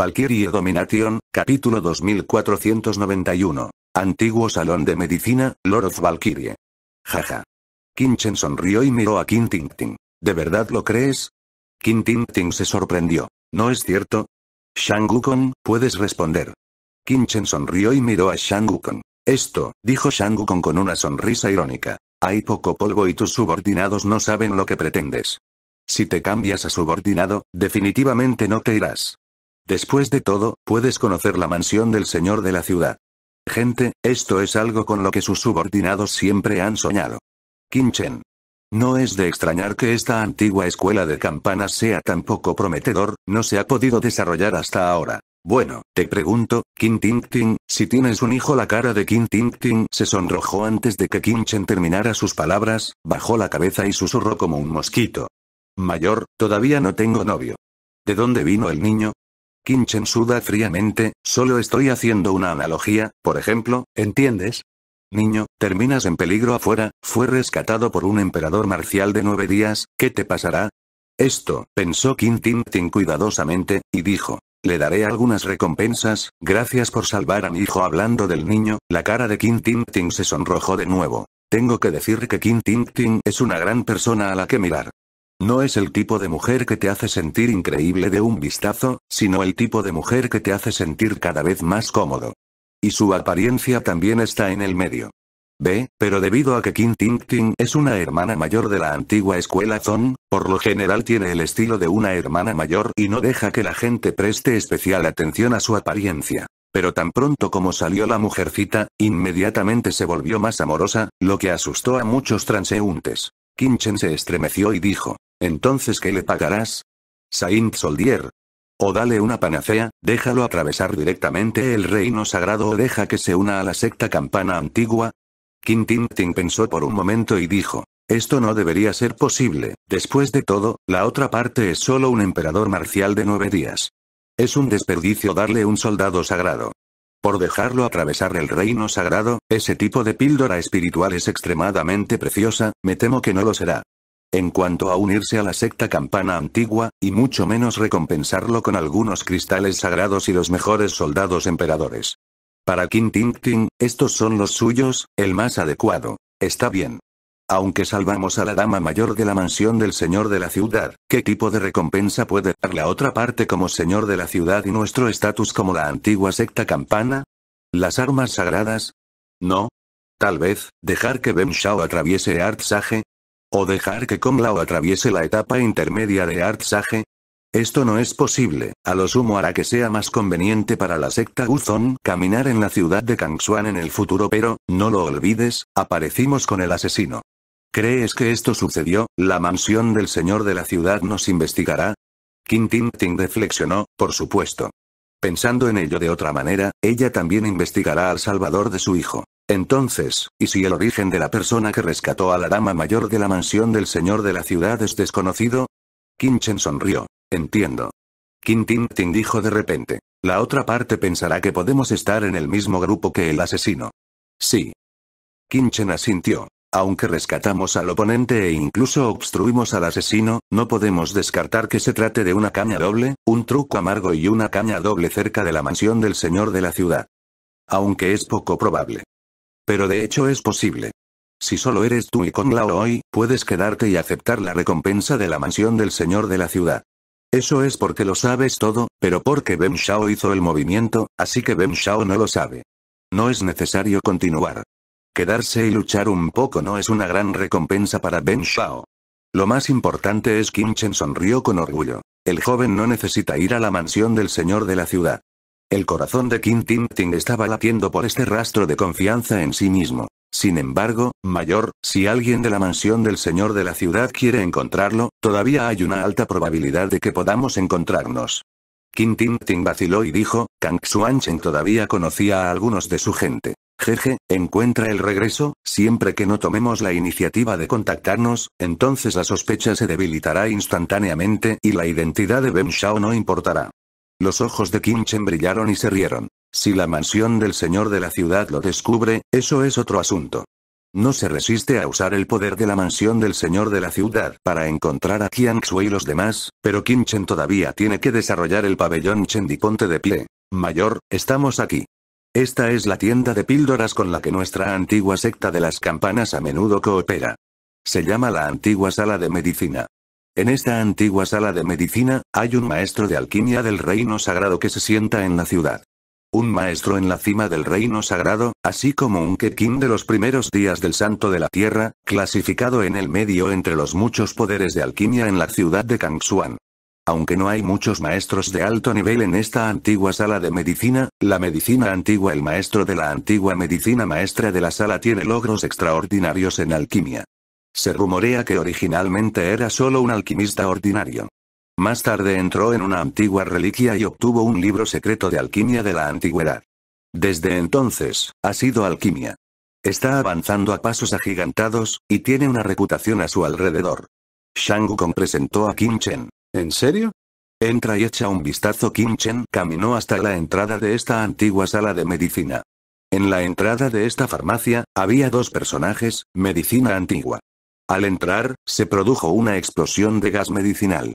Valkyrie Domination, capítulo 2491. Antiguo Salón de Medicina, Lord of Valkyrie. Jaja. Kinchen sonrió y miró a Ting. ¿De verdad lo crees? Ting se sorprendió. ¿No es cierto? Shang Wukong, puedes responder. Kinchen sonrió y miró a Shang Wukong. Esto, dijo Shang Wukong con una sonrisa irónica. Hay poco polvo y tus subordinados no saben lo que pretendes. Si te cambias a subordinado, definitivamente no te irás. Después de todo, puedes conocer la mansión del señor de la ciudad. Gente, esto es algo con lo que sus subordinados siempre han soñado. Kinchen. No es de extrañar que esta antigua escuela de campanas sea tan poco prometedor, no se ha podido desarrollar hasta ahora. Bueno, te pregunto, Kim Ting Ting, si tienes un hijo la cara de Kim Ting Ting se sonrojó antes de que Kim terminara sus palabras, bajó la cabeza y susurró como un mosquito. Mayor, todavía no tengo novio. ¿De dónde vino el niño? Kinchen suda fríamente, solo estoy haciendo una analogía, por ejemplo, ¿entiendes? Niño, terminas en peligro afuera, fue rescatado por un emperador marcial de nueve días, ¿qué te pasará? Esto, pensó Tintin cuidadosamente, y dijo, le daré algunas recompensas, gracias por salvar a mi hijo hablando del niño, la cara de Tintin se sonrojó de nuevo. Tengo que decir que Ting es una gran persona a la que mirar. No es el tipo de mujer que te hace sentir increíble de un vistazo, sino el tipo de mujer que te hace sentir cada vez más cómodo. Y su apariencia también está en el medio. B, pero debido a que Kim Ting Ting es una hermana mayor de la antigua escuela Zon, por lo general tiene el estilo de una hermana mayor y no deja que la gente preste especial atención a su apariencia. Pero tan pronto como salió la mujercita, inmediatamente se volvió más amorosa, lo que asustó a muchos transeúntes. Kim se estremeció y dijo, entonces ¿qué le pagarás? Saint Soldier. O dale una panacea, déjalo atravesar directamente el reino sagrado o deja que se una a la secta campana antigua. Ting pensó por un momento y dijo, esto no debería ser posible, después de todo, la otra parte es solo un emperador marcial de nueve días. Es un desperdicio darle un soldado sagrado. Por dejarlo atravesar el reino sagrado, ese tipo de píldora espiritual es extremadamente preciosa, me temo que no lo será. En cuanto a unirse a la secta campana antigua, y mucho menos recompensarlo con algunos cristales sagrados y los mejores soldados emperadores. Para King Ting Ting, estos son los suyos, el más adecuado. Está bien. Aunque salvamos a la dama mayor de la mansión del señor de la ciudad, ¿qué tipo de recompensa puede dar la otra parte como señor de la ciudad y nuestro estatus como la antigua secta campana? ¿Las armas sagradas? No. Tal vez, dejar que Ben Shao atraviese Artsage. ¿O dejar que Lao atraviese la etapa intermedia de Artsage? Esto no es posible, a lo sumo hará que sea más conveniente para la secta Guzón caminar en la ciudad de Kangxuan en el futuro pero, no lo olvides, aparecimos con el asesino. ¿Crees que esto sucedió? ¿La mansión del señor de la ciudad nos investigará? Ting Ting reflexionó, por supuesto. Pensando en ello de otra manera, ella también investigará al salvador de su hijo. Entonces, ¿y si el origen de la persona que rescató a la dama mayor de la mansión del señor de la ciudad es desconocido? Kinchen sonrió. Entiendo. Ting dijo de repente. La otra parte pensará que podemos estar en el mismo grupo que el asesino. Sí. Kinchen asintió. Aunque rescatamos al oponente e incluso obstruimos al asesino, no podemos descartar que se trate de una caña doble, un truco amargo y una caña doble cerca de la mansión del señor de la ciudad. Aunque es poco probable. Pero de hecho es posible. Si solo eres tú y Kong Lao hoy, puedes quedarte y aceptar la recompensa de la mansión del señor de la ciudad. Eso es porque lo sabes todo, pero porque Ben Shao hizo el movimiento, así que Ben Shao no lo sabe. No es necesario continuar. Quedarse y luchar un poco no es una gran recompensa para Ben Shao. Lo más importante es Kim Chen sonrió con orgullo. El joven no necesita ir a la mansión del señor de la ciudad. El corazón de Kim Tim Ting estaba latiendo por este rastro de confianza en sí mismo. Sin embargo, mayor, si alguien de la mansión del señor de la ciudad quiere encontrarlo, todavía hay una alta probabilidad de que podamos encontrarnos. Kim Tim Ting vaciló y dijo, Kang Xuanchen todavía conocía a algunos de su gente. Jeje, encuentra el regreso, siempre que no tomemos la iniciativa de contactarnos, entonces la sospecha se debilitará instantáneamente y la identidad de Ben Shao no importará. Los ojos de Kim Chen brillaron y se rieron. Si la mansión del señor de la ciudad lo descubre, eso es otro asunto. No se resiste a usar el poder de la mansión del señor de la ciudad para encontrar a Qian Xue y los demás, pero Kim Chen todavía tiene que desarrollar el pabellón Chen ponte de pie. Mayor, estamos aquí. Esta es la tienda de píldoras con la que nuestra antigua secta de las campanas a menudo coopera. Se llama la antigua sala de medicina. En esta antigua sala de medicina, hay un maestro de alquimia del reino sagrado que se sienta en la ciudad. Un maestro en la cima del reino sagrado, así como un quequín de los primeros días del santo de la tierra, clasificado en el medio entre los muchos poderes de alquimia en la ciudad de Kangxuan. Aunque no hay muchos maestros de alto nivel en esta antigua sala de medicina, la medicina antigua el maestro de la antigua medicina maestra de la sala tiene logros extraordinarios en alquimia. Se rumorea que originalmente era solo un alquimista ordinario. Más tarde entró en una antigua reliquia y obtuvo un libro secreto de alquimia de la antigüedad. Desde entonces, ha sido alquimia. Está avanzando a pasos agigantados, y tiene una reputación a su alrededor. Shang Gukong presentó a Kim Chen. ¿En serio? Entra y echa un vistazo. Kim Chen caminó hasta la entrada de esta antigua sala de medicina. En la entrada de esta farmacia, había dos personajes, medicina antigua. Al entrar, se produjo una explosión de gas medicinal.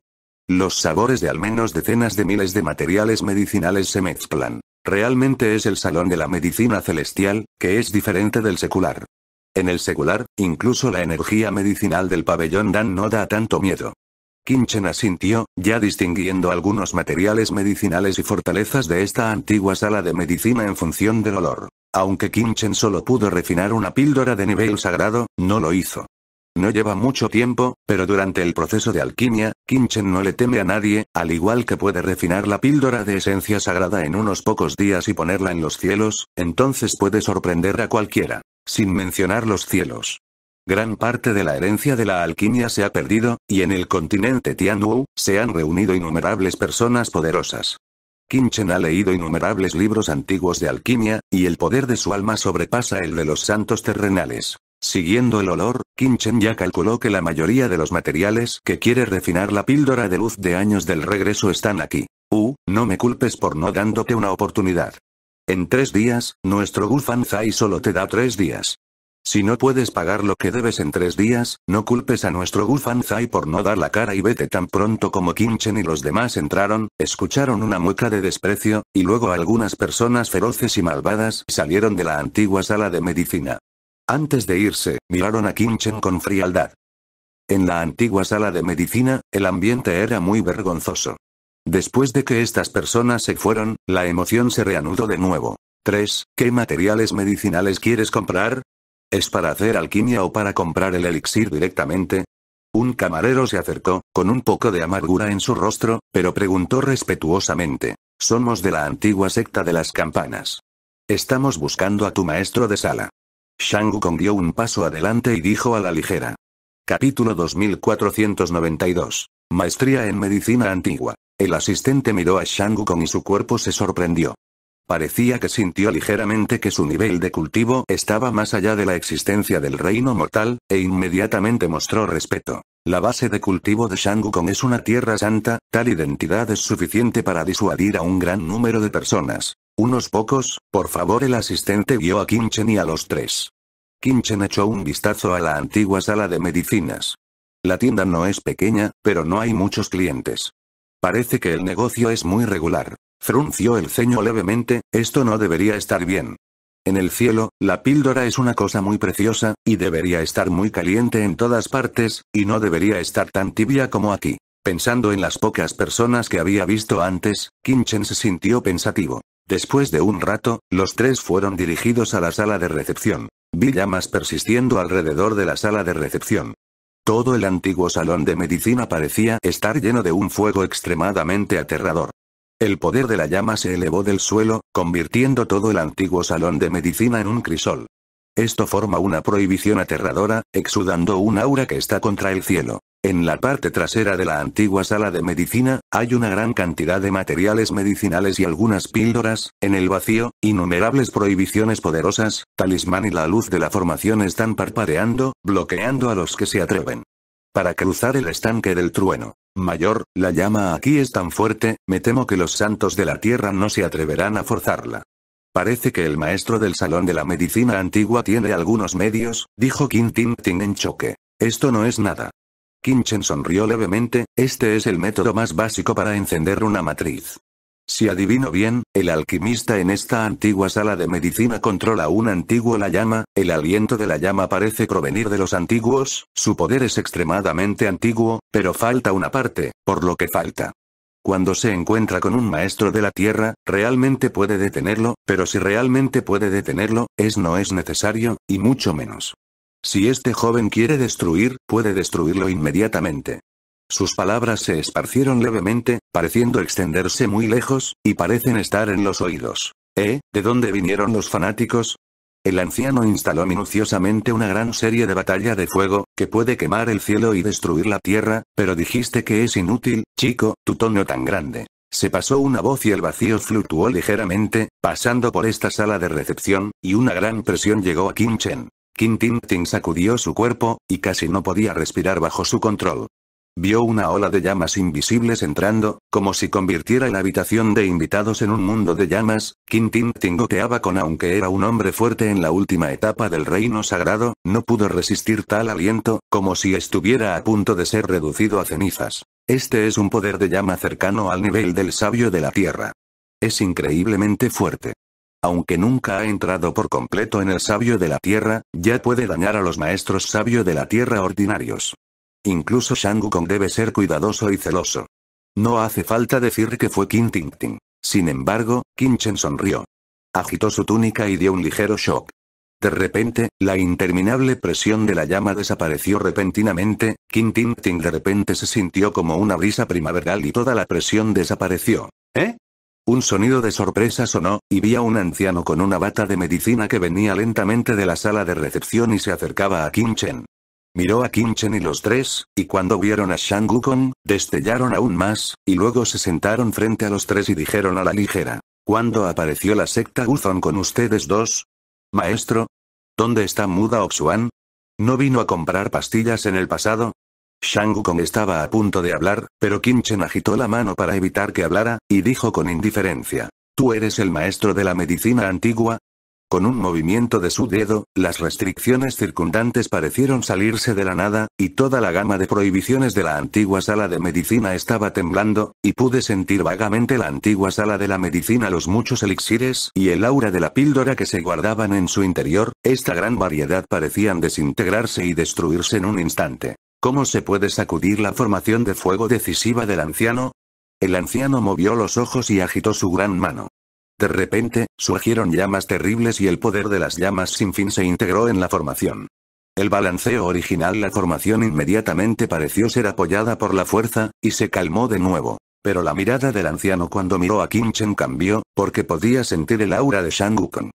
Los sabores de al menos decenas de miles de materiales medicinales se mezclan. Realmente es el salón de la medicina celestial, que es diferente del secular. En el secular, incluso la energía medicinal del pabellón Dan no da tanto miedo. Kinchen asintió, ya distinguiendo algunos materiales medicinales y fortalezas de esta antigua sala de medicina en función del olor. Aunque Kinchen solo pudo refinar una píldora de nivel sagrado, no lo hizo. No lleva mucho tiempo, pero durante el proceso de alquimia, Kinchen no le teme a nadie, al igual que puede refinar la píldora de esencia sagrada en unos pocos días y ponerla en los cielos, entonces puede sorprender a cualquiera. Sin mencionar los cielos. Gran parte de la herencia de la alquimia se ha perdido, y en el continente Tianwu, se han reunido innumerables personas poderosas. Kinchen ha leído innumerables libros antiguos de alquimia, y el poder de su alma sobrepasa el de los santos terrenales. Siguiendo el olor, Kinchen ya calculó que la mayoría de los materiales que quiere refinar la píldora de luz de años del regreso están aquí. Uh, no me culpes por no dándote una oportunidad. En tres días, nuestro Gufan Zai solo te da tres días. Si no puedes pagar lo que debes en tres días, no culpes a nuestro Zai por no dar la cara y vete tan pronto como Kinchen y los demás entraron, escucharon una mueca de desprecio, y luego algunas personas feroces y malvadas salieron de la antigua sala de medicina. Antes de irse, miraron a Kinchen con frialdad. En la antigua sala de medicina, el ambiente era muy vergonzoso. Después de que estas personas se fueron, la emoción se reanudó de nuevo. 3. ¿Qué materiales medicinales quieres comprar? ¿Es para hacer alquimia o para comprar el elixir directamente? Un camarero se acercó, con un poco de amargura en su rostro, pero preguntó respetuosamente. Somos de la antigua secta de las campanas. Estamos buscando a tu maestro de sala. Shang kong dio un paso adelante y dijo a la ligera. Capítulo 2492. Maestría en medicina antigua. El asistente miró a Shang Wukong y su cuerpo se sorprendió. Parecía que sintió ligeramente que su nivel de cultivo estaba más allá de la existencia del reino mortal, e inmediatamente mostró respeto. La base de cultivo de Shangukong es una tierra santa, tal identidad es suficiente para disuadir a un gran número de personas. Unos pocos, por favor el asistente vio a Kinchen y a los tres. Kinchen echó un vistazo a la antigua sala de medicinas. La tienda no es pequeña, pero no hay muchos clientes. Parece que el negocio es muy regular. Frunció el ceño levemente, esto no debería estar bien. En el cielo, la píldora es una cosa muy preciosa, y debería estar muy caliente en todas partes, y no debería estar tan tibia como aquí. Pensando en las pocas personas que había visto antes, Kinchen se sintió pensativo. Después de un rato, los tres fueron dirigidos a la sala de recepción. Vi llamas persistiendo alrededor de la sala de recepción. Todo el antiguo salón de medicina parecía estar lleno de un fuego extremadamente aterrador. El poder de la llama se elevó del suelo, convirtiendo todo el antiguo salón de medicina en un crisol. Esto forma una prohibición aterradora, exudando un aura que está contra el cielo. En la parte trasera de la antigua sala de medicina, hay una gran cantidad de materiales medicinales y algunas píldoras, en el vacío, innumerables prohibiciones poderosas, talismán y la luz de la formación están parpadeando, bloqueando a los que se atreven para cruzar el estanque del trueno. Mayor, la llama aquí es tan fuerte, me temo que los santos de la tierra no se atreverán a forzarla. Parece que el maestro del Salón de la Medicina Antigua tiene algunos medios, dijo Quintin Tin en choque. Esto no es nada. Kinchen sonrió levemente, este es el método más básico para encender una matriz. Si adivino bien, el alquimista en esta antigua sala de medicina controla un antiguo la llama, el aliento de la llama parece provenir de los antiguos, su poder es extremadamente antiguo, pero falta una parte, por lo que falta. Cuando se encuentra con un maestro de la tierra, realmente puede detenerlo, pero si realmente puede detenerlo, es no es necesario, y mucho menos. Si este joven quiere destruir, puede destruirlo inmediatamente. Sus palabras se esparcieron levemente, pareciendo extenderse muy lejos, y parecen estar en los oídos. ¿Eh? ¿De dónde vinieron los fanáticos? El anciano instaló minuciosamente una gran serie de batalla de fuego, que puede quemar el cielo y destruir la tierra, pero dijiste que es inútil, chico, tu tono tan grande. Se pasó una voz y el vacío fluctuó ligeramente, pasando por esta sala de recepción, y una gran presión llegó a Kim Chen. Kim Ting Tin sacudió su cuerpo, y casi no podía respirar bajo su control. Vio una ola de llamas invisibles entrando, como si convirtiera la habitación de invitados en un mundo de llamas, Quintín tingoteaba con aunque era un hombre fuerte en la última etapa del reino sagrado, no pudo resistir tal aliento, como si estuviera a punto de ser reducido a cenizas. Este es un poder de llama cercano al nivel del sabio de la tierra. Es increíblemente fuerte aunque nunca ha entrado por completo en el sabio de la tierra, ya puede dañar a los maestros sabio de la tierra ordinarios. Incluso Shang Wukong debe ser cuidadoso y celoso. No hace falta decir que fue Qin Ting Sin embargo, Qin Chen sonrió. Agitó su túnica y dio un ligero shock. De repente, la interminable presión de la llama desapareció repentinamente, Qin Ting de repente se sintió como una brisa primaveral y toda la presión desapareció. ¿Eh? Un sonido de sorpresa sonó, y vi a un anciano con una bata de medicina que venía lentamente de la sala de recepción y se acercaba a Qin Chen. Miró a Chen y los tres, y cuando vieron a Shang Wukong, destellaron aún más, y luego se sentaron frente a los tres y dijeron a la ligera. ¿Cuándo apareció la secta Uzon con ustedes dos? Maestro. ¿Dónde está Muda Oxuan? ¿No vino a comprar pastillas en el pasado? Shang Wukong estaba a punto de hablar, pero Chen agitó la mano para evitar que hablara, y dijo con indiferencia. Tú eres el maestro de la medicina antigua, con un movimiento de su dedo, las restricciones circundantes parecieron salirse de la nada, y toda la gama de prohibiciones de la antigua sala de medicina estaba temblando, y pude sentir vagamente la antigua sala de la medicina los muchos elixires y el aura de la píldora que se guardaban en su interior, esta gran variedad parecían desintegrarse y destruirse en un instante. ¿Cómo se puede sacudir la formación de fuego decisiva del anciano? El anciano movió los ojos y agitó su gran mano. De repente, surgieron llamas terribles y el poder de las llamas sin fin se integró en la formación. El balanceo original la formación inmediatamente pareció ser apoyada por la fuerza, y se calmó de nuevo. Pero la mirada del anciano cuando miró a Kim Chen cambió, porque podía sentir el aura de Shang Wukong.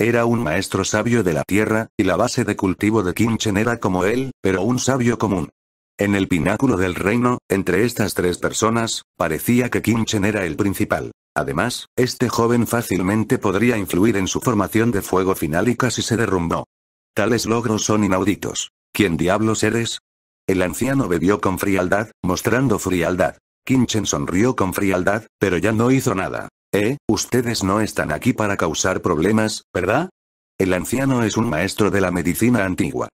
Era un maestro sabio de la tierra, y la base de cultivo de Kim Chen era como él, pero un sabio común. En el pináculo del reino, entre estas tres personas, parecía que Kim Chen era el principal. Además, este joven fácilmente podría influir en su formación de fuego final y casi se derrumbó. Tales logros son inauditos. ¿Quién diablos eres? El anciano bebió con frialdad, mostrando frialdad. Kinchen sonrió con frialdad, pero ya no hizo nada. Eh, ustedes no están aquí para causar problemas, ¿verdad? El anciano es un maestro de la medicina antigua.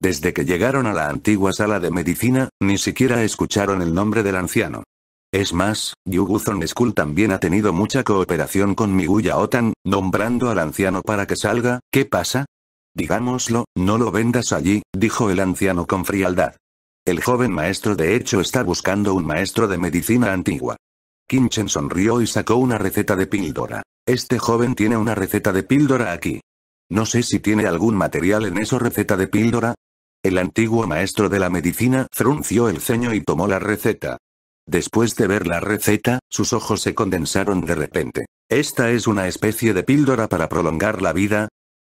Desde que llegaron a la antigua sala de medicina, ni siquiera escucharon el nombre del anciano. Es más, Yuguzon School también ha tenido mucha cooperación con Miguya Otan, nombrando al anciano para que salga, ¿qué pasa? Digámoslo, no lo vendas allí, dijo el anciano con frialdad. El joven maestro de hecho está buscando un maestro de medicina antigua. Kimchen sonrió y sacó una receta de píldora. Este joven tiene una receta de píldora aquí. No sé si tiene algún material en esa receta de píldora. El antiguo maestro de la medicina frunció el ceño y tomó la receta. Después de ver la receta, sus ojos se condensaron de repente. ¿Esta es una especie de píldora para prolongar la vida?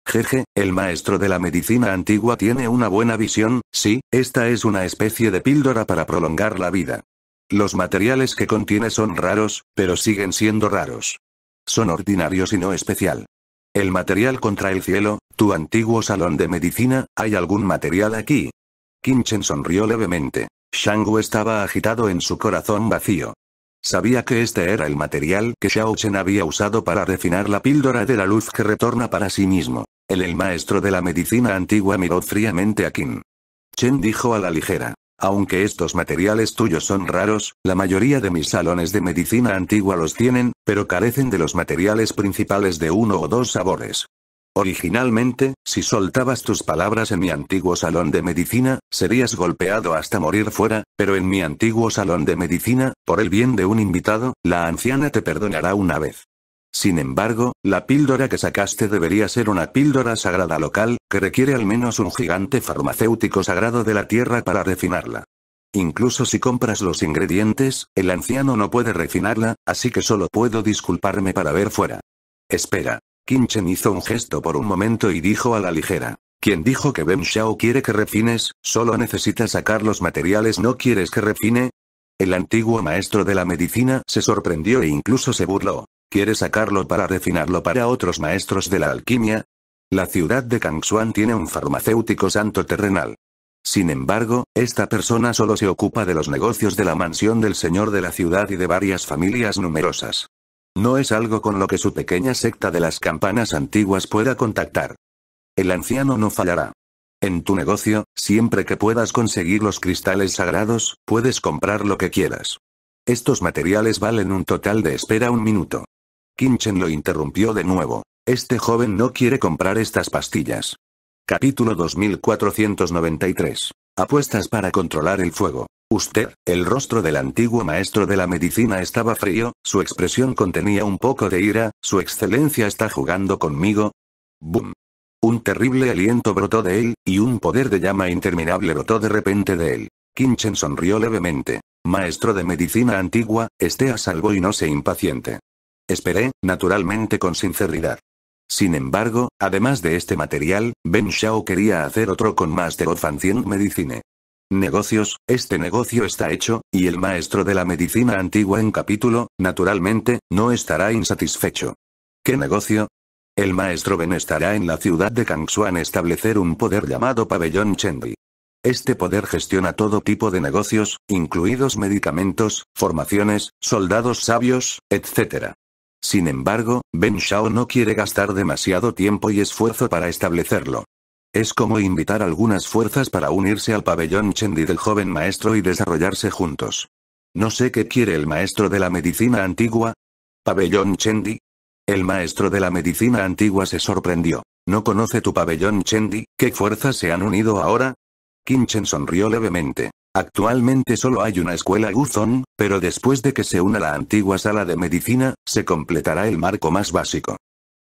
Jeje, el maestro de la medicina antigua tiene una buena visión, sí, esta es una especie de píldora para prolongar la vida. Los materiales que contiene son raros, pero siguen siendo raros. Son ordinarios y no especial. El material contra el cielo, tu antiguo salón de medicina, ¿hay algún material aquí? Kinchen sonrió levemente. Shanggu estaba agitado en su corazón vacío. Sabía que este era el material que Xiao Chen había usado para refinar la píldora de la luz que retorna para sí mismo. El, el maestro de la medicina antigua miró fríamente a Qin. Chen dijo a la ligera. Aunque estos materiales tuyos son raros, la mayoría de mis salones de medicina antigua los tienen, pero carecen de los materiales principales de uno o dos sabores. Originalmente, si soltabas tus palabras en mi antiguo salón de medicina, serías golpeado hasta morir fuera, pero en mi antiguo salón de medicina, por el bien de un invitado, la anciana te perdonará una vez. Sin embargo, la píldora que sacaste debería ser una píldora sagrada local, que requiere al menos un gigante farmacéutico sagrado de la tierra para refinarla. Incluso si compras los ingredientes, el anciano no puede refinarla, así que solo puedo disculparme para ver fuera. Espera, chen hizo un gesto por un momento y dijo a la ligera. Quien dijo que Ben Shao quiere que refines, solo necesita sacar los materiales no quieres que refine? El antiguo maestro de la medicina se sorprendió e incluso se burló. ¿Quiere sacarlo para refinarlo para otros maestros de la alquimia? La ciudad de Kangxuan tiene un farmacéutico santo terrenal. Sin embargo, esta persona solo se ocupa de los negocios de la mansión del señor de la ciudad y de varias familias numerosas. No es algo con lo que su pequeña secta de las campanas antiguas pueda contactar. El anciano no fallará. En tu negocio, siempre que puedas conseguir los cristales sagrados, puedes comprar lo que quieras. Estos materiales valen un total de espera un minuto. Kinchen lo interrumpió de nuevo. Este joven no quiere comprar estas pastillas. Capítulo 2493. Apuestas para controlar el fuego. Usted, el rostro del antiguo maestro de la medicina estaba frío, su expresión contenía un poco de ira, su excelencia está jugando conmigo. ¡Bum! Un terrible aliento brotó de él, y un poder de llama interminable brotó de repente de él. Kinchen sonrió levemente. Maestro de medicina antigua, esté a salvo y no se impaciente. Esperé, naturalmente con sinceridad. Sin embargo, además de este material, Ben Shao quería hacer otro con Master of Ancient Medicine. Negocios, este negocio está hecho, y el maestro de la medicina antigua en capítulo, naturalmente, no estará insatisfecho. ¿Qué negocio? El maestro Ben estará en la ciudad de Kangxuan establecer un poder llamado Pabellón Chenbi. Este poder gestiona todo tipo de negocios, incluidos medicamentos, formaciones, soldados sabios, etc. Sin embargo, Ben Shao no quiere gastar demasiado tiempo y esfuerzo para establecerlo. Es como invitar algunas fuerzas para unirse al pabellón Chendi del joven maestro y desarrollarse juntos. No sé qué quiere el maestro de la medicina antigua. ¿Pabellón Chendi? El maestro de la medicina antigua se sorprendió. ¿No conoce tu pabellón Chendi? ¿Qué fuerzas se han unido ahora? Kinchen sonrió levemente. Actualmente solo hay una escuela Guzón, pero después de que se una la antigua sala de medicina, se completará el marco más básico.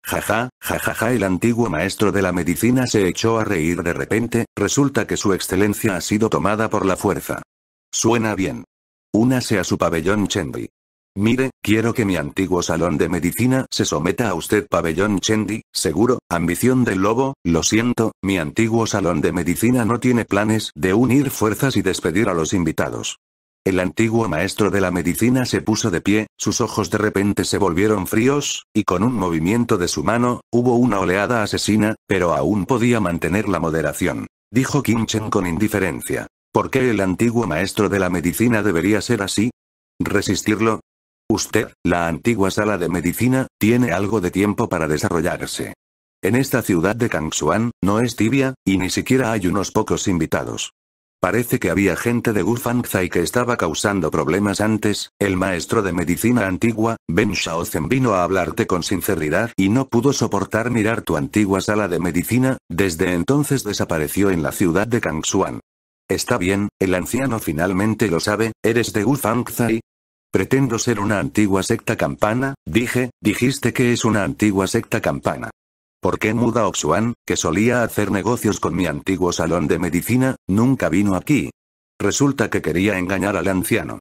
Jaja, jajaja ja, el antiguo maestro de la medicina se echó a reír de repente, resulta que su excelencia ha sido tomada por la fuerza. Suena bien. Únase a su pabellón Chendi. Mire, quiero que mi antiguo salón de medicina se someta a usted pabellón Chendi, seguro, ambición del lobo, lo siento, mi antiguo salón de medicina no tiene planes de unir fuerzas y despedir a los invitados. El antiguo maestro de la medicina se puso de pie, sus ojos de repente se volvieron fríos, y con un movimiento de su mano, hubo una oleada asesina, pero aún podía mantener la moderación. Dijo Kim Chen con indiferencia. ¿Por qué el antiguo maestro de la medicina debería ser así? ¿Resistirlo? Usted, la antigua sala de medicina, tiene algo de tiempo para desarrollarse. En esta ciudad de Kangsuan, no es tibia, y ni siquiera hay unos pocos invitados. Parece que había gente de Zai que estaba causando problemas antes, el maestro de medicina antigua, Ben Shaozen vino a hablarte con sinceridad y no pudo soportar mirar tu antigua sala de medicina, desde entonces desapareció en la ciudad de Kangxuan. Está bien, el anciano finalmente lo sabe, eres de Zai? Pretendo ser una antigua secta campana, dije, dijiste que es una antigua secta campana. ¿Por qué Muda Oxuan, que solía hacer negocios con mi antiguo salón de medicina, nunca vino aquí? Resulta que quería engañar al anciano.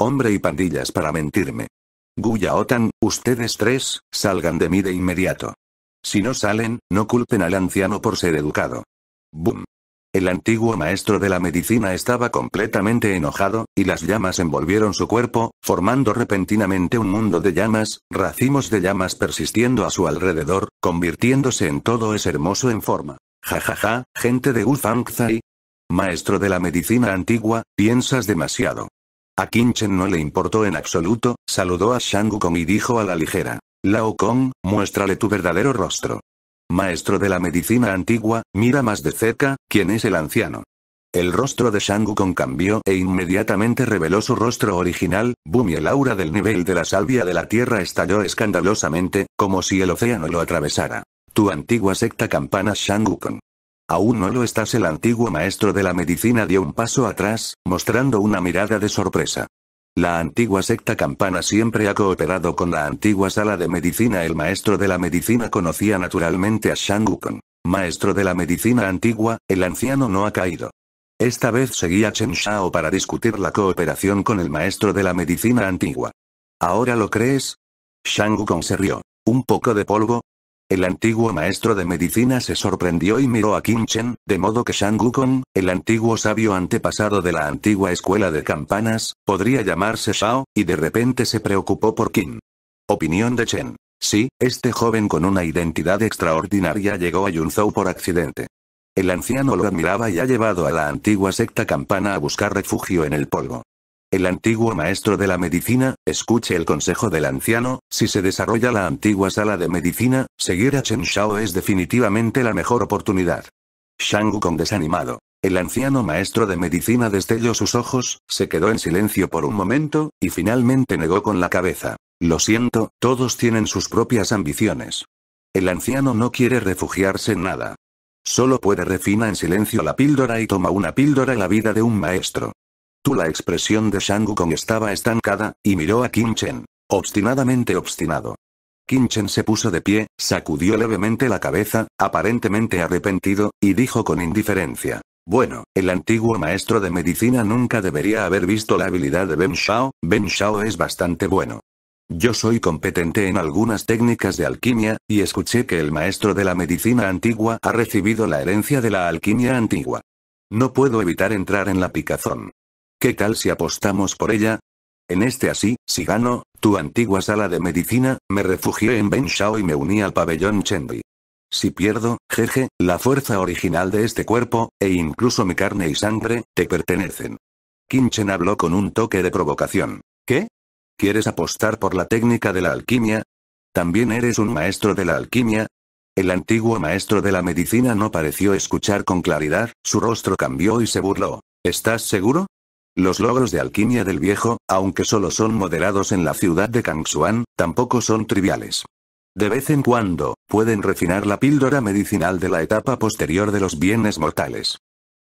Hombre y pandillas para mentirme. Guya Otan, ustedes tres, salgan de mí de inmediato. Si no salen, no culpen al anciano por ser educado. Boom. El antiguo maestro de la medicina estaba completamente enojado, y las llamas envolvieron su cuerpo, formando repentinamente un mundo de llamas, racimos de llamas persistiendo a su alrededor, convirtiéndose en todo es hermoso en forma. Ja ja ja, gente de Zai. Maestro de la medicina antigua, piensas demasiado. A Kinchen no le importó en absoluto, saludó a Shang Kong y dijo a la ligera. Lao Kong, muéstrale tu verdadero rostro maestro de la medicina antigua, mira más de cerca, ¿quién es el anciano? El rostro de Shang cambió e inmediatamente reveló su rostro original, boom y el aura del nivel de la salvia de la tierra estalló escandalosamente, como si el océano lo atravesara. Tu antigua secta campana Shang Wukong. Aún no lo estás el antiguo maestro de la medicina dio un paso atrás, mostrando una mirada de sorpresa. La antigua secta campana siempre ha cooperado con la antigua sala de medicina. El maestro de la medicina conocía naturalmente a Shang Wukong. Maestro de la medicina antigua, el anciano no ha caído. Esta vez seguía Chen Shao para discutir la cooperación con el maestro de la medicina antigua. ¿Ahora lo crees? Shang Wukong se rió. ¿Un poco de polvo? El antiguo maestro de medicina se sorprendió y miró a Kim Chen, de modo que Shang Wukong, el antiguo sabio antepasado de la antigua escuela de campanas, podría llamarse Shao, y de repente se preocupó por Kim. Opinión de Chen. Sí, este joven con una identidad extraordinaria llegó a Yunzhou por accidente. El anciano lo admiraba y ha llevado a la antigua secta campana a buscar refugio en el polvo. El antiguo maestro de la medicina, escuche el consejo del anciano, si se desarrolla la antigua sala de medicina, seguir a Chen Shao es definitivamente la mejor oportunidad. Shang con desanimado. El anciano maestro de medicina destelló sus ojos, se quedó en silencio por un momento, y finalmente negó con la cabeza. Lo siento, todos tienen sus propias ambiciones. El anciano no quiere refugiarse en nada. Solo puede refina en silencio la píldora y toma una píldora la vida de un maestro. Tu la expresión de Shang Wukong estaba estancada, y miró a Qin Chen. Obstinadamente obstinado. Qin Chen se puso de pie, sacudió levemente la cabeza, aparentemente arrepentido, y dijo con indiferencia. Bueno, el antiguo maestro de medicina nunca debería haber visto la habilidad de Ben Shao, Ben Shao es bastante bueno. Yo soy competente en algunas técnicas de alquimia, y escuché que el maestro de la medicina antigua ha recibido la herencia de la alquimia antigua. No puedo evitar entrar en la picazón. ¿Qué tal si apostamos por ella? En este así, si gano, tu antigua sala de medicina, me refugié en Benshao y me uní al pabellón Chendi. Si pierdo, jeje, la fuerza original de este cuerpo, e incluso mi carne y sangre, te pertenecen. Kinchen habló con un toque de provocación. ¿Qué? ¿Quieres apostar por la técnica de la alquimia? ¿También eres un maestro de la alquimia? El antiguo maestro de la medicina no pareció escuchar con claridad, su rostro cambió y se burló. ¿Estás seguro? Los logros de alquimia del viejo, aunque solo son moderados en la ciudad de Kangxuan, tampoco son triviales. De vez en cuando, pueden refinar la píldora medicinal de la etapa posterior de los bienes mortales.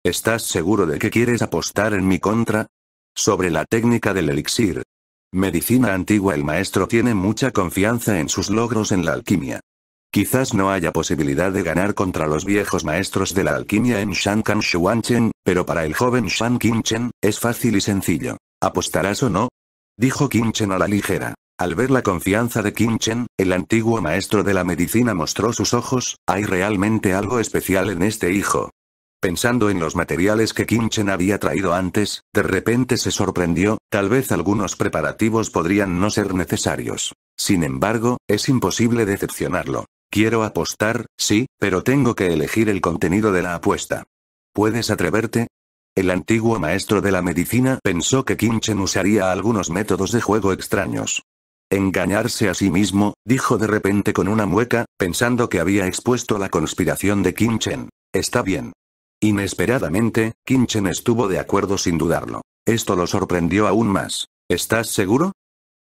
¿Estás seguro de que quieres apostar en mi contra? Sobre la técnica del elixir. Medicina antigua El maestro tiene mucha confianza en sus logros en la alquimia. Quizás no haya posibilidad de ganar contra los viejos maestros de la alquimia en Shankan Shuanchen, pero para el joven Shan Qinchen, es fácil y sencillo. ¿Apostarás o no? Dijo Kimchen a la ligera. Al ver la confianza de Kimchen, el antiguo maestro de la medicina mostró sus ojos, hay realmente algo especial en este hijo. Pensando en los materiales que Kinchen había traído antes, de repente se sorprendió, tal vez algunos preparativos podrían no ser necesarios. Sin embargo, es imposible decepcionarlo. Quiero apostar, sí, pero tengo que elegir el contenido de la apuesta. ¿Puedes atreverte? El antiguo maestro de la medicina pensó que Chen usaría algunos métodos de juego extraños. Engañarse a sí mismo, dijo de repente con una mueca, pensando que había expuesto la conspiración de Chen. Está bien. Inesperadamente, Chen estuvo de acuerdo sin dudarlo. Esto lo sorprendió aún más. ¿Estás seguro?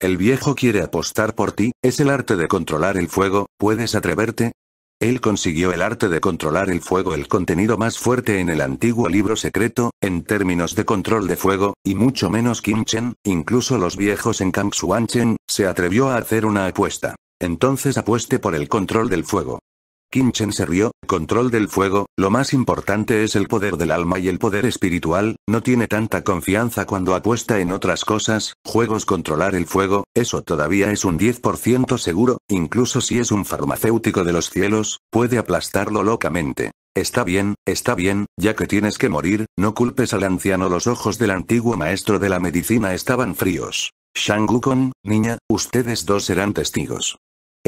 El viejo quiere apostar por ti, es el arte de controlar el fuego, ¿puedes atreverte? Él consiguió el arte de controlar el fuego, el contenido más fuerte en el antiguo libro secreto, en términos de control de fuego, y mucho menos Kim Chen, incluso los viejos en Kang Xuan Chen, se atrevió a hacer una apuesta. Entonces apueste por el control del fuego. Chen se rió, control del fuego, lo más importante es el poder del alma y el poder espiritual, no tiene tanta confianza cuando apuesta en otras cosas, juegos controlar el fuego, eso todavía es un 10% seguro, incluso si es un farmacéutico de los cielos, puede aplastarlo locamente. Está bien, está bien, ya que tienes que morir, no culpes al anciano los ojos del antiguo maestro de la medicina estaban fríos. Shang Wukong, niña, ustedes dos serán testigos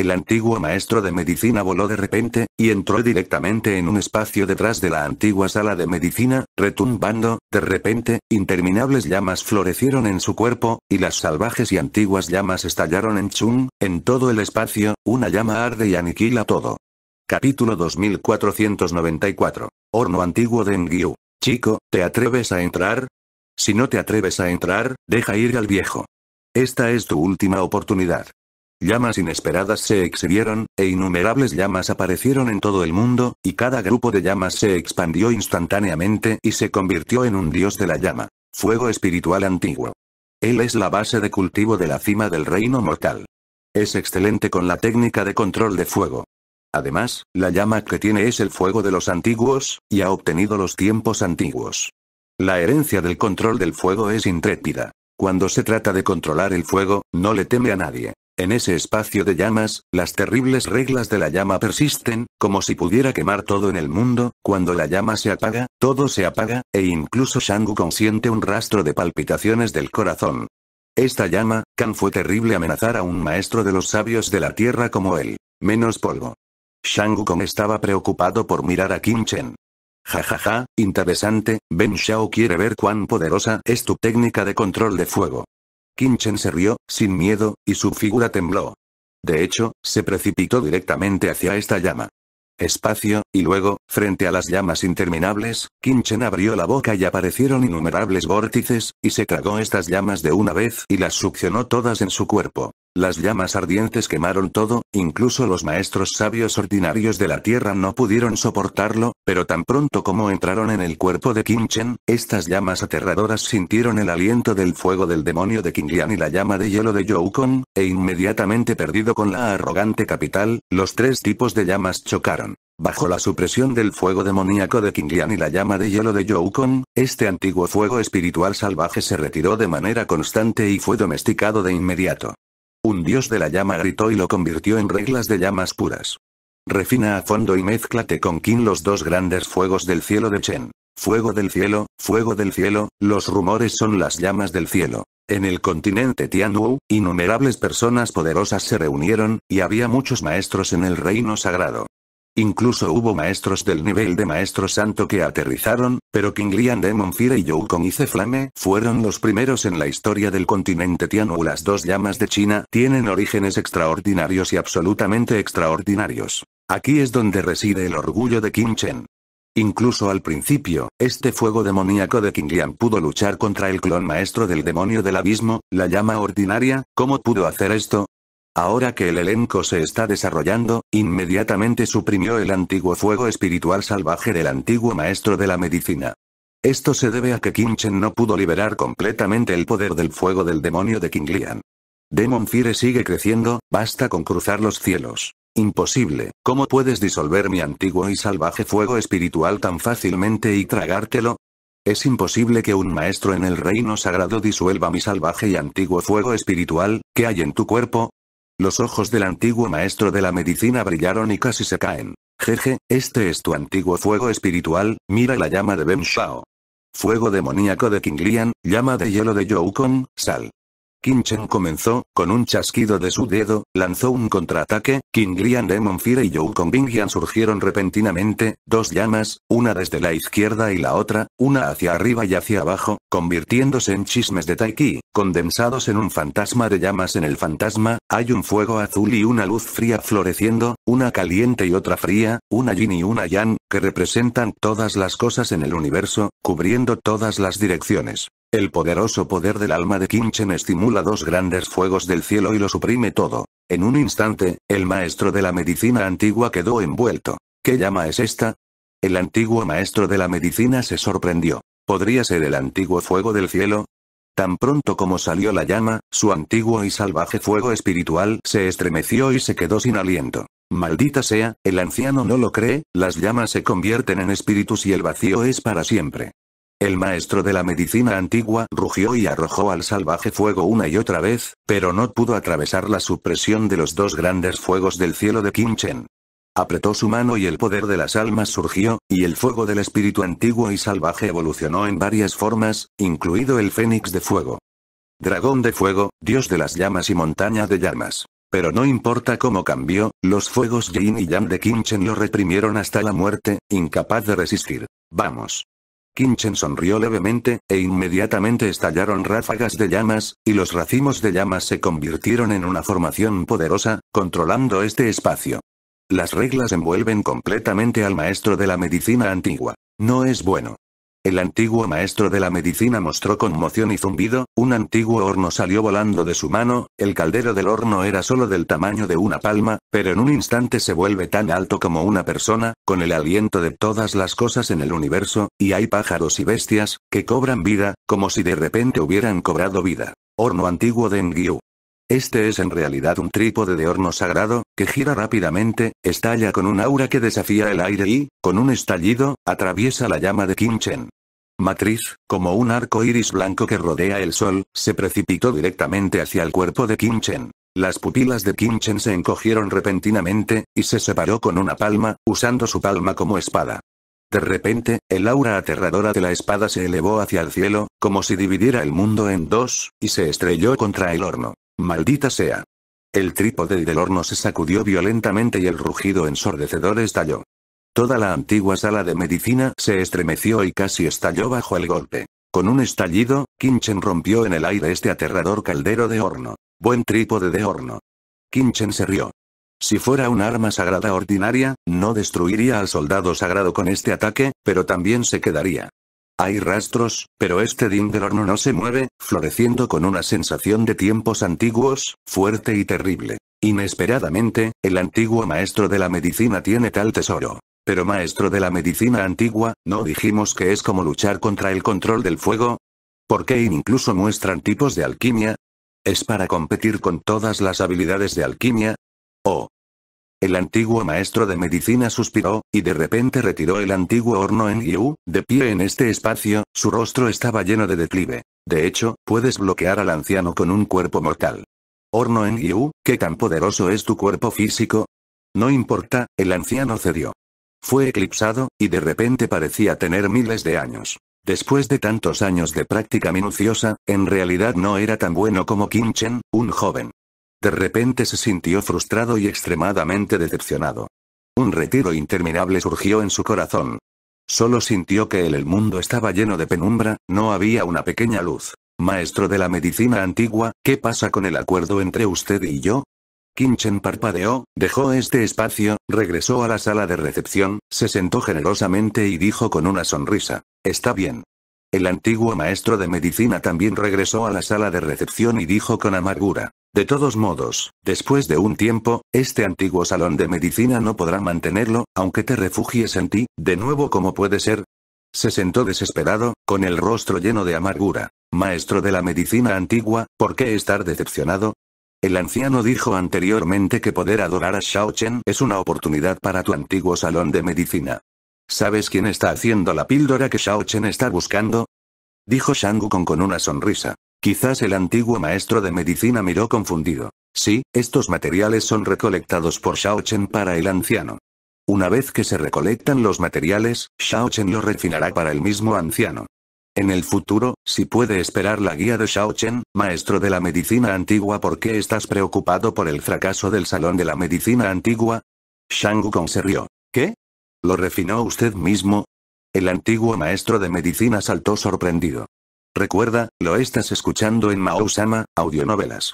el antiguo maestro de medicina voló de repente, y entró directamente en un espacio detrás de la antigua sala de medicina, retumbando, de repente, interminables llamas florecieron en su cuerpo, y las salvajes y antiguas llamas estallaron en Chung en todo el espacio, una llama arde y aniquila todo. Capítulo 2494. Horno antiguo de Ngyu. Chico, ¿te atreves a entrar? Si no te atreves a entrar, deja ir al viejo. Esta es tu última oportunidad. Llamas inesperadas se exhibieron, e innumerables llamas aparecieron en todo el mundo, y cada grupo de llamas se expandió instantáneamente y se convirtió en un dios de la llama. Fuego espiritual antiguo. Él es la base de cultivo de la cima del reino mortal. Es excelente con la técnica de control de fuego. Además, la llama que tiene es el fuego de los antiguos, y ha obtenido los tiempos antiguos. La herencia del control del fuego es intrépida. Cuando se trata de controlar el fuego, no le teme a nadie. En ese espacio de llamas, las terribles reglas de la llama persisten, como si pudiera quemar todo en el mundo, cuando la llama se apaga, todo se apaga, e incluso Shangu siente un rastro de palpitaciones del corazón. Esta llama, Kan fue terrible amenazar a un maestro de los sabios de la tierra como él. Menos polvo. Shang Wukong estaba preocupado por mirar a Kim Chen. Jajaja, ja, ja, interesante, Ben Shao quiere ver cuán poderosa es tu técnica de control de fuego. Kinchen se rió, sin miedo, y su figura tembló. De hecho, se precipitó directamente hacia esta llama. Espacio, y luego, frente a las llamas interminables, Kinchen abrió la boca y aparecieron innumerables vórtices, y se tragó estas llamas de una vez y las succionó todas en su cuerpo. Las llamas ardientes quemaron todo, incluso los maestros sabios ordinarios de la Tierra no pudieron soportarlo, pero tan pronto como entraron en el cuerpo de Kimchen, estas llamas aterradoras sintieron el aliento del fuego del demonio de Qinglian y la llama de hielo de Youkon, e inmediatamente perdido con la arrogante capital, los tres tipos de llamas chocaron. Bajo la supresión del fuego demoníaco de Qinglian y la llama de hielo de Youkon, este antiguo fuego espiritual salvaje se retiró de manera constante y fue domesticado de inmediato. Un dios de la llama gritó y lo convirtió en reglas de llamas puras. Refina a fondo y mézclate con Kim los dos grandes fuegos del cielo de Chen. Fuego del cielo, fuego del cielo, los rumores son las llamas del cielo. En el continente Tianwu, innumerables personas poderosas se reunieron, y había muchos maestros en el reino sagrado. Incluso hubo maestros del nivel de Maestro Santo que aterrizaron, pero Qinglian Demon Fire y Youkong Ice Flame fueron los primeros en la historia del continente Tianhu. Las dos llamas de China tienen orígenes extraordinarios y absolutamente extraordinarios. Aquí es donde reside el orgullo de Kim Chen. Incluso al principio, este fuego demoníaco de Qinglian pudo luchar contra el clon maestro del demonio del abismo, la llama ordinaria, ¿cómo pudo hacer esto? Ahora que el elenco se está desarrollando, inmediatamente suprimió el antiguo fuego espiritual salvaje del antiguo maestro de la medicina. Esto se debe a que Kimchen no pudo liberar completamente el poder del fuego del demonio de King Lian. Demon Fire sigue creciendo, basta con cruzar los cielos. Imposible, ¿cómo puedes disolver mi antiguo y salvaje fuego espiritual tan fácilmente y tragártelo? Es imposible que un maestro en el reino sagrado disuelva mi salvaje y antiguo fuego espiritual, que hay en tu cuerpo, los ojos del antiguo maestro de la medicina brillaron y casi se caen. Jeje, este es tu antiguo fuego espiritual, mira la llama de Ben Shao. Fuego demoníaco de Kinglian, llama de hielo de Youkon, sal. Chen comenzó, con un chasquido de su dedo, lanzó un contraataque, Lian Demon Fire y Yu Convingian surgieron repentinamente, dos llamas, una desde la izquierda y la otra, una hacia arriba y hacia abajo, convirtiéndose en chismes de Taiki, condensados en un fantasma de llamas en el fantasma, hay un fuego azul y una luz fría floreciendo, una caliente y otra fría, una yin y una yang, que representan todas las cosas en el universo, cubriendo todas las direcciones. El poderoso poder del alma de Kimchen estimula dos grandes fuegos del cielo y lo suprime todo. En un instante, el maestro de la medicina antigua quedó envuelto. ¿Qué llama es esta? El antiguo maestro de la medicina se sorprendió. ¿Podría ser el antiguo fuego del cielo? Tan pronto como salió la llama, su antiguo y salvaje fuego espiritual se estremeció y se quedó sin aliento. Maldita sea, el anciano no lo cree, las llamas se convierten en espíritus y el vacío es para siempre. El maestro de la medicina antigua rugió y arrojó al salvaje fuego una y otra vez, pero no pudo atravesar la supresión de los dos grandes fuegos del cielo de Qinchen. Apretó su mano y el poder de las almas surgió, y el fuego del espíritu antiguo y salvaje evolucionó en varias formas, incluido el fénix de fuego. Dragón de fuego, dios de las llamas y montaña de llamas. Pero no importa cómo cambió, los fuegos yin y yang de Qinchen lo reprimieron hasta la muerte, incapaz de resistir. Vamos. Kinchen sonrió levemente, e inmediatamente estallaron ráfagas de llamas, y los racimos de llamas se convirtieron en una formación poderosa, controlando este espacio. Las reglas envuelven completamente al maestro de la medicina antigua. No es bueno. El antiguo maestro de la medicina mostró conmoción y zumbido, un antiguo horno salió volando de su mano, el caldero del horno era solo del tamaño de una palma, pero en un instante se vuelve tan alto como una persona, con el aliento de todas las cosas en el universo, y hay pájaros y bestias, que cobran vida, como si de repente hubieran cobrado vida. Horno antiguo de Nguiu. Este es en realidad un trípode de horno sagrado, que gira rápidamente, estalla con un aura que desafía el aire y, con un estallido, atraviesa la llama de Kim Matriz, como un arco iris blanco que rodea el sol, se precipitó directamente hacia el cuerpo de Kim Las pupilas de Kim se encogieron repentinamente, y se separó con una palma, usando su palma como espada. De repente, el aura aterradora de la espada se elevó hacia el cielo, como si dividiera el mundo en dos, y se estrelló contra el horno. Maldita sea. El trípode del horno se sacudió violentamente y el rugido ensordecedor estalló. Toda la antigua sala de medicina se estremeció y casi estalló bajo el golpe. Con un estallido, Kinchen rompió en el aire este aterrador caldero de horno. Buen trípode de horno. Kinchen se rió. Si fuera un arma sagrada ordinaria, no destruiría al soldado sagrado con este ataque, pero también se quedaría hay rastros, pero este din horno no se mueve, floreciendo con una sensación de tiempos antiguos, fuerte y terrible. Inesperadamente, el antiguo maestro de la medicina tiene tal tesoro. Pero maestro de la medicina antigua, ¿no dijimos que es como luchar contra el control del fuego? ¿Por qué incluso muestran tipos de alquimia? ¿Es para competir con todas las habilidades de alquimia? Oh, el antiguo maestro de medicina suspiró, y de repente retiró el antiguo horno en Yu, de pie en este espacio, su rostro estaba lleno de declive. De hecho, puedes bloquear al anciano con un cuerpo mortal. Horno en Yu, ¿qué tan poderoso es tu cuerpo físico? No importa, el anciano cedió. Fue eclipsado, y de repente parecía tener miles de años. Después de tantos años de práctica minuciosa, en realidad no era tan bueno como Kim Chen, un joven. De repente se sintió frustrado y extremadamente decepcionado. Un retiro interminable surgió en su corazón. Solo sintió que el, el mundo estaba lleno de penumbra, no había una pequeña luz. Maestro de la medicina antigua, ¿qué pasa con el acuerdo entre usted y yo? Kinchen parpadeó, dejó este espacio, regresó a la sala de recepción, se sentó generosamente y dijo con una sonrisa. Está bien. El antiguo maestro de medicina también regresó a la sala de recepción y dijo con amargura. De todos modos, después de un tiempo, este antiguo salón de medicina no podrá mantenerlo, aunque te refugies en ti, de nuevo como puede ser. Se sentó desesperado, con el rostro lleno de amargura. Maestro de la medicina antigua, ¿por qué estar decepcionado? El anciano dijo anteriormente que poder adorar a Shao Chen es una oportunidad para tu antiguo salón de medicina. ¿Sabes quién está haciendo la píldora que Shao Chen está buscando? Dijo Shangu con una sonrisa. Quizás el antiguo maestro de medicina miró confundido. Sí, estos materiales son recolectados por Shaochen para el anciano. Una vez que se recolectan los materiales, Shaochen lo refinará para el mismo anciano. En el futuro, si puede esperar la guía de Shaochen, maestro de la medicina antigua, ¿por qué estás preocupado por el fracaso del salón de la medicina antigua? Shang Wukong se rió. ¿Qué? ¿Lo refinó usted mismo? El antiguo maestro de medicina saltó sorprendido. Recuerda, lo estás escuchando en Mao-sama, Audionovelas.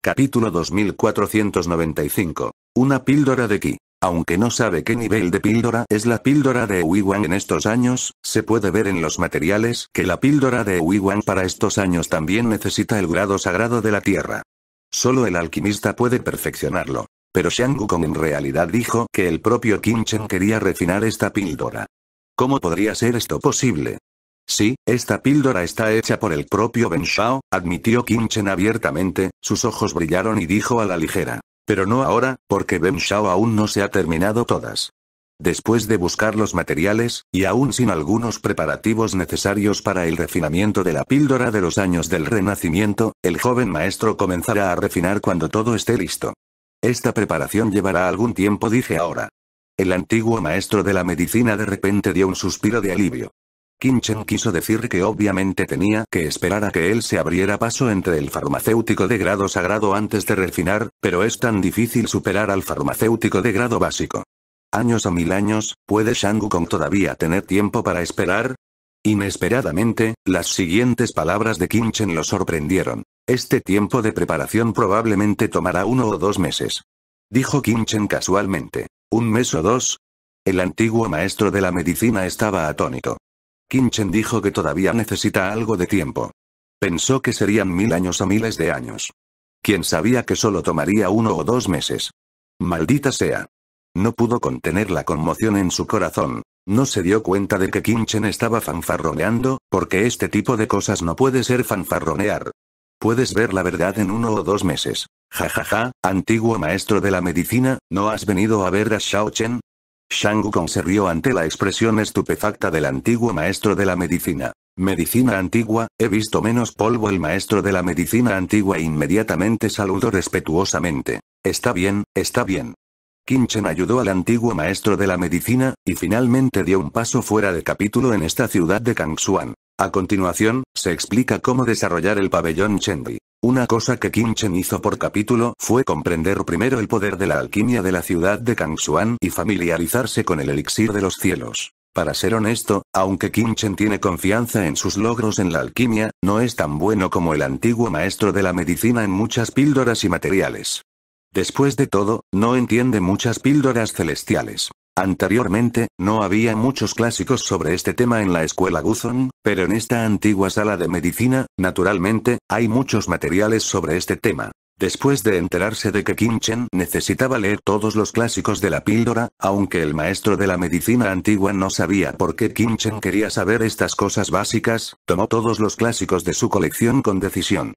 Capítulo 2495. Una píldora de ki. Aunque no sabe qué nivel de píldora es la píldora de Wang en estos años, se puede ver en los materiales que la píldora de Wang para estos años también necesita el grado sagrado de la tierra. Solo el alquimista puede perfeccionarlo. Pero Shang Gukong en realidad dijo que el propio Qin Chen quería refinar esta píldora. ¿Cómo podría ser esto posible? Sí, esta píldora está hecha por el propio Ben Shao, admitió Chen abiertamente, sus ojos brillaron y dijo a la ligera. Pero no ahora, porque Ben Shao aún no se ha terminado todas. Después de buscar los materiales, y aún sin algunos preparativos necesarios para el refinamiento de la píldora de los años del renacimiento, el joven maestro comenzará a refinar cuando todo esté listo. Esta preparación llevará algún tiempo, dije ahora. El antiguo maestro de la medicina de repente dio un suspiro de alivio. Chen quiso decir que obviamente tenía que esperar a que él se abriera paso entre el farmacéutico de grado sagrado antes de refinar, pero es tan difícil superar al farmacéutico de grado básico. Años o mil años, ¿puede Shang Kong todavía tener tiempo para esperar? Inesperadamente, las siguientes palabras de Kinchen lo sorprendieron. Este tiempo de preparación probablemente tomará uno o dos meses. Dijo Kinchen casualmente. ¿Un mes o dos? El antiguo maestro de la medicina estaba atónito. Kinchen dijo que todavía necesita algo de tiempo. Pensó que serían mil años o miles de años. ¿Quién sabía que solo tomaría uno o dos meses? Maldita sea. No pudo contener la conmoción en su corazón. No se dio cuenta de que Kinchen estaba fanfarroneando, porque este tipo de cosas no puede ser fanfarronear. Puedes ver la verdad en uno o dos meses. Ja ja ja, antiguo maestro de la medicina, ¿no has venido a ver a Chen? Shang Kong se rió ante la expresión estupefacta del antiguo maestro de la medicina. Medicina antigua, he visto menos polvo el maestro de la medicina antigua inmediatamente saludó respetuosamente. Está bien, está bien. Chen ayudó al antiguo maestro de la medicina, y finalmente dio un paso fuera de capítulo en esta ciudad de Kangxuan. A continuación, se explica cómo desarrollar el pabellón Chendi. Una cosa que Kim Chen hizo por capítulo fue comprender primero el poder de la alquimia de la ciudad de Kangsuan y familiarizarse con el elixir de los cielos. Para ser honesto, aunque Kim Chen tiene confianza en sus logros en la alquimia, no es tan bueno como el antiguo maestro de la medicina en muchas píldoras y materiales. Después de todo, no entiende muchas píldoras celestiales. Anteriormente, no había muchos clásicos sobre este tema en la escuela Guzón, pero en esta antigua sala de medicina, naturalmente, hay muchos materiales sobre este tema. Después de enterarse de que Chen necesitaba leer todos los clásicos de la píldora, aunque el maestro de la medicina antigua no sabía por qué Chen quería saber estas cosas básicas, tomó todos los clásicos de su colección con decisión.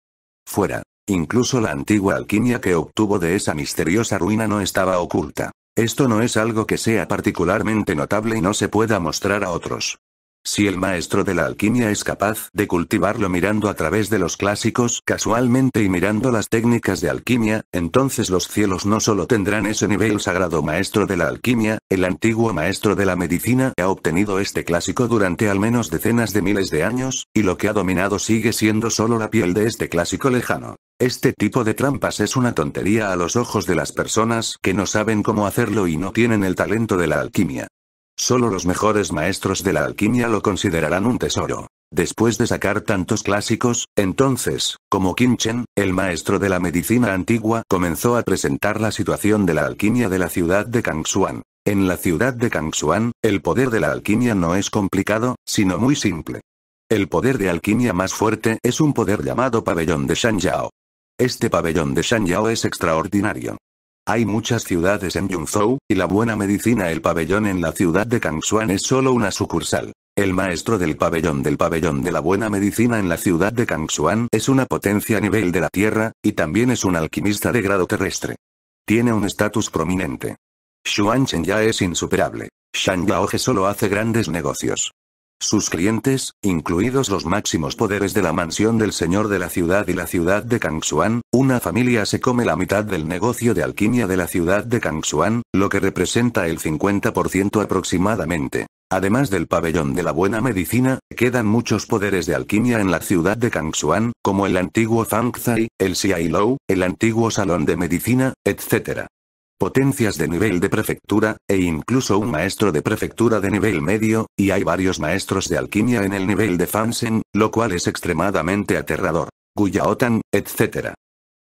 Fuera. Incluso la antigua alquimia que obtuvo de esa misteriosa ruina no estaba oculta. Esto no es algo que sea particularmente notable y no se pueda mostrar a otros. Si el maestro de la alquimia es capaz de cultivarlo mirando a través de los clásicos casualmente y mirando las técnicas de alquimia, entonces los cielos no solo tendrán ese nivel sagrado maestro de la alquimia, el antiguo maestro de la medicina ha obtenido este clásico durante al menos decenas de miles de años, y lo que ha dominado sigue siendo solo la piel de este clásico lejano. Este tipo de trampas es una tontería a los ojos de las personas que no saben cómo hacerlo y no tienen el talento de la alquimia. Solo los mejores maestros de la alquimia lo considerarán un tesoro. Después de sacar tantos clásicos, entonces, como Kinchen, el maestro de la medicina antigua, comenzó a presentar la situación de la alquimia de la ciudad de Kangxuan. En la ciudad de Kangxuan, el poder de la alquimia no es complicado, sino muy simple. El poder de alquimia más fuerte es un poder llamado pabellón de Shangyao. Este pabellón de Shangyao es extraordinario. Hay muchas ciudades en Yunzhou, y la buena medicina el pabellón en la ciudad de Kangshuan es solo una sucursal. El maestro del pabellón del pabellón de la buena medicina en la ciudad de Kangshuan es una potencia a nivel de la Tierra, y también es un alquimista de grado terrestre. Tiene un estatus prominente. Xuan ya es insuperable. Shang Yaohe solo hace grandes negocios. Sus clientes, incluidos los máximos poderes de la mansión del señor de la ciudad y la ciudad de Kangxuan, una familia se come la mitad del negocio de alquimia de la ciudad de Kangxuan, lo que representa el 50% aproximadamente. Además del pabellón de la buena medicina, quedan muchos poderes de alquimia en la ciudad de Kangxuan, como el antiguo Fangzai, el Xiailou, el antiguo salón de medicina, etc potencias de nivel de prefectura, e incluso un maestro de prefectura de nivel medio, y hay varios maestros de alquimia en el nivel de Fansen, lo cual es extremadamente aterrador. Guyaotan, etc.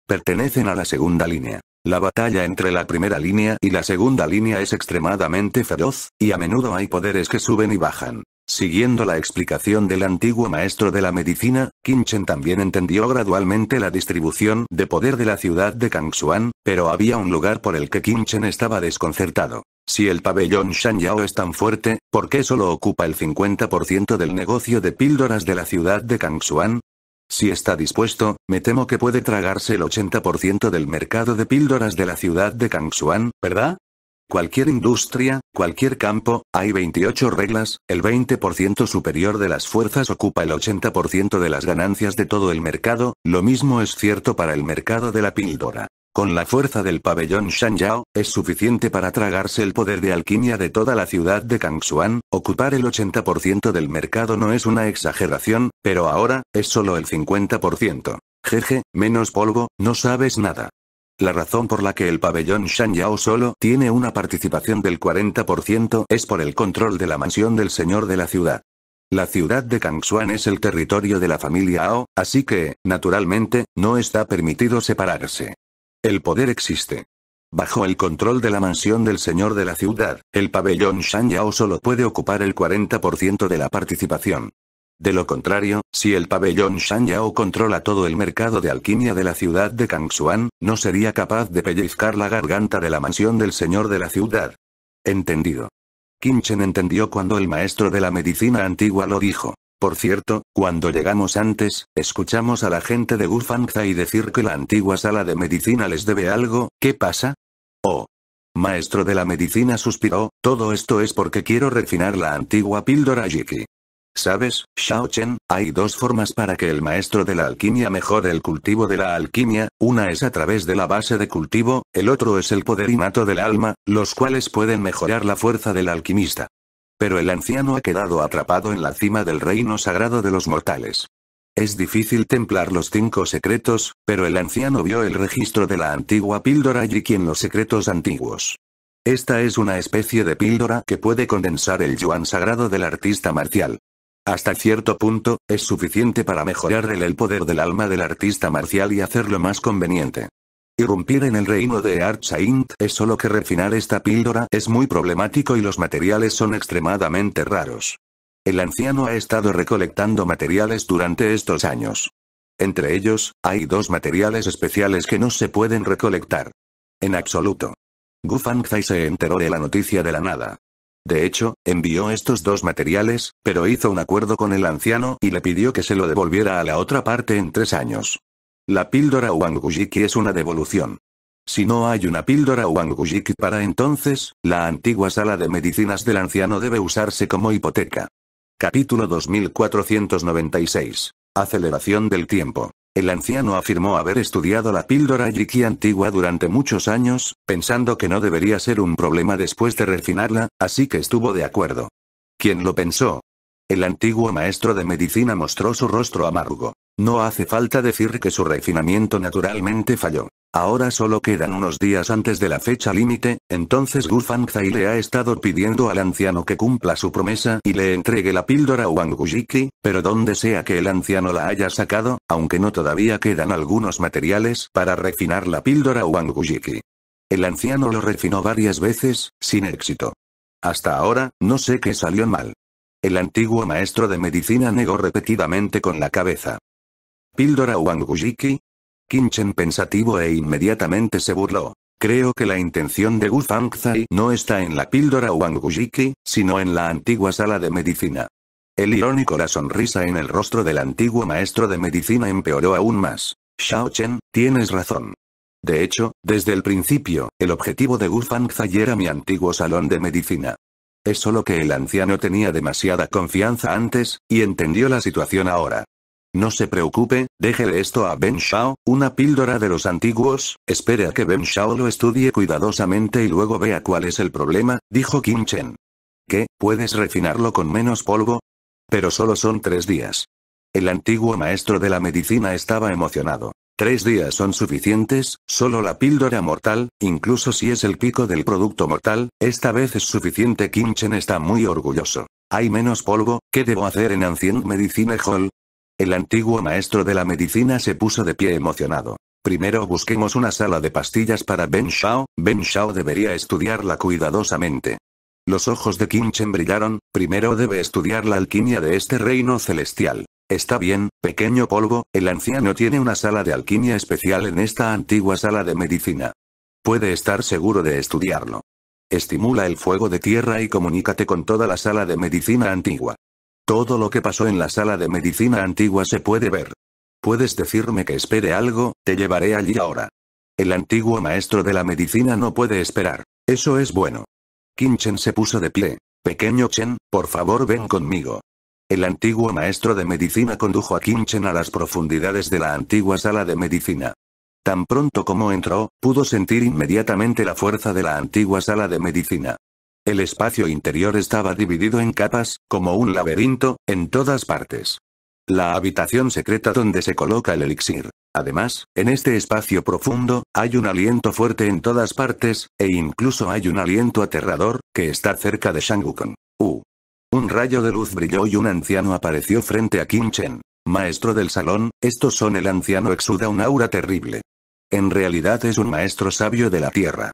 Pertenecen a la segunda línea. La batalla entre la primera línea y la segunda línea es extremadamente feroz, y a menudo hay poderes que suben y bajan. Siguiendo la explicación del antiguo maestro de la medicina, Shen también entendió gradualmente la distribución de poder de la ciudad de Kangxuan, pero había un lugar por el que Shen estaba desconcertado. Si el pabellón Yao es tan fuerte, ¿por qué solo ocupa el 50% del negocio de píldoras de la ciudad de Kangxuan? Si está dispuesto, me temo que puede tragarse el 80% del mercado de píldoras de la ciudad de Kangxuan, ¿verdad? cualquier industria, cualquier campo, hay 28 reglas, el 20% superior de las fuerzas ocupa el 80% de las ganancias de todo el mercado, lo mismo es cierto para el mercado de la píldora. Con la fuerza del pabellón Shangyao, es suficiente para tragarse el poder de alquimia de toda la ciudad de Kangxuan, ocupar el 80% del mercado no es una exageración, pero ahora, es solo el 50%. Jeje, menos polvo, no sabes nada. La razón por la que el pabellón Yao solo tiene una participación del 40% es por el control de la mansión del señor de la ciudad. La ciudad de Kangxuan es el territorio de la familia Ao, así que, naturalmente, no está permitido separarse. El poder existe. Bajo el control de la mansión del señor de la ciudad, el pabellón Yao solo puede ocupar el 40% de la participación. De lo contrario, si el pabellón Yao controla todo el mercado de alquimia de la ciudad de Kangxuan, no sería capaz de pellizcar la garganta de la mansión del señor de la ciudad. Entendido. Chen entendió cuando el maestro de la medicina antigua lo dijo. Por cierto, cuando llegamos antes, escuchamos a la gente de y decir que la antigua sala de medicina les debe algo, ¿qué pasa? Oh. Maestro de la medicina suspiró, todo esto es porque quiero refinar la antigua píldora Yiki. ¿Sabes, Chen, Hay dos formas para que el maestro de la alquimia mejore el cultivo de la alquimia, una es a través de la base de cultivo, el otro es el poder innato del alma, los cuales pueden mejorar la fuerza del alquimista. Pero el anciano ha quedado atrapado en la cima del reino sagrado de los mortales. Es difícil templar los cinco secretos, pero el anciano vio el registro de la antigua píldora y quien los secretos antiguos. Esta es una especie de píldora que puede condensar el yuan sagrado del artista marcial. Hasta cierto punto, es suficiente para mejorar el, poder del alma del artista marcial y hacerlo más conveniente. Irrumpir en el reino de Archaint es solo que refinar esta píldora es muy problemático y los materiales son extremadamente raros. El anciano ha estado recolectando materiales durante estos años. Entre ellos, hay dos materiales especiales que no se pueden recolectar. En absoluto. Gu Zai se enteró de la noticia de la nada. De hecho, envió estos dos materiales, pero hizo un acuerdo con el anciano y le pidió que se lo devolviera a la otra parte en tres años. La píldora Wangujiki es una devolución. Si no hay una píldora Wangujiki para entonces, la antigua sala de medicinas del anciano debe usarse como hipoteca. Capítulo 2496. Aceleración del tiempo. El anciano afirmó haber estudiado la píldora Yiki antigua durante muchos años, pensando que no debería ser un problema después de refinarla, así que estuvo de acuerdo. ¿Quién lo pensó? El antiguo maestro de medicina mostró su rostro amargo. No hace falta decir que su refinamiento naturalmente falló. Ahora solo quedan unos días antes de la fecha límite, entonces Gufang Zai le ha estado pidiendo al anciano que cumpla su promesa y le entregue la píldora Wang pero donde sea que el anciano la haya sacado, aunque no todavía quedan algunos materiales para refinar la píldora Wang El anciano lo refinó varias veces, sin éxito. Hasta ahora, no sé qué salió mal. El antiguo maestro de medicina negó repetidamente con la cabeza. Píldora Wangujiki, Kinchen pensativo e inmediatamente se burló. Creo que la intención de Gu Fangzai no está en la píldora Wangujiki, sino en la antigua sala de medicina. El irónico la sonrisa en el rostro del antiguo maestro de medicina empeoró aún más. Shao Chen, tienes razón. De hecho, desde el principio, el objetivo de Gu Fangzai era mi antiguo salón de medicina. Es solo que el anciano tenía demasiada confianza antes, y entendió la situación ahora. No se preocupe, déjele esto a Ben Shao, una píldora de los antiguos, espere a que Ben Shao lo estudie cuidadosamente y luego vea cuál es el problema, dijo Kim Chen. ¿Qué, puedes refinarlo con menos polvo? Pero solo son tres días. El antiguo maestro de la medicina estaba emocionado. Tres días son suficientes, solo la píldora mortal, incluso si es el pico del producto mortal, esta vez es suficiente. Kim Chen está muy orgulloso. Hay menos polvo, ¿qué debo hacer en Ancient Medicine Hall? El antiguo maestro de la medicina se puso de pie emocionado. Primero busquemos una sala de pastillas para Ben Shao, Ben Shao debería estudiarla cuidadosamente. Los ojos de Chen brillaron, primero debe estudiar la alquimia de este reino celestial. Está bien, pequeño polvo, el anciano tiene una sala de alquimia especial en esta antigua sala de medicina. Puede estar seguro de estudiarlo. Estimula el fuego de tierra y comunícate con toda la sala de medicina antigua. Todo lo que pasó en la sala de medicina antigua se puede ver. Puedes decirme que espere algo, te llevaré allí ahora. El antiguo maestro de la medicina no puede esperar. Eso es bueno. Chen se puso de pie. Pequeño Chen, por favor ven conmigo. El antiguo maestro de medicina condujo a Chen a las profundidades de la antigua sala de medicina. Tan pronto como entró, pudo sentir inmediatamente la fuerza de la antigua sala de medicina. El espacio interior estaba dividido en capas, como un laberinto, en todas partes. La habitación secreta donde se coloca el elixir. Además, en este espacio profundo, hay un aliento fuerte en todas partes, e incluso hay un aliento aterrador, que está cerca de Shangukon. Uh. Un rayo de luz brilló y un anciano apareció frente a Kim Chen. Maestro del salón, estos son el anciano exuda un aura terrible. En realidad es un maestro sabio de la tierra.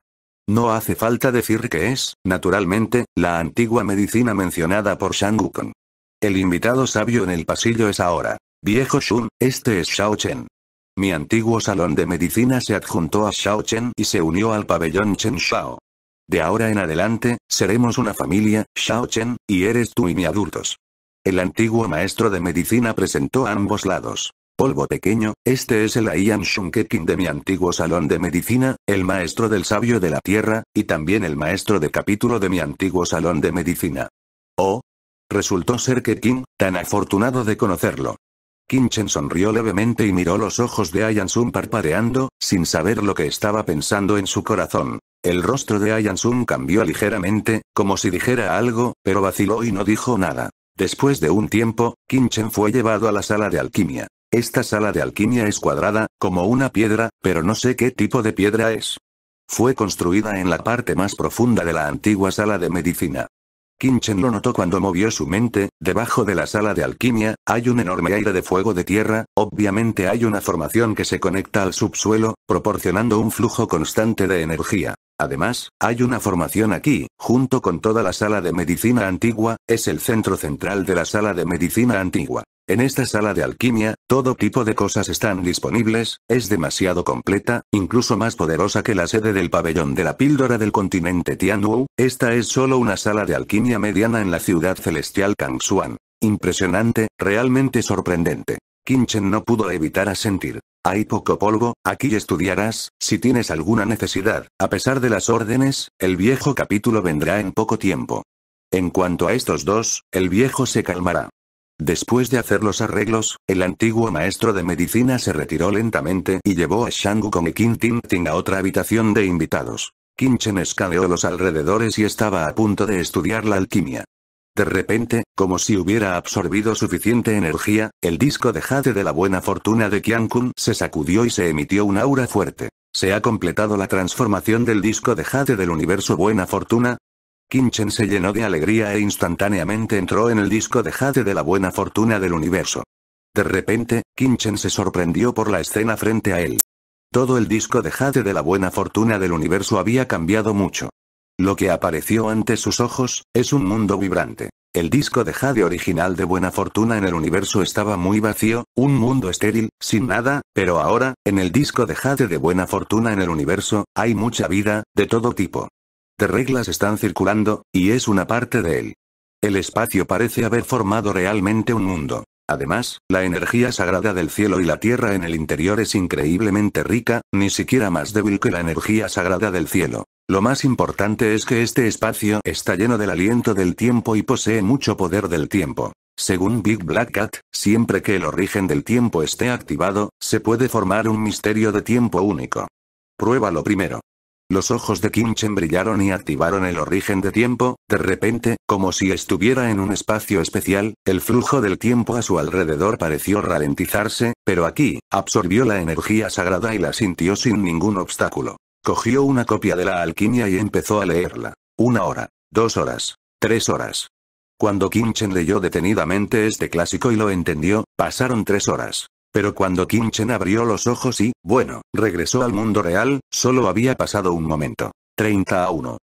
No hace falta decir que es, naturalmente, la antigua medicina mencionada por Shang Wukong. El invitado sabio en el pasillo es ahora. Viejo Shun, este es Shao Chen. Mi antiguo salón de medicina se adjuntó a Shao Chen y se unió al pabellón Chen Shao. De ahora en adelante, seremos una familia, Shao Chen, y eres tú y mi adultos. El antiguo maestro de medicina presentó ambos lados. Polvo pequeño, este es el Shung Shunkekin de mi antiguo salón de medicina, el maestro del sabio de la tierra, y también el maestro de capítulo de mi antiguo salón de medicina. Oh. Resultó ser que tan afortunado de conocerlo. Kinchen sonrió levemente y miró los ojos de Ayan parpadeando, sin saber lo que estaba pensando en su corazón. El rostro de Ayan cambió ligeramente, como si dijera algo, pero vaciló y no dijo nada. Después de un tiempo, Kinchen fue llevado a la sala de alquimia. Esta sala de alquimia es cuadrada, como una piedra, pero no sé qué tipo de piedra es. Fue construida en la parte más profunda de la antigua sala de medicina. Kinchen lo notó cuando movió su mente, debajo de la sala de alquimia, hay un enorme aire de fuego de tierra, obviamente hay una formación que se conecta al subsuelo, proporcionando un flujo constante de energía. Además, hay una formación aquí, junto con toda la sala de medicina antigua, es el centro central de la sala de medicina antigua. En esta sala de alquimia, todo tipo de cosas están disponibles, es demasiado completa, incluso más poderosa que la sede del pabellón de la píldora del continente Tianwu, esta es solo una sala de alquimia mediana en la ciudad celestial Kangxuan. Impresionante, realmente sorprendente. Chen no pudo evitar asentir. Hay poco polvo, aquí estudiarás, si tienes alguna necesidad, a pesar de las órdenes, el viejo capítulo vendrá en poco tiempo. En cuanto a estos dos, el viejo se calmará. Después de hacer los arreglos, el antiguo maestro de medicina se retiró lentamente y llevó a Shang con y Qin Ting a otra habitación de invitados. Qin Chen los alrededores y estaba a punto de estudiar la alquimia. De repente, como si hubiera absorbido suficiente energía, el disco de jade de la buena fortuna de Qian Kun se sacudió y se emitió un aura fuerte. Se ha completado la transformación del disco de jade del universo buena fortuna, Kinchen se llenó de alegría e instantáneamente entró en el disco de Jade de la buena fortuna del universo. De repente, Kinchen se sorprendió por la escena frente a él. Todo el disco de Jade de la buena fortuna del universo había cambiado mucho. Lo que apareció ante sus ojos, es un mundo vibrante. El disco de Jade original de Buena Fortuna en el universo estaba muy vacío, un mundo estéril, sin nada, pero ahora, en el disco de Jade de Buena Fortuna en el universo, hay mucha vida, de todo tipo de reglas están circulando, y es una parte de él. El espacio parece haber formado realmente un mundo. Además, la energía sagrada del cielo y la tierra en el interior es increíblemente rica, ni siquiera más débil que la energía sagrada del cielo. Lo más importante es que este espacio está lleno del aliento del tiempo y posee mucho poder del tiempo. Según Big Black Cat, siempre que el origen del tiempo esté activado, se puede formar un misterio de tiempo único. Pruébalo primero. Los ojos de Kinchen brillaron y activaron el origen de tiempo, de repente, como si estuviera en un espacio especial, el flujo del tiempo a su alrededor pareció ralentizarse, pero aquí, absorbió la energía sagrada y la sintió sin ningún obstáculo. Cogió una copia de la alquimia y empezó a leerla. Una hora, dos horas, tres horas. Cuando Kinchen leyó detenidamente este clásico y lo entendió, pasaron tres horas. Pero cuando Kinchen abrió los ojos y, bueno, regresó al mundo real, solo había pasado un momento. 30 a 1.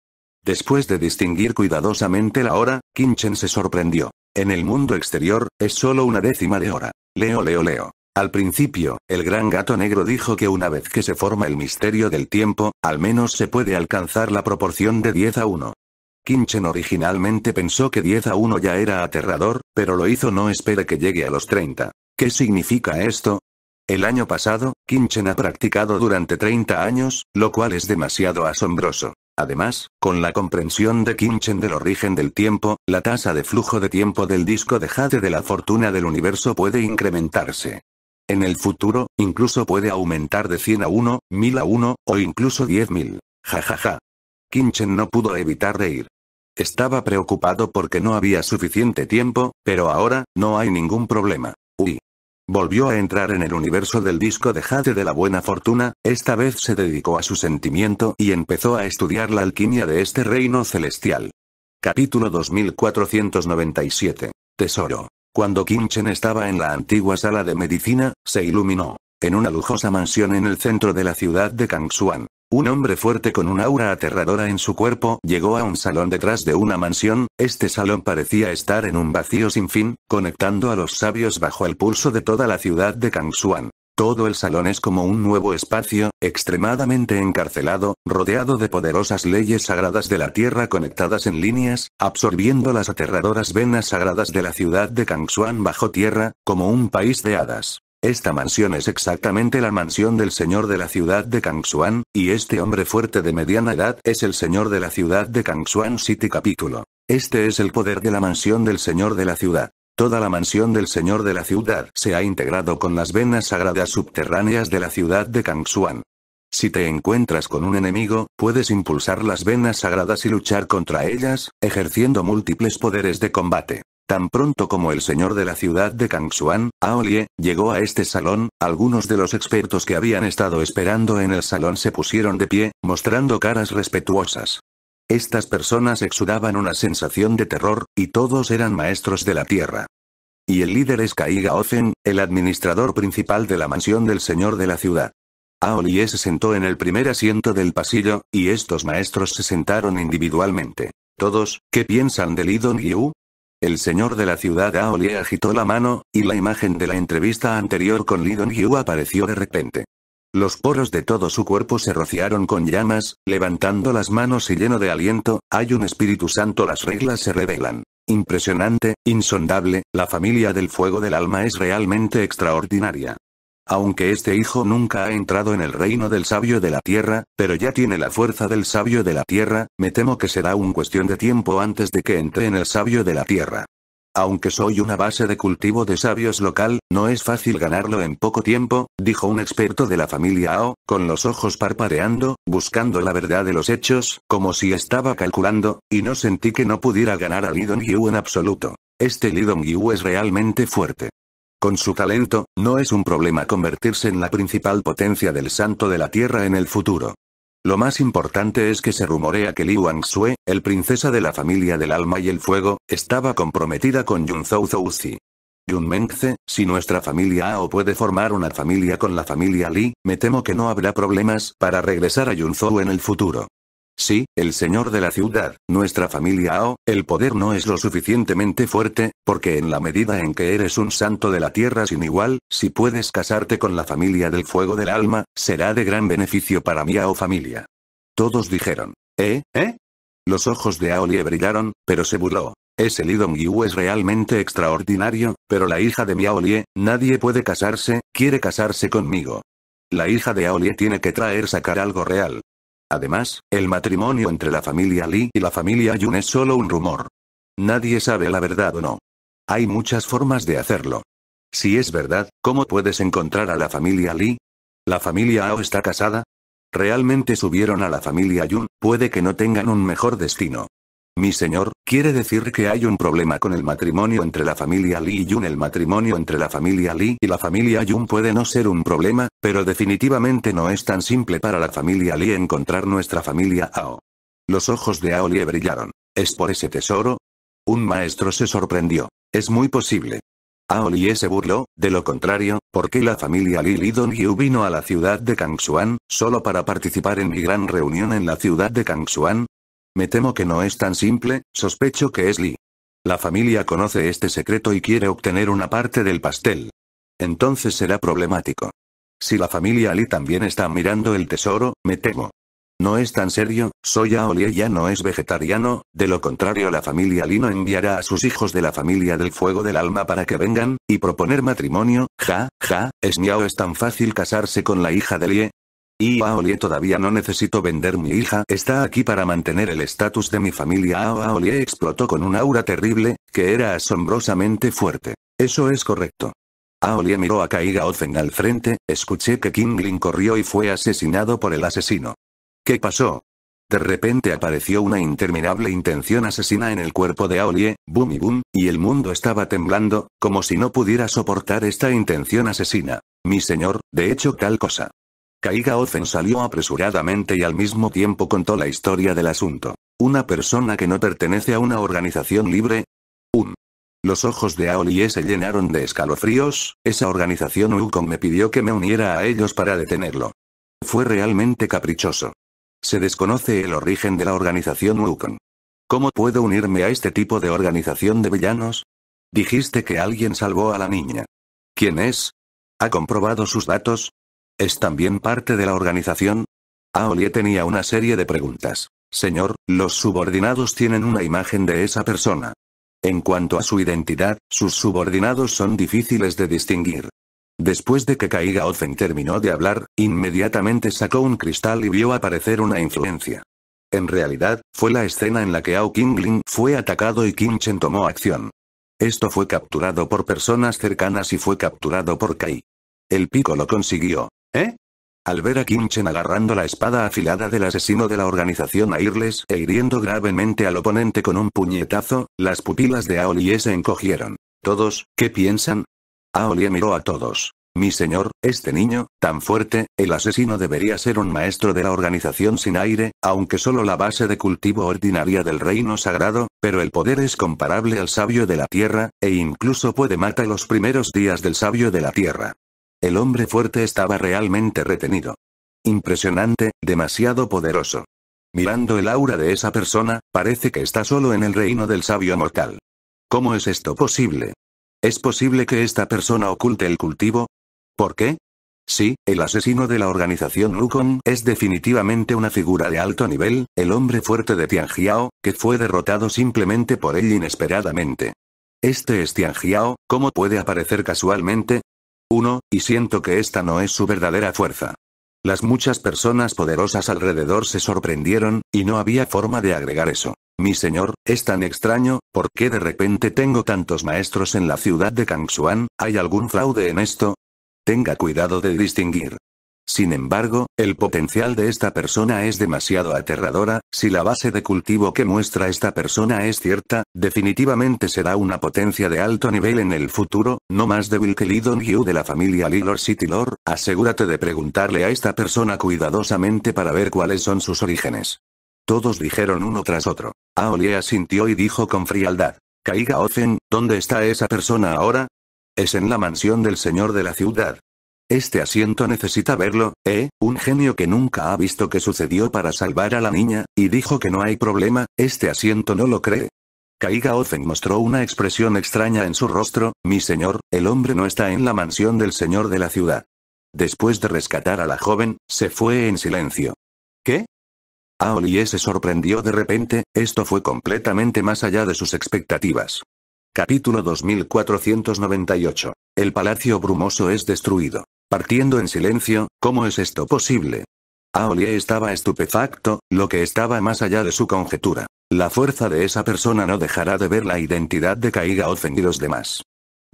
Después de distinguir cuidadosamente la hora, Kinchen se sorprendió. En el mundo exterior, es solo una décima de hora. Leo, leo, leo. Al principio, el gran gato negro dijo que una vez que se forma el misterio del tiempo, al menos se puede alcanzar la proporción de 10 a 1. Kinchen originalmente pensó que 10 a 1 ya era aterrador, pero lo hizo no espere que llegue a los 30. ¿Qué significa esto? El año pasado, Kinchen ha practicado durante 30 años, lo cual es demasiado asombroso. Además, con la comprensión de Kinchen del origen del tiempo, la tasa de flujo de tiempo del disco de Jade de la fortuna del universo puede incrementarse. En el futuro, incluso puede aumentar de 100 a 1, 1000 a 1, o incluso 10.000. Jajaja. Kinchen no pudo evitar ir. Estaba preocupado porque no había suficiente tiempo, pero ahora, no hay ningún problema. Uy. Volvió a entrar en el universo del disco de Jade de la Buena Fortuna, esta vez se dedicó a su sentimiento y empezó a estudiar la alquimia de este reino celestial. Capítulo 2497. Tesoro. Cuando Kim Chen estaba en la antigua sala de medicina, se iluminó. En una lujosa mansión en el centro de la ciudad de Kangsuan. Un hombre fuerte con una aura aterradora en su cuerpo llegó a un salón detrás de una mansión, este salón parecía estar en un vacío sin fin, conectando a los sabios bajo el pulso de toda la ciudad de Kangsuan. Todo el salón es como un nuevo espacio, extremadamente encarcelado, rodeado de poderosas leyes sagradas de la tierra conectadas en líneas, absorbiendo las aterradoras venas sagradas de la ciudad de Kangsuan bajo tierra, como un país de hadas. Esta mansión es exactamente la mansión del señor de la ciudad de Kangsuan, y este hombre fuerte de mediana edad es el señor de la ciudad de Kangsuan City capítulo. Este es el poder de la mansión del señor de la ciudad. Toda la mansión del señor de la ciudad se ha integrado con las venas sagradas subterráneas de la ciudad de Kangsuan. Si te encuentras con un enemigo, puedes impulsar las venas sagradas y luchar contra ellas, ejerciendo múltiples poderes de combate. Tan pronto como el señor de la ciudad de Kangxuan, Aolie, llegó a este salón, algunos de los expertos que habían estado esperando en el salón se pusieron de pie, mostrando caras respetuosas. Estas personas exudaban una sensación de terror, y todos eran maestros de la tierra. Y el líder es Kaiga Ozen, el administrador principal de la mansión del señor de la ciudad. Aolie se sentó en el primer asiento del pasillo, y estos maestros se sentaron individualmente. Todos, ¿qué piensan de Lidon Yu? El señor de la ciudad Aoli agitó la mano, y la imagen de la entrevista anterior con Lidon yu apareció de repente. Los poros de todo su cuerpo se rociaron con llamas, levantando las manos y lleno de aliento, hay un Espíritu Santo las reglas se revelan. Impresionante, insondable, la familia del fuego del alma es realmente extraordinaria. Aunque este hijo nunca ha entrado en el reino del sabio de la tierra, pero ya tiene la fuerza del sabio de la tierra, me temo que será un cuestión de tiempo antes de que entre en el sabio de la tierra. Aunque soy una base de cultivo de sabios local, no es fácil ganarlo en poco tiempo, dijo un experto de la familia Ao, con los ojos parpadeando, buscando la verdad de los hechos, como si estaba calculando, y no sentí que no pudiera ganar a Lidong Yu en absoluto. Este Lidong Yu es realmente fuerte. Con su talento, no es un problema convertirse en la principal potencia del santo de la tierra en el futuro. Lo más importante es que se rumorea que Li Wangxue, el princesa de la familia del alma y el fuego, estaba comprometida con Yun Zhou Zouzi. Yun si nuestra familia AO puede formar una familia con la familia Li, me temo que no habrá problemas para regresar a Yunzhou en el futuro. Sí, el señor de la ciudad, nuestra familia Ao, el poder no es lo suficientemente fuerte, porque en la medida en que eres un santo de la tierra sin igual, si puedes casarte con la familia del fuego del alma, será de gran beneficio para mi Ao familia. Todos dijeron, ¿eh? ¿eh? Los ojos de Ao Lie brillaron, pero se burló. Ese Lidong Yu es realmente extraordinario, pero la hija de mi Lie, nadie puede casarse, quiere casarse conmigo. La hija de Lie tiene que traer sacar algo real, Además, el matrimonio entre la familia Lee y la familia Yun es solo un rumor. Nadie sabe la verdad o no. Hay muchas formas de hacerlo. Si es verdad, ¿cómo puedes encontrar a la familia Lee? ¿La familia Ao está casada? ¿Realmente subieron a la familia Yun? Puede que no tengan un mejor destino. Mi señor, Quiere decir que hay un problema con el matrimonio entre la familia Li y Yun. El matrimonio entre la familia Li y la familia Yun puede no ser un problema, pero definitivamente no es tan simple para la familia Li encontrar nuestra familia Ao. Los ojos de Ao Lie brillaron. ¿Es por ese tesoro? Un maestro se sorprendió. Es muy posible. Ao Lee se burló, de lo contrario, ¿por qué la familia Li Don Yu vino a la ciudad de Kangxuan, solo para participar en mi gran reunión en la ciudad de Kangxuan? Me temo que no es tan simple, sospecho que es Li. La familia conoce este secreto y quiere obtener una parte del pastel. Entonces será problemático. Si la familia Li también está mirando el tesoro, me temo. No es tan serio, Soya Olie ya no es vegetariano, de lo contrario la familia Li no enviará a sus hijos de la familia del fuego del alma para que vengan, y proponer matrimonio, ja, ja, es Niao es tan fácil casarse con la hija de Lie, y Aolie todavía no necesito vender mi hija está aquí para mantener el estatus de mi familia. Aolie explotó con un aura terrible, que era asombrosamente fuerte. Eso es correcto. Aolie miró a Kaiga Ozen al frente, escuché que Kinglin corrió y fue asesinado por el asesino. ¿Qué pasó? De repente apareció una interminable intención asesina en el cuerpo de Aolie, boom y boom, y el mundo estaba temblando, como si no pudiera soportar esta intención asesina. Mi señor, de hecho tal cosa. Kaiga Ozen salió apresuradamente y al mismo tiempo contó la historia del asunto. Una persona que no pertenece a una organización libre. Un. Los ojos de Aolie se llenaron de escalofríos, esa organización Wukong me pidió que me uniera a ellos para detenerlo. Fue realmente caprichoso. Se desconoce el origen de la organización Wukong. ¿Cómo puedo unirme a este tipo de organización de villanos? Dijiste que alguien salvó a la niña. ¿Quién es? ¿Ha comprobado sus datos? ¿Es también parte de la organización? Ah, lie tenía una serie de preguntas. Señor, los subordinados tienen una imagen de esa persona. En cuanto a su identidad, sus subordinados son difíciles de distinguir. Después de que Kaiga Ozen terminó de hablar, inmediatamente sacó un cristal y vio aparecer una influencia. En realidad, fue la escena en la que Ao Kingling fue atacado y Kim Chen tomó acción. Esto fue capturado por personas cercanas y fue capturado por Kai. El pico lo consiguió. ¿Eh? Al ver a Kinchen agarrando la espada afilada del asesino de la organización irles e hiriendo gravemente al oponente con un puñetazo, las pupilas de Aolie se encogieron. ¿Todos, qué piensan? Aolie miró a todos. Mi señor, este niño, tan fuerte, el asesino debería ser un maestro de la organización sin aire, aunque solo la base de cultivo ordinaria del reino sagrado, pero el poder es comparable al sabio de la tierra, e incluso puede matar los primeros días del sabio de la tierra. El hombre fuerte estaba realmente retenido. Impresionante, demasiado poderoso. Mirando el aura de esa persona, parece que está solo en el reino del sabio mortal. ¿Cómo es esto posible? ¿Es posible que esta persona oculte el cultivo? ¿Por qué? Sí, el asesino de la organización Lucon es definitivamente una figura de alto nivel, el hombre fuerte de Tianjiao, que fue derrotado simplemente por él inesperadamente. Este es Tianjiao, ¿cómo puede aparecer casualmente? uno, y siento que esta no es su verdadera fuerza. Las muchas personas poderosas alrededor se sorprendieron, y no había forma de agregar eso. Mi señor, es tan extraño, ¿por qué de repente tengo tantos maestros en la ciudad de Kangxuan? ¿Hay algún fraude en esto? Tenga cuidado de distinguir. Sin embargo, el potencial de esta persona es demasiado aterradora, si la base de cultivo que muestra esta persona es cierta, definitivamente será una potencia de alto nivel en el futuro, no más débil que Lidon Yu de la familia Lilor Citylor, asegúrate de preguntarle a esta persona cuidadosamente para ver cuáles son sus orígenes. Todos dijeron uno tras otro. Aolie asintió y dijo con frialdad. Caiga Ozen, ¿dónde está esa persona ahora? Es en la mansión del señor de la ciudad. Este asiento necesita verlo, ¿eh? Un genio que nunca ha visto qué sucedió para salvar a la niña, y dijo que no hay problema, este asiento no lo cree. Kaiga Ozen mostró una expresión extraña en su rostro, mi señor, el hombre no está en la mansión del señor de la ciudad. Después de rescatar a la joven, se fue en silencio. ¿Qué? Aolie se sorprendió de repente, esto fue completamente más allá de sus expectativas. Capítulo 2498. El palacio brumoso es destruido partiendo en silencio, ¿cómo es esto posible? Aolie ah, estaba estupefacto, lo que estaba más allá de su conjetura. La fuerza de esa persona no dejará de ver la identidad de Caiga ofendidos y los demás.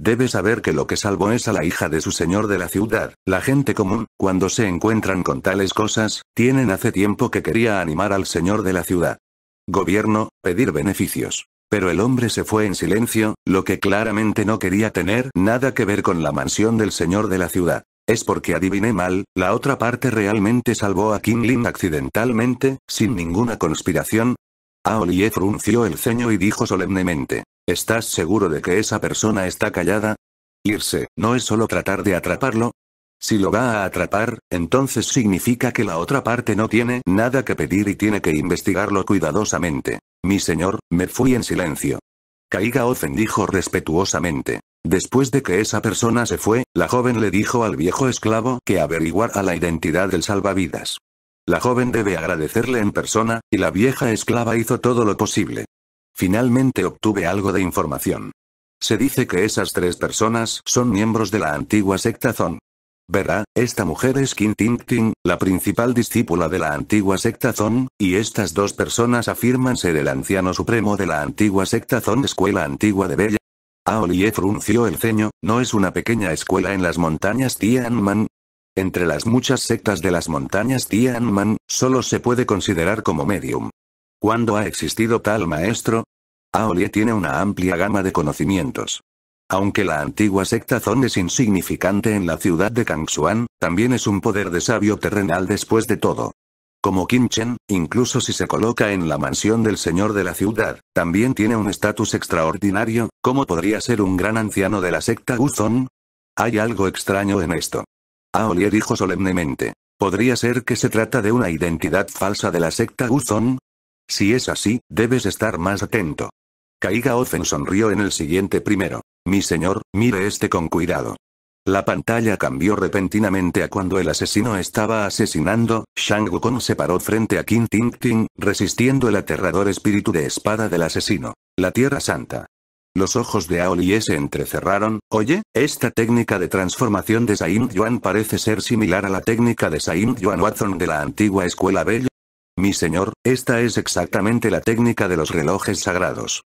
Debe saber que lo que salvó es a la hija de su señor de la ciudad, la gente común, cuando se encuentran con tales cosas, tienen hace tiempo que quería animar al señor de la ciudad. Gobierno, pedir beneficios. Pero el hombre se fue en silencio, lo que claramente no quería tener nada que ver con la mansión del señor de la ciudad. Es porque adiviné mal, la otra parte realmente salvó a Lin accidentalmente, sin ninguna conspiración. Aolie frunció el ceño y dijo solemnemente. ¿Estás seguro de que esa persona está callada? Irse, no es solo tratar de atraparlo. Si lo va a atrapar, entonces significa que la otra parte no tiene nada que pedir y tiene que investigarlo cuidadosamente. Mi señor, me fui en silencio. Kaiga Ozen dijo respetuosamente. Después de que esa persona se fue, la joven le dijo al viejo esclavo que averiguara la identidad del salvavidas. La joven debe agradecerle en persona, y la vieja esclava hizo todo lo posible. Finalmente obtuve algo de información. Se dice que esas tres personas son miembros de la antigua secta Zon. Verá, esta mujer es Kim Ting Ting, la principal discípula de la antigua secta Zon, y estas dos personas afirman ser el anciano supremo de la antigua secta Zon Escuela Antigua de Bella, Aolie frunció el ceño, ¿no es una pequeña escuela en las montañas Tianman? Entre las muchas sectas de las montañas Tianman, solo se puede considerar como medium. ¿Cuándo ha existido tal maestro? Aolie tiene una amplia gama de conocimientos. Aunque la antigua secta Zon es insignificante en la ciudad de Kangxuan, también es un poder de sabio terrenal después de todo. Como Kim incluso si se coloca en la mansión del señor de la ciudad, también tiene un estatus extraordinario, ¿cómo podría ser un gran anciano de la secta Guzon? Hay algo extraño en esto. Aolier dijo solemnemente. ¿Podría ser que se trata de una identidad falsa de la secta Guzon? Si es así, debes estar más atento. Kaiga Ozen sonrió en el siguiente primero. Mi señor, mire este con cuidado. La pantalla cambió repentinamente a cuando el asesino estaba asesinando, Shang Wukong se paró frente a King Ting Ting, resistiendo el aterrador espíritu de espada del asesino. La Tierra Santa. Los ojos de Aoli se entrecerraron, oye, esta técnica de transformación de Saint Yuan parece ser similar a la técnica de Saint Yuan Watson de la antigua escuela bella. Mi señor, esta es exactamente la técnica de los relojes sagrados.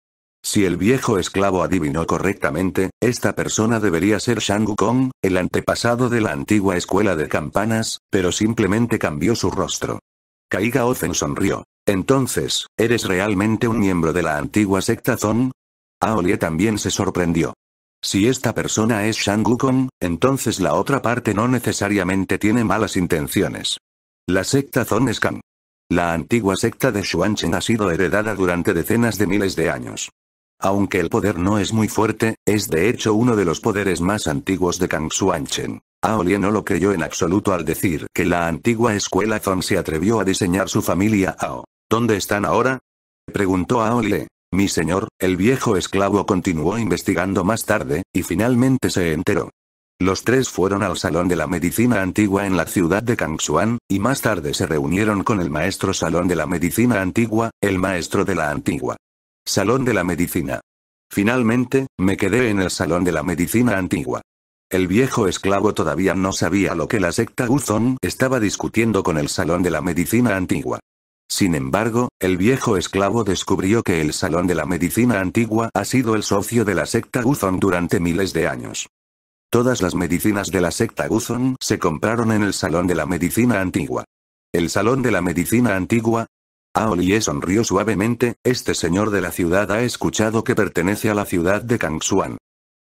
Si el viejo esclavo adivinó correctamente, esta persona debería ser Shang Kong, el antepasado de la antigua escuela de campanas, pero simplemente cambió su rostro. Kaiga Ozen sonrió. Entonces, ¿eres realmente un miembro de la antigua secta Zon? Aolie ah, también se sorprendió. Si esta persona es Shang Kong, entonces la otra parte no necesariamente tiene malas intenciones. La secta Zon es Kang. La antigua secta de Xuanchen ha sido heredada durante decenas de miles de años. Aunque el poder no es muy fuerte, es de hecho uno de los poderes más antiguos de Ao Aolie no lo creyó en absoluto al decir que la antigua escuela Zon se atrevió a diseñar su familia Ao. ¿Dónde están ahora? Preguntó Aolie. Mi señor, el viejo esclavo continuó investigando más tarde, y finalmente se enteró. Los tres fueron al Salón de la Medicina Antigua en la ciudad de Kangxuan, y más tarde se reunieron con el maestro Salón de la Medicina Antigua, el maestro de la Antigua. Salón de la Medicina. Finalmente, me quedé en el Salón de la Medicina Antigua. El viejo esclavo todavía no sabía lo que la secta Uzon estaba discutiendo con el Salón de la Medicina Antigua. Sin embargo, el viejo esclavo descubrió que el Salón de la Medicina Antigua ha sido el socio de la secta Uzon durante miles de años. Todas las medicinas de la secta uzón se compraron en el Salón de la Medicina Antigua. El Salón de la Medicina Antigua, Aolie sonrió suavemente, este señor de la ciudad ha escuchado que pertenece a la ciudad de Kangxuan.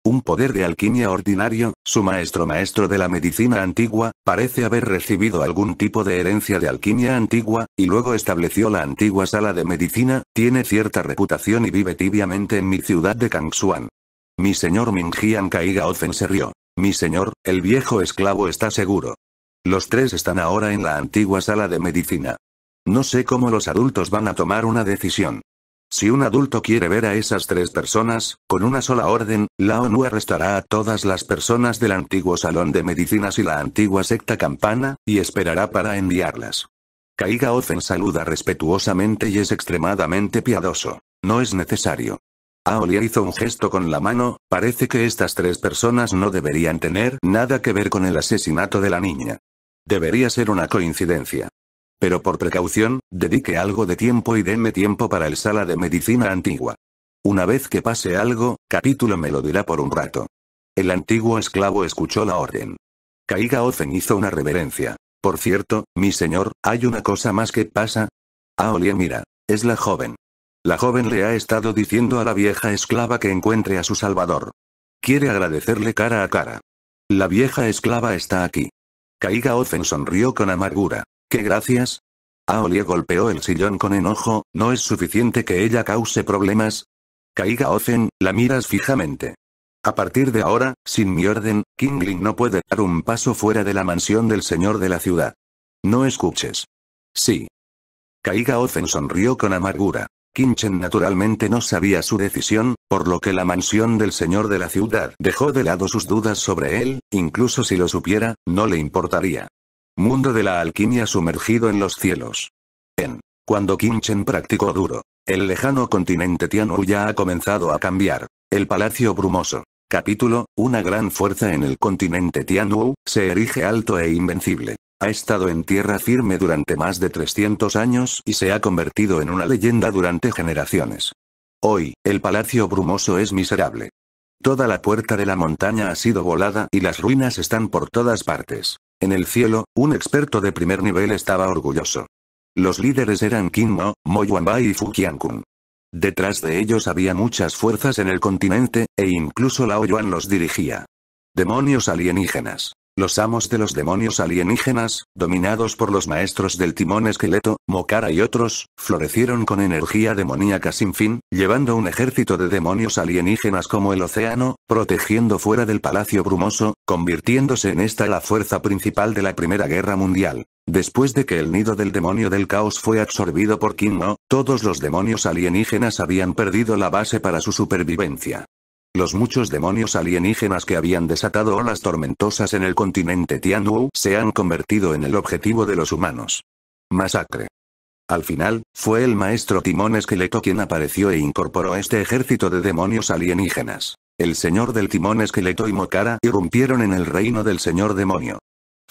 Un poder de alquimia ordinario, su maestro maestro de la medicina antigua, parece haber recibido algún tipo de herencia de alquimia antigua, y luego estableció la antigua sala de medicina, tiene cierta reputación y vive tibiamente en mi ciudad de Kangxuan. Mi señor Mingjian Kaiga se rió. Mi señor, el viejo esclavo está seguro. Los tres están ahora en la antigua sala de medicina. No sé cómo los adultos van a tomar una decisión. Si un adulto quiere ver a esas tres personas, con una sola orden, la ONU arrestará a todas las personas del antiguo Salón de Medicinas y la antigua secta Campana, y esperará para enviarlas. Kaiga Ozen saluda respetuosamente y es extremadamente piadoso. No es necesario. Aolia hizo un gesto con la mano, parece que estas tres personas no deberían tener nada que ver con el asesinato de la niña. Debería ser una coincidencia. Pero por precaución, dedique algo de tiempo y denme tiempo para el sala de medicina antigua. Una vez que pase algo, capítulo me lo dirá por un rato. El antiguo esclavo escuchó la orden. Caiga Ozen hizo una reverencia. Por cierto, mi señor, ¿hay una cosa más que pasa? Ah, oye mira. Es la joven. La joven le ha estado diciendo a la vieja esclava que encuentre a su salvador. Quiere agradecerle cara a cara. La vieja esclava está aquí. Caiga Ozen sonrió con amargura. ¿Qué gracias? Aolie ah, golpeó el sillón con enojo, no es suficiente que ella cause problemas. Caiga Ozen, la miras fijamente. A partir de ahora, sin mi orden, Kingling no puede dar un paso fuera de la mansión del señor de la ciudad. No escuches. Sí. Caiga Ozen sonrió con amargura. Kinchen naturalmente no sabía su decisión, por lo que la mansión del señor de la ciudad dejó de lado sus dudas sobre él, incluso si lo supiera, no le importaría. Mundo de la alquimia sumergido en los cielos. En. Cuando Kimchen practicó duro. El lejano continente Tianwu ya ha comenzado a cambiar. El Palacio Brumoso. Capítulo, una gran fuerza en el continente Tianwu, se erige alto e invencible. Ha estado en tierra firme durante más de 300 años y se ha convertido en una leyenda durante generaciones. Hoy, el Palacio Brumoso es miserable. Toda la puerta de la montaña ha sido volada y las ruinas están por todas partes. En el cielo, un experto de primer nivel estaba orgulloso. Los líderes eran Mo, Yuan Bai y Fu Qiankun. Detrás de ellos había muchas fuerzas en el continente, e incluso Lao Yuan los dirigía. Demonios alienígenas. Los amos de los demonios alienígenas, dominados por los maestros del timón esqueleto, Mokara y otros, florecieron con energía demoníaca sin fin, llevando un ejército de demonios alienígenas como el océano, protegiendo fuera del palacio brumoso, convirtiéndose en esta la fuerza principal de la Primera Guerra Mundial. Después de que el nido del demonio del caos fue absorbido por Kingo, todos los demonios alienígenas habían perdido la base para su supervivencia. Los muchos demonios alienígenas que habían desatado olas tormentosas en el continente Tianwu se han convertido en el objetivo de los humanos. Masacre. Al final, fue el maestro Timón Esqueleto quien apareció e incorporó este ejército de demonios alienígenas. El señor del Timón Esqueleto y Mokara irrumpieron en el reino del señor demonio.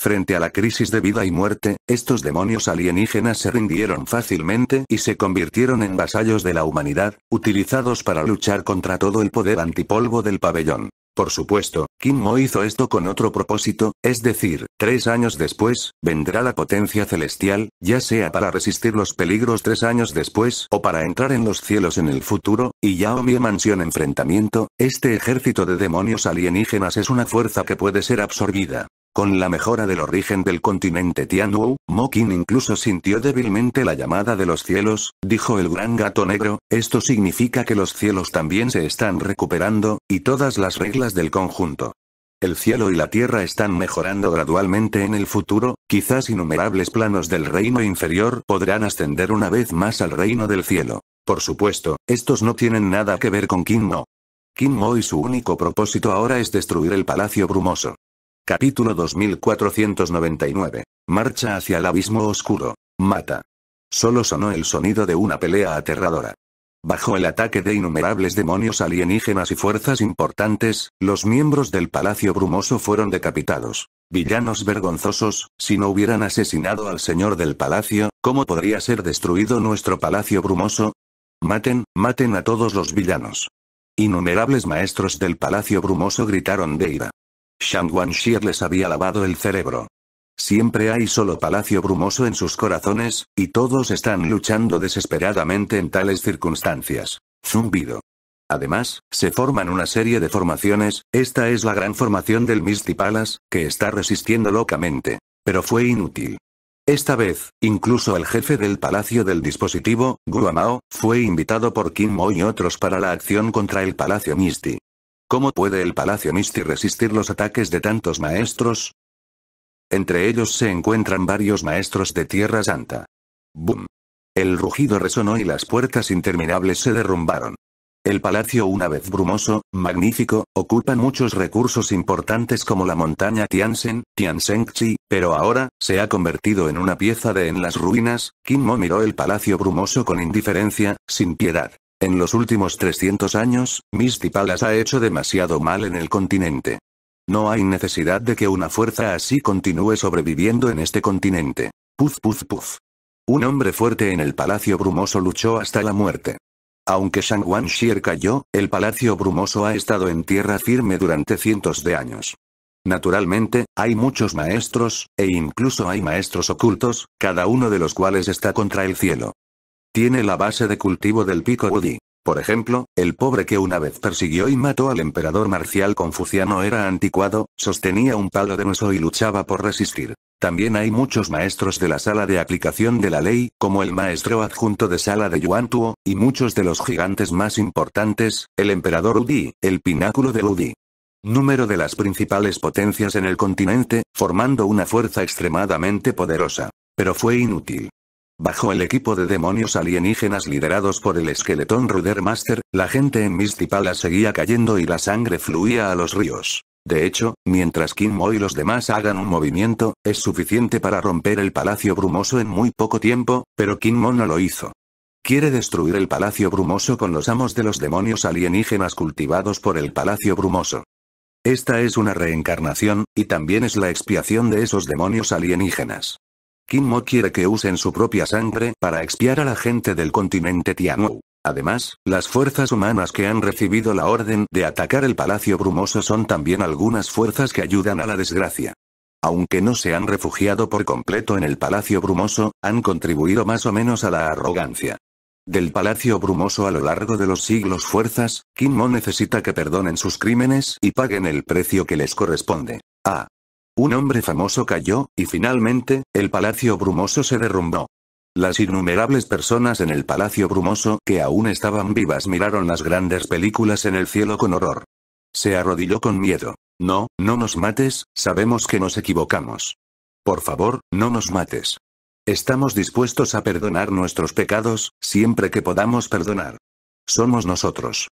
Frente a la crisis de vida y muerte, estos demonios alienígenas se rindieron fácilmente y se convirtieron en vasallos de la humanidad, utilizados para luchar contra todo el poder antipolvo del pabellón. Por supuesto, Kim Mo hizo esto con otro propósito, es decir, tres años después, vendrá la potencia celestial, ya sea para resistir los peligros tres años después o para entrar en los cielos en el futuro, y mi Mansión Enfrentamiento, este ejército de demonios alienígenas es una fuerza que puede ser absorbida. Con la mejora del origen del continente Tianwu, Mokin incluso sintió débilmente la llamada de los cielos, dijo el gran gato negro, esto significa que los cielos también se están recuperando, y todas las reglas del conjunto. El cielo y la tierra están mejorando gradualmente en el futuro, quizás innumerables planos del reino inferior podrán ascender una vez más al reino del cielo. Por supuesto, estos no tienen nada que ver con Mo. Kim Mo y su único propósito ahora es destruir el palacio brumoso. Capítulo 2499. Marcha hacia el abismo oscuro. Mata. Solo sonó el sonido de una pelea aterradora. Bajo el ataque de innumerables demonios alienígenas y fuerzas importantes, los miembros del Palacio Brumoso fueron decapitados. Villanos vergonzosos, si no hubieran asesinado al señor del palacio, ¿cómo podría ser destruido nuestro Palacio Brumoso? Maten, maten a todos los villanos. Innumerables maestros del Palacio Brumoso gritaron de ira. Shang Xie les había lavado el cerebro. Siempre hay solo palacio brumoso en sus corazones, y todos están luchando desesperadamente en tales circunstancias. Zumbido. Además, se forman una serie de formaciones, esta es la gran formación del Misty Palace, que está resistiendo locamente. Pero fue inútil. Esta vez, incluso el jefe del Palacio del Dispositivo, Guamao, fue invitado por Kim Mo y otros para la acción contra el Palacio Misty. ¿Cómo puede el Palacio Misty resistir los ataques de tantos maestros? Entre ellos se encuentran varios maestros de Tierra Santa. ¡Bum! El rugido resonó y las puertas interminables se derrumbaron. El palacio una vez brumoso, magnífico, ocupa muchos recursos importantes como la montaña Tiansen, chi pero ahora, se ha convertido en una pieza de en las ruinas, Qin Mo miró el palacio brumoso con indiferencia, sin piedad. En los últimos 300 años, Misty Palace ha hecho demasiado mal en el continente. No hay necesidad de que una fuerza así continúe sobreviviendo en este continente. Puz puz puz. Un hombre fuerte en el Palacio Brumoso luchó hasta la muerte. Aunque Shang Wan Shier cayó, el Palacio Brumoso ha estado en tierra firme durante cientos de años. Naturalmente, hay muchos maestros, e incluso hay maestros ocultos, cada uno de los cuales está contra el cielo. Tiene la base de cultivo del pico Udi, Por ejemplo, el pobre que una vez persiguió y mató al emperador marcial confuciano era anticuado, sostenía un palo de hueso y luchaba por resistir. También hay muchos maestros de la sala de aplicación de la ley, como el maestro adjunto de sala de Yuan Tuo, y muchos de los gigantes más importantes, el emperador Udi, el pináculo de Udi. Número de las principales potencias en el continente, formando una fuerza extremadamente poderosa. Pero fue inútil. Bajo el equipo de demonios alienígenas liderados por el esqueletón Rudermaster, la gente en Misty seguía cayendo y la sangre fluía a los ríos. De hecho, mientras Kimmo y los demás hagan un movimiento, es suficiente para romper el Palacio Brumoso en muy poco tiempo, pero Kimmo no lo hizo. Quiere destruir el Palacio Brumoso con los amos de los demonios alienígenas cultivados por el Palacio Brumoso. Esta es una reencarnación, y también es la expiación de esos demonios alienígenas. Mo quiere que usen su propia sangre para expiar a la gente del continente Tianwu. Además, las fuerzas humanas que han recibido la orden de atacar el Palacio Brumoso son también algunas fuerzas que ayudan a la desgracia. Aunque no se han refugiado por completo en el Palacio Brumoso, han contribuido más o menos a la arrogancia. Del Palacio Brumoso a lo largo de los siglos fuerzas, Mo necesita que perdonen sus crímenes y paguen el precio que les corresponde. Ah, un hombre famoso cayó, y finalmente, el Palacio Brumoso se derrumbó. Las innumerables personas en el Palacio Brumoso que aún estaban vivas miraron las grandes películas en el cielo con horror. Se arrodilló con miedo. No, no nos mates, sabemos que nos equivocamos. Por favor, no nos mates. Estamos dispuestos a perdonar nuestros pecados, siempre que podamos perdonar. Somos nosotros.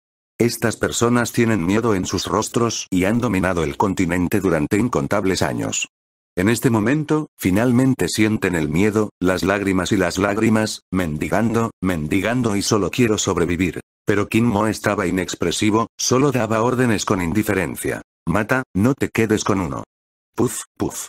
Estas personas tienen miedo en sus rostros y han dominado el continente durante incontables años. En este momento, finalmente sienten el miedo, las lágrimas y las lágrimas, mendigando, mendigando y solo quiero sobrevivir. Pero Kim Mo estaba inexpresivo, solo daba órdenes con indiferencia. Mata, no te quedes con uno. Puf, puf.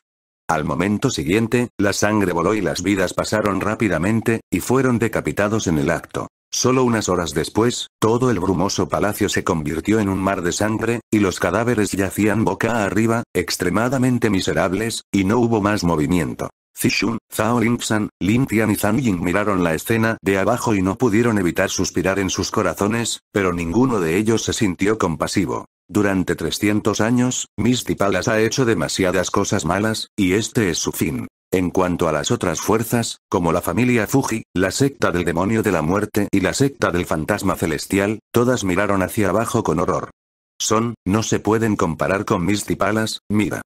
Al momento siguiente, la sangre voló y las vidas pasaron rápidamente, y fueron decapitados en el acto. Solo unas horas después, todo el brumoso palacio se convirtió en un mar de sangre, y los cadáveres yacían boca arriba, extremadamente miserables, y no hubo más movimiento. Zishun, Zhao Lingxan, Lin Tian y Zhang Ying miraron la escena de abajo y no pudieron evitar suspirar en sus corazones, pero ninguno de ellos se sintió compasivo. Durante 300 años, Misty Palas ha hecho demasiadas cosas malas, y este es su fin. En cuanto a las otras fuerzas, como la familia Fuji, la secta del demonio de la muerte y la secta del fantasma celestial, todas miraron hacia abajo con horror. Son, no se pueden comparar con Misty Palace, mira.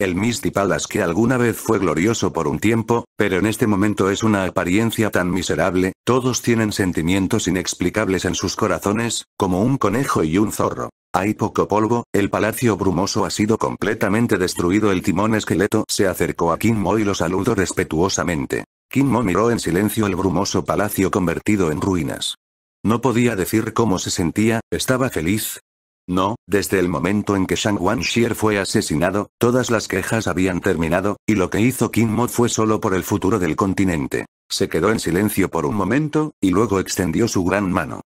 El Misty Palace que alguna vez fue glorioso por un tiempo, pero en este momento es una apariencia tan miserable, todos tienen sentimientos inexplicables en sus corazones, como un conejo y un zorro. Hay poco polvo, el palacio brumoso ha sido completamente destruido. El timón esqueleto se acercó a Mo y lo saludó respetuosamente. Mo miró en silencio el brumoso palacio convertido en ruinas. No podía decir cómo se sentía, estaba feliz, no, desde el momento en que Shang Wan Xier fue asesinado, todas las quejas habían terminado, y lo que hizo Kim Mo fue solo por el futuro del continente. Se quedó en silencio por un momento, y luego extendió su gran mano.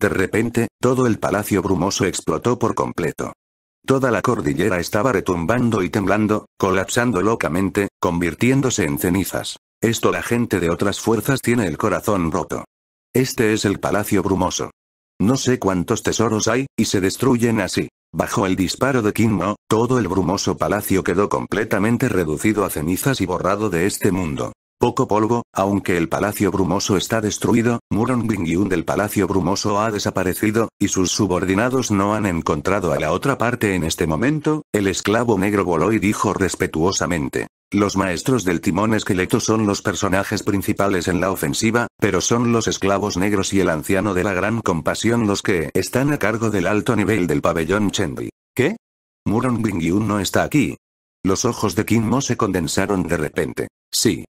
De repente, todo el palacio brumoso explotó por completo. Toda la cordillera estaba retumbando y temblando, colapsando locamente, convirtiéndose en cenizas. Esto la gente de otras fuerzas tiene el corazón roto. Este es el palacio brumoso. No sé cuántos tesoros hay, y se destruyen así. Bajo el disparo de Kimmo, todo el brumoso palacio quedó completamente reducido a cenizas y borrado de este mundo. Poco polvo, aunque el Palacio Brumoso está destruido, Muron Bingyun del Palacio Brumoso ha desaparecido, y sus subordinados no han encontrado a la otra parte en este momento, el esclavo negro voló y dijo respetuosamente. Los maestros del timón esqueleto son los personajes principales en la ofensiva, pero son los esclavos negros y el anciano de la gran compasión los que están a cargo del alto nivel del pabellón Chenbi. ¿Qué? Muron Bingyun no está aquí. Los ojos de Kim Mo se condensaron de repente. Sí,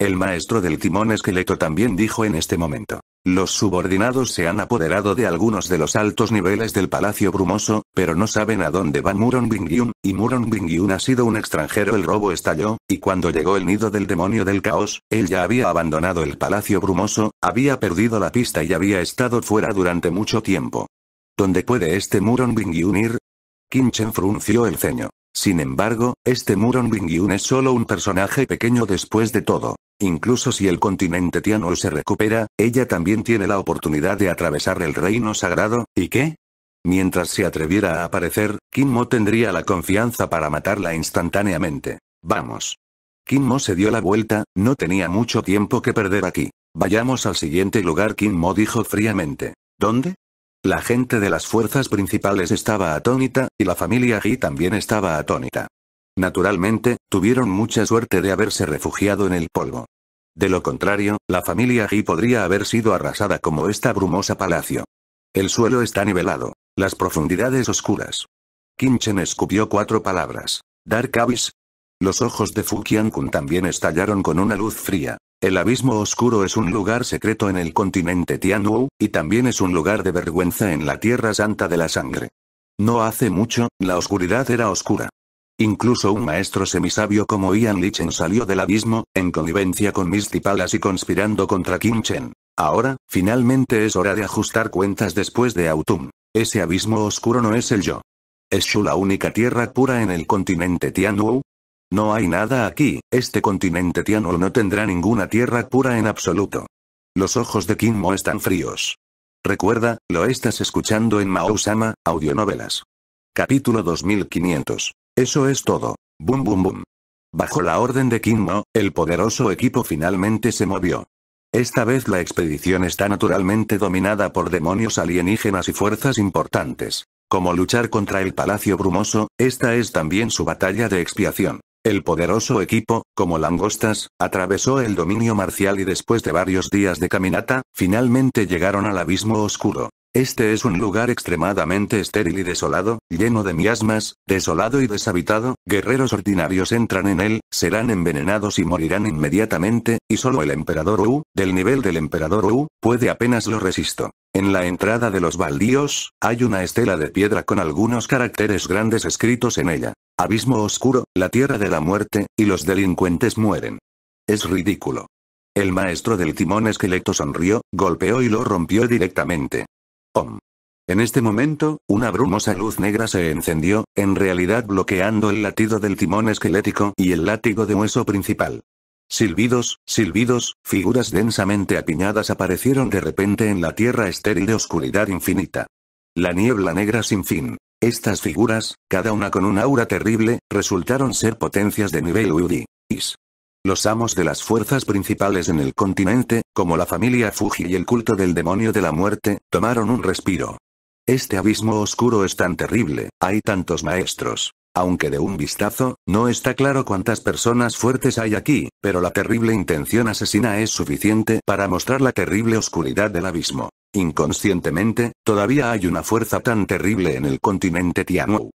el maestro del timón esqueleto también dijo en este momento. Los subordinados se han apoderado de algunos de los altos niveles del Palacio Brumoso, pero no saben a dónde va Muron Bingyun, y Muron Bingyun ha sido un extranjero. El robo estalló, y cuando llegó el nido del demonio del caos, él ya había abandonado el Palacio Brumoso, había perdido la pista y había estado fuera durante mucho tiempo. ¿Dónde puede este Muron Bingyun ir? Kim Chen frunció el ceño. Sin embargo, este Muron Bingyun es solo un personaje pequeño después de todo. Incluso si el continente Tianol se recupera, ella también tiene la oportunidad de atravesar el reino sagrado, ¿y qué? Mientras se atreviera a aparecer, Kinmo tendría la confianza para matarla instantáneamente. Vamos. Kim se dio la vuelta, no tenía mucho tiempo que perder aquí. Vayamos al siguiente lugar Kim dijo fríamente. ¿Dónde? La gente de las fuerzas principales estaba atónita, y la familia Yi también estaba atónita. Naturalmente, tuvieron mucha suerte de haberse refugiado en el polvo. De lo contrario, la familia Yi podría haber sido arrasada como esta brumosa palacio. El suelo está nivelado. Las profundidades oscuras. Kinchen escupió cuatro palabras. Dark Abyss, los ojos de Fu kun también estallaron con una luz fría. El abismo oscuro es un lugar secreto en el continente Tianwu, y también es un lugar de vergüenza en la Tierra Santa de la Sangre. No hace mucho, la oscuridad era oscura. Incluso un maestro semisabio como Ian Lichen salió del abismo, en connivencia con Misty Palace y conspirando contra Kim Chen. Ahora, finalmente es hora de ajustar cuentas después de Autumn. Ese abismo oscuro no es el yo. Es Shu la única tierra pura en el continente Tianwu, no hay nada aquí, este continente tiano no tendrá ninguna tierra pura en absoluto. Los ojos de Kinmo están fríos. Recuerda, lo estás escuchando en Maousama, audionovelas. Capítulo 2500. Eso es todo. Bum bum bum. Bajo la orden de Kinmo, el poderoso equipo finalmente se movió. Esta vez la expedición está naturalmente dominada por demonios alienígenas y fuerzas importantes. Como luchar contra el Palacio Brumoso, esta es también su batalla de expiación. El poderoso equipo, como langostas, atravesó el dominio marcial y después de varios días de caminata, finalmente llegaron al abismo oscuro. Este es un lugar extremadamente estéril y desolado, lleno de miasmas, desolado y deshabitado, guerreros ordinarios entran en él, serán envenenados y morirán inmediatamente, y solo el emperador U, del nivel del emperador Wu, puede apenas lo resisto. En la entrada de los baldíos, hay una estela de piedra con algunos caracteres grandes escritos en ella. Abismo oscuro, la tierra de la muerte, y los delincuentes mueren. Es ridículo. El maestro del timón esqueleto sonrió, golpeó y lo rompió directamente. En este momento, una brumosa luz negra se encendió, en realidad bloqueando el latido del timón esquelético y el látigo de hueso principal. Silbidos, silbidos, figuras densamente apiñadas aparecieron de repente en la tierra estéril de oscuridad infinita. La niebla negra sin fin. Estas figuras, cada una con un aura terrible, resultaron ser potencias de nivel UDI. Los amos de las fuerzas principales en el continente, como la familia Fuji y el culto del demonio de la muerte, tomaron un respiro. Este abismo oscuro es tan terrible, hay tantos maestros. Aunque de un vistazo, no está claro cuántas personas fuertes hay aquí, pero la terrible intención asesina es suficiente para mostrar la terrible oscuridad del abismo. Inconscientemente, todavía hay una fuerza tan terrible en el continente Tianwu.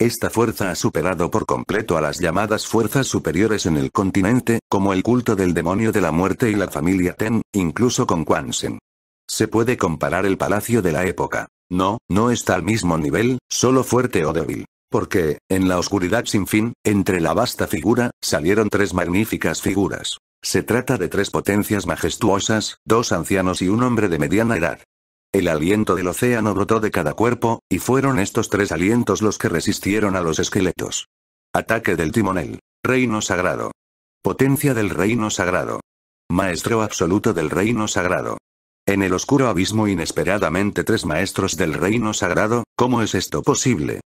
Esta fuerza ha superado por completo a las llamadas fuerzas superiores en el continente, como el culto del demonio de la muerte y la familia Ten, incluso con Quansen. Se puede comparar el palacio de la época. No, no está al mismo nivel, solo fuerte o débil. Porque, en la oscuridad sin fin, entre la vasta figura, salieron tres magníficas figuras. Se trata de tres potencias majestuosas, dos ancianos y un hombre de mediana edad. El aliento del océano brotó de cada cuerpo, y fueron estos tres alientos los que resistieron a los esqueletos. Ataque del timonel. Reino sagrado. Potencia del reino sagrado. Maestro absoluto del reino sagrado. En el oscuro abismo inesperadamente tres maestros del reino sagrado, ¿cómo es esto posible?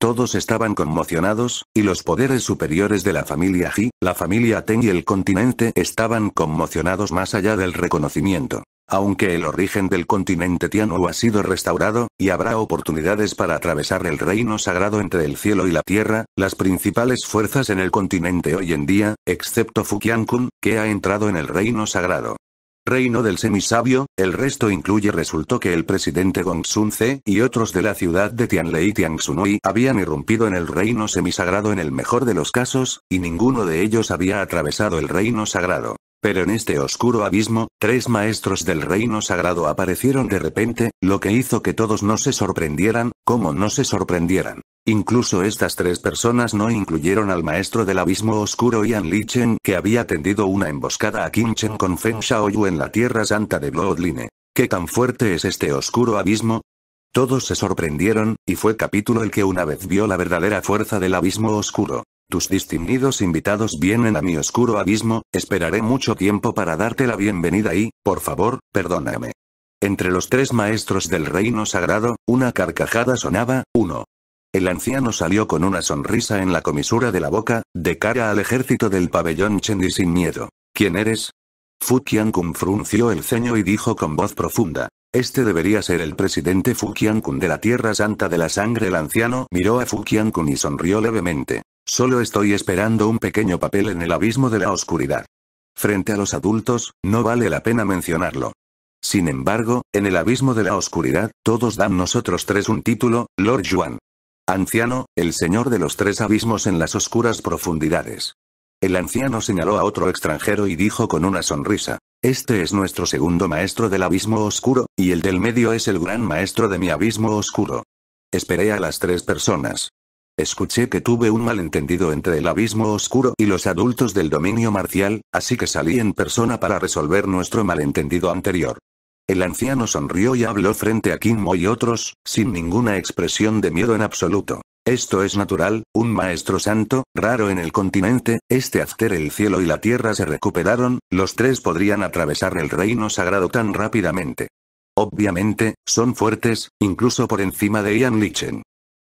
Todos estaban conmocionados, y los poderes superiores de la familia Ji, la familia Ten y el continente estaban conmocionados más allá del reconocimiento aunque el origen del continente Tianhu ha sido restaurado, y habrá oportunidades para atravesar el reino sagrado entre el cielo y la tierra, las principales fuerzas en el continente hoy en día, excepto Kun, que ha entrado en el reino sagrado. Reino del semisabio, el resto incluye resultó que el presidente Gongsun-ce y otros de la ciudad de Tianlei y habían irrumpido en el reino semisagrado en el mejor de los casos, y ninguno de ellos había atravesado el reino sagrado. Pero en este oscuro abismo, tres maestros del reino sagrado aparecieron de repente, lo que hizo que todos no se sorprendieran, como no se sorprendieran. Incluso estas tres personas no incluyeron al maestro del abismo oscuro Ian Lichen que había tendido una emboscada a Kimchen con Feng Shaoyu en la Tierra Santa de Bloodline. ¿Qué tan fuerte es este oscuro abismo? Todos se sorprendieron, y fue capítulo el que una vez vio la verdadera fuerza del abismo oscuro. Tus distinguidos invitados vienen a mi oscuro abismo, esperaré mucho tiempo para darte la bienvenida y, por favor, perdóname. Entre los tres maestros del reino sagrado, una carcajada sonaba, uno. El anciano salió con una sonrisa en la comisura de la boca, de cara al ejército del pabellón Chendi sin miedo. ¿Quién eres? Fu Kun frunció el ceño y dijo con voz profunda. Este debería ser el presidente Fu Kun de la Tierra Santa de la Sangre. El anciano miró a Fu Kun y sonrió levemente. Solo estoy esperando un pequeño papel en el abismo de la oscuridad. Frente a los adultos, no vale la pena mencionarlo. Sin embargo, en el abismo de la oscuridad, todos dan nosotros tres un título, Lord Yuan. Anciano, el señor de los tres abismos en las oscuras profundidades. El anciano señaló a otro extranjero y dijo con una sonrisa. Este es nuestro segundo maestro del abismo oscuro, y el del medio es el gran maestro de mi abismo oscuro. Esperé a las tres personas escuché que tuve un malentendido entre el abismo oscuro y los adultos del dominio marcial, así que salí en persona para resolver nuestro malentendido anterior. El anciano sonrió y habló frente a Kimmo y otros, sin ninguna expresión de miedo en absoluto. Esto es natural, un maestro santo, raro en el continente, este after el cielo y la tierra se recuperaron, los tres podrían atravesar el reino sagrado tan rápidamente. Obviamente, son fuertes, incluso por encima de Ian Lichen.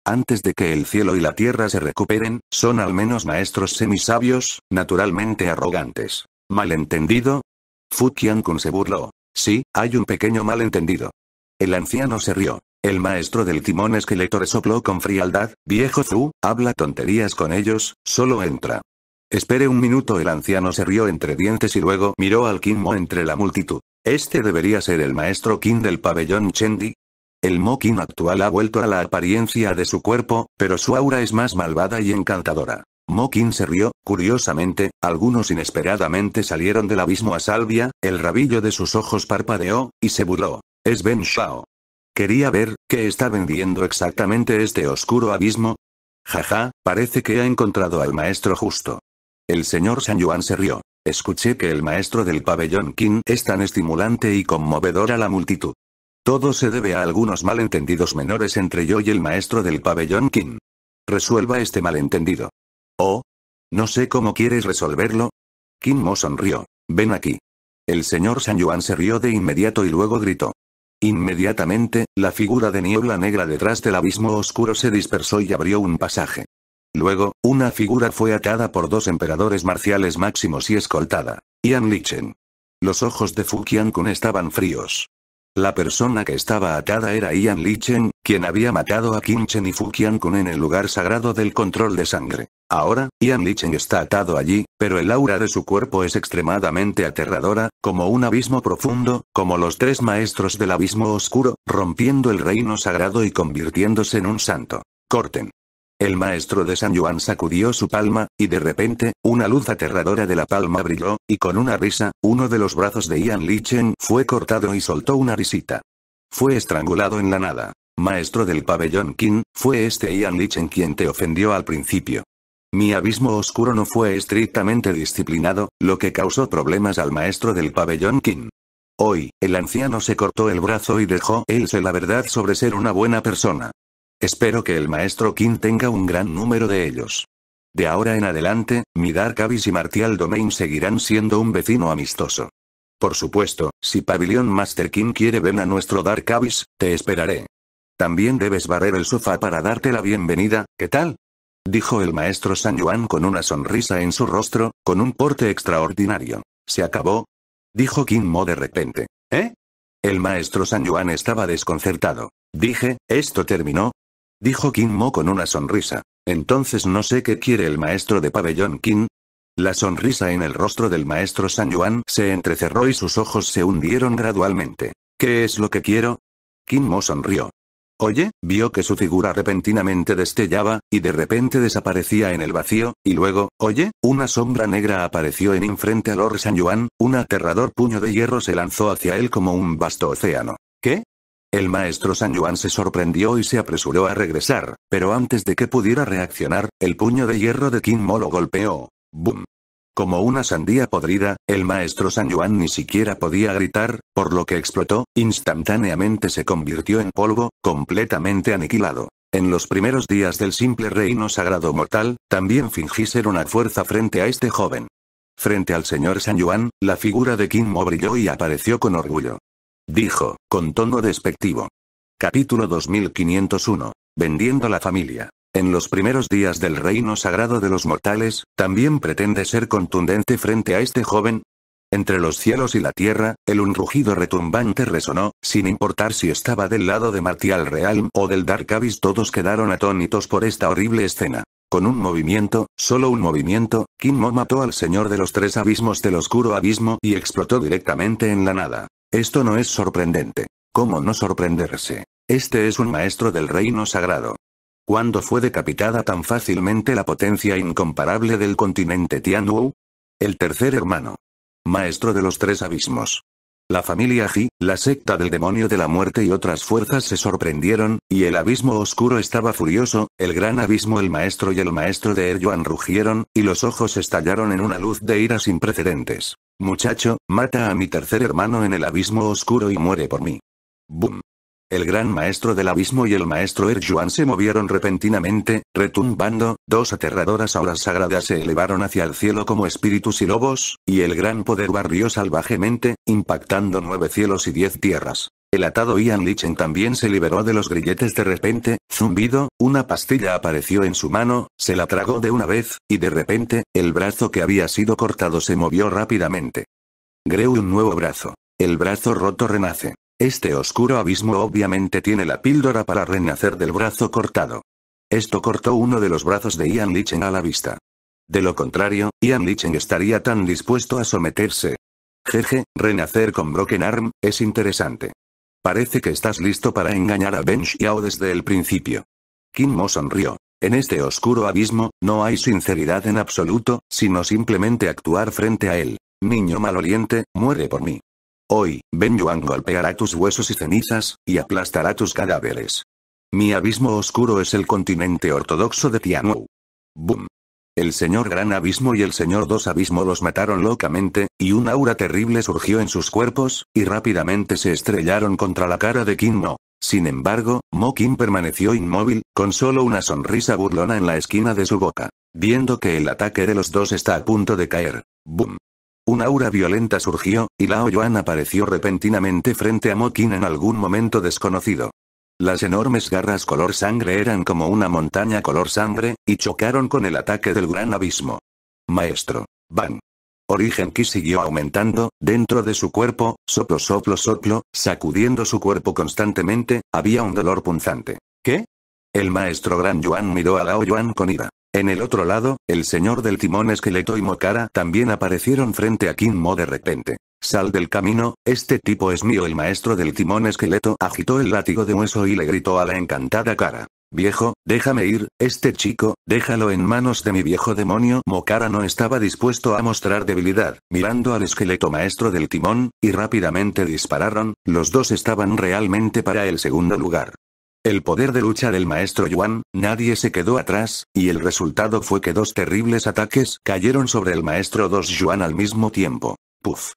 Antes de que el cielo y la tierra se recuperen, son al menos maestros semisabios, naturalmente arrogantes. ¿Malentendido? Fukian Kun se burló. Sí, hay un pequeño malentendido. El anciano se rió. El maestro del timón esqueleto resopló con frialdad, viejo Fu, habla tonterías con ellos, solo entra. Espere un minuto el anciano se rió entre dientes y luego miró al Mo entre la multitud. Este debería ser el maestro Kim del pabellón Chendi, el Mokin actual ha vuelto a la apariencia de su cuerpo, pero su aura es más malvada y encantadora. Mokin se rió, curiosamente, algunos inesperadamente salieron del abismo a Salvia, el rabillo de sus ojos parpadeó, y se burló. Es Ben Shao. Quería ver, ¿qué está vendiendo exactamente este oscuro abismo? Jaja, parece que ha encontrado al maestro justo. El señor San Yuan se rió. Escuché que el maestro del pabellón King es tan estimulante y conmovedor a la multitud. Todo se debe a algunos malentendidos menores entre yo y el maestro del pabellón Kim. Resuelva este malentendido. Oh. No sé cómo quieres resolverlo. Kim Mo sonrió. Ven aquí. El señor San Yuan se rió de inmediato y luego gritó. Inmediatamente, la figura de niebla negra detrás del abismo oscuro se dispersó y abrió un pasaje. Luego, una figura fue atada por dos emperadores marciales máximos y escoltada. Ian Lichen. Los ojos de Fu Kun estaban fríos. La persona que estaba atada era Ian Lichen, quien había matado a Chen y Fu Kun en el lugar sagrado del control de sangre. Ahora, Ian Lichen está atado allí, pero el aura de su cuerpo es extremadamente aterradora, como un abismo profundo, como los tres maestros del abismo oscuro, rompiendo el reino sagrado y convirtiéndose en un santo. Corten. El maestro de San Yuan sacudió su palma, y de repente, una luz aterradora de la palma brilló, y con una risa, uno de los brazos de Ian Lichen fue cortado y soltó una risita. Fue estrangulado en la nada. Maestro del pabellón King, fue este Ian Lichen quien te ofendió al principio. Mi abismo oscuro no fue estrictamente disciplinado, lo que causó problemas al maestro del pabellón King. Hoy, el anciano se cortó el brazo y dejó élse la verdad sobre ser una buena persona. Espero que el maestro King tenga un gran número de ellos. De ahora en adelante, mi Dark Abyss y Martial Domain seguirán siendo un vecino amistoso. Por supuesto, si Pavilion Master King quiere ver a nuestro Dark Abyss, te esperaré. También debes barrer el sofá para darte la bienvenida, ¿qué tal? Dijo el maestro San Juan con una sonrisa en su rostro, con un porte extraordinario. ¿Se acabó? Dijo Kim Mo de repente. ¿Eh? El maestro San Juan estaba desconcertado. Dije, ¿esto terminó? Dijo Kim Mo con una sonrisa. Entonces no sé qué quiere el maestro de pabellón Kim. La sonrisa en el rostro del maestro San Yuan se entrecerró y sus ojos se hundieron gradualmente. ¿Qué es lo que quiero? Kim Mo sonrió. Oye, vio que su figura repentinamente destellaba, y de repente desaparecía en el vacío, y luego, oye, una sombra negra apareció en enfrente a Lord San Yuan, un aterrador puño de hierro se lanzó hacia él como un vasto océano. ¿Qué? El maestro San Juan se sorprendió y se apresuró a regresar, pero antes de que pudiera reaccionar, el puño de hierro de Kim Mo lo golpeó. ¡Bum! Como una sandía podrida, el maestro San Juan ni siquiera podía gritar, por lo que explotó, instantáneamente se convirtió en polvo, completamente aniquilado. En los primeros días del simple reino sagrado mortal, también fingí ser una fuerza frente a este joven. Frente al señor San Juan, la figura de Kim Mo brilló y apareció con orgullo dijo, con tono despectivo. Capítulo 2501. Vendiendo la familia. En los primeros días del reino sagrado de los mortales, también pretende ser contundente frente a este joven. Entre los cielos y la tierra, el un rugido retumbante resonó, sin importar si estaba del lado de Martial Realm o del Dark Abyss todos quedaron atónitos por esta horrible escena. Con un movimiento, solo un movimiento, Kinmo mató al señor de los tres abismos del oscuro abismo y explotó directamente en la nada. Esto no es sorprendente. ¿Cómo no sorprenderse? Este es un maestro del reino sagrado. ¿Cuándo fue decapitada tan fácilmente la potencia incomparable del continente Tianwu? El tercer hermano. Maestro de los tres abismos. La familia Ji, la secta del demonio de la muerte y otras fuerzas se sorprendieron, y el abismo oscuro estaba furioso, el gran abismo el maestro y el maestro de Eryuan rugieron, y los ojos estallaron en una luz de ira sin precedentes. Muchacho, mata a mi tercer hermano en el abismo oscuro y muere por mí. Boom. El gran maestro del abismo y el maestro Erjuan se movieron repentinamente, retumbando, dos aterradoras auras sagradas se elevaron hacia el cielo como espíritus y lobos, y el gran poder barrió salvajemente, impactando nueve cielos y diez tierras. El atado Ian Lichen también se liberó de los grilletes de repente, zumbido, una pastilla apareció en su mano, se la tragó de una vez, y de repente, el brazo que había sido cortado se movió rápidamente. Greu un nuevo brazo. El brazo roto renace. Este oscuro abismo obviamente tiene la píldora para renacer del brazo cortado. Esto cortó uno de los brazos de Ian Lichen a la vista. De lo contrario, Ian Lichen estaría tan dispuesto a someterse. Jeje, renacer con Broken Arm, es interesante. Parece que estás listo para engañar a Ben Xiao desde el principio. Kim Mo sonrió. En este oscuro abismo, no hay sinceridad en absoluto, sino simplemente actuar frente a él. Niño maloliente, muere por mí. Hoy, Ben Yuan golpeará tus huesos y cenizas, y aplastará tus cadáveres. Mi abismo oscuro es el continente ortodoxo de Tianwu. Boom. El señor Gran Abismo y el señor Dos Abismo los mataron locamente, y un aura terrible surgió en sus cuerpos, y rápidamente se estrellaron contra la cara de Kim No. Sin embargo, Mo Kim permaneció inmóvil, con solo una sonrisa burlona en la esquina de su boca, viendo que el ataque de los dos está a punto de caer. Boom. Un aura violenta surgió, y Lao Yuan apareció repentinamente frente a Mokin en algún momento desconocido. Las enormes garras color sangre eran como una montaña color sangre, y chocaron con el ataque del gran abismo. Maestro. Van. Origen Ki siguió aumentando, dentro de su cuerpo, soplo soplo soplo, sacudiendo su cuerpo constantemente, había un dolor punzante. ¿Qué? El maestro Gran Yuan miró a Lao Yuan con ira. En el otro lado, el señor del timón esqueleto y Mokara también aparecieron frente a Kinmo de repente. Sal del camino, este tipo es mío. El maestro del timón esqueleto agitó el látigo de hueso y le gritó a la encantada cara. Viejo, déjame ir, este chico, déjalo en manos de mi viejo demonio. Mokara no estaba dispuesto a mostrar debilidad, mirando al esqueleto maestro del timón, y rápidamente dispararon, los dos estaban realmente para el segundo lugar. El poder de lucha del maestro Yuan, nadie se quedó atrás, y el resultado fue que dos terribles ataques cayeron sobre el maestro Dos Yuan al mismo tiempo. Puf.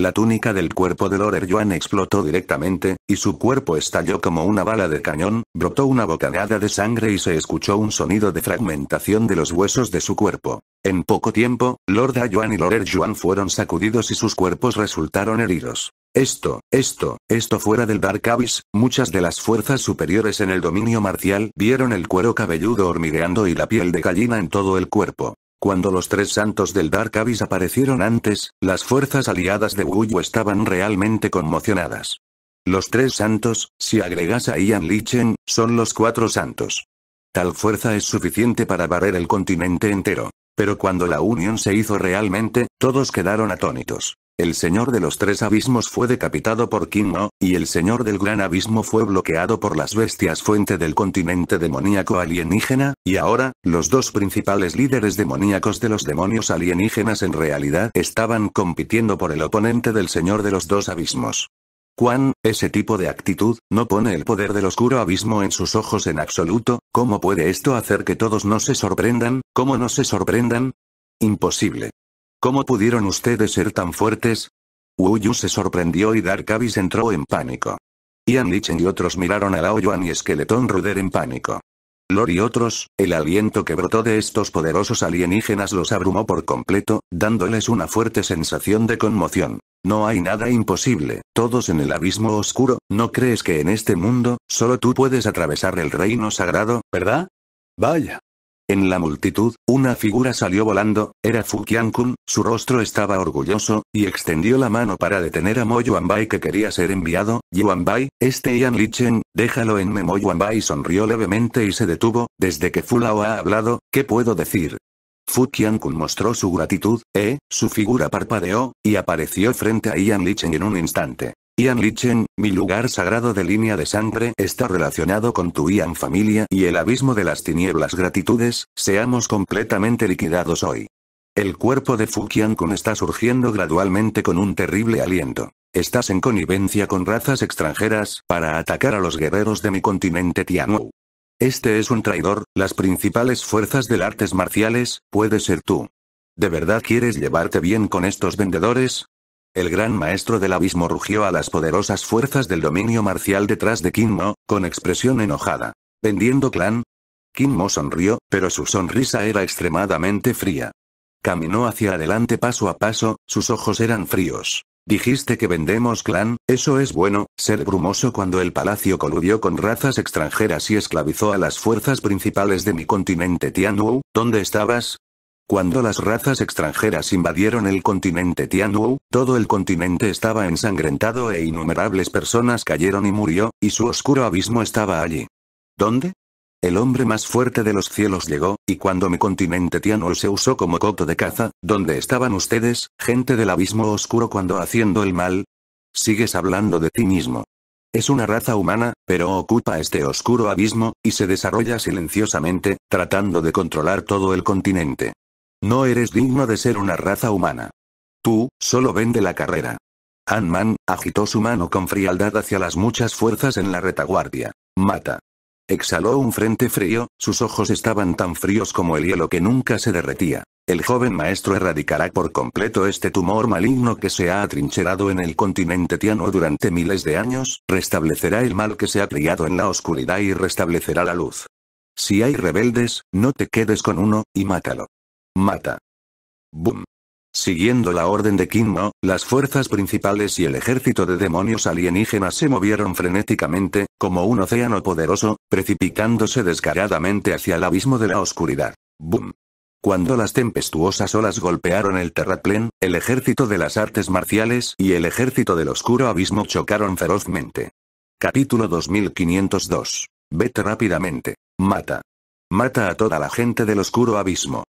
La túnica del cuerpo de Lord Yuan explotó directamente, y su cuerpo estalló como una bala de cañón, brotó una bocanada de sangre y se escuchó un sonido de fragmentación de los huesos de su cuerpo. En poco tiempo, Lord Yuan y Lord Yuan fueron sacudidos y sus cuerpos resultaron heridos. Esto, esto, esto fuera del Dark Abyss, muchas de las fuerzas superiores en el dominio marcial vieron el cuero cabelludo hormigueando y la piel de gallina en todo el cuerpo. Cuando los tres santos del Dark Abyss aparecieron antes, las fuerzas aliadas de Wuyu estaban realmente conmocionadas. Los tres santos, si agregas a Ian Lichen, son los cuatro santos. Tal fuerza es suficiente para barrer el continente entero. Pero cuando la unión se hizo realmente, todos quedaron atónitos. El señor de los tres abismos fue decapitado por No, y el señor del gran abismo fue bloqueado por las bestias fuente del continente demoníaco alienígena, y ahora, los dos principales líderes demoníacos de los demonios alienígenas en realidad estaban compitiendo por el oponente del señor de los dos abismos. ¿Cuán, ese tipo de actitud, no pone el poder del oscuro abismo en sus ojos en absoluto, ¿cómo puede esto hacer que todos no se sorprendan? ¿Cómo no se sorprendan? Imposible. ¿Cómo pudieron ustedes ser tan fuertes? Wu se sorprendió y Dark Abyss entró en pánico. Ian Lichen y otros miraron a la Yuan y Esqueletón Ruder en pánico. Lor y otros, el aliento que brotó de estos poderosos alienígenas los abrumó por completo, dándoles una fuerte sensación de conmoción. No hay nada imposible, todos en el abismo oscuro, ¿no crees que en este mundo, solo tú puedes atravesar el reino sagrado, verdad? Vaya, en la multitud, una figura salió volando, era Fu Qiankun, su rostro estaba orgulloso, y extendió la mano para detener a Mo Yuanbai que quería ser enviado, Yuanbai, este Ian Lichen, déjalo en Mo Yuanbai sonrió levemente y se detuvo, desde que Fulao ha hablado, ¿qué puedo decir? Fu Qiankun mostró su gratitud, eh, su figura parpadeó, y apareció frente a Ian Lichen en un instante. Ian Lichen, mi lugar sagrado de línea de sangre está relacionado con tu Ian familia y el abismo de las tinieblas gratitudes, seamos completamente liquidados hoy. El cuerpo de Fu Kun está surgiendo gradualmente con un terrible aliento. Estás en connivencia con razas extranjeras para atacar a los guerreros de mi continente Tianwu. Este es un traidor, las principales fuerzas del artes marciales, puede ser tú. ¿De verdad quieres llevarte bien con estos vendedores? El gran maestro del abismo rugió a las poderosas fuerzas del dominio marcial detrás de Mo, con expresión enojada. ¿Vendiendo clan? Mo sonrió, pero su sonrisa era extremadamente fría. Caminó hacia adelante paso a paso, sus ojos eran fríos. Dijiste que vendemos clan, eso es bueno, ser brumoso cuando el palacio coludió con razas extranjeras y esclavizó a las fuerzas principales de mi continente Tianwu, ¿dónde estabas? Cuando las razas extranjeras invadieron el continente Tianwu, todo el continente estaba ensangrentado e innumerables personas cayeron y murió, y su oscuro abismo estaba allí. ¿Dónde? El hombre más fuerte de los cielos llegó, y cuando mi continente Tianwu se usó como coto de caza, ¿dónde estaban ustedes, gente del abismo oscuro cuando haciendo el mal? Sigues hablando de ti mismo. Es una raza humana, pero ocupa este oscuro abismo, y se desarrolla silenciosamente, tratando de controlar todo el continente. No eres digno de ser una raza humana. Tú, solo vende la carrera. an man agitó su mano con frialdad hacia las muchas fuerzas en la retaguardia. Mata. Exhaló un frente frío, sus ojos estaban tan fríos como el hielo que nunca se derretía. El joven maestro erradicará por completo este tumor maligno que se ha atrincherado en el continente tiano durante miles de años, restablecerá el mal que se ha criado en la oscuridad y restablecerá la luz. Si hay rebeldes, no te quedes con uno, y mátalo. Mata. Boom. Siguiendo la orden de Kimmo, las fuerzas principales y el ejército de demonios alienígenas se movieron frenéticamente, como un océano poderoso, precipitándose descaradamente hacia el abismo de la oscuridad. Boom. Cuando las tempestuosas olas golpearon el terraplén, el ejército de las artes marciales y el ejército del oscuro abismo chocaron ferozmente. Capítulo 2502. Vete rápidamente. Mata. Mata a toda la gente del oscuro abismo.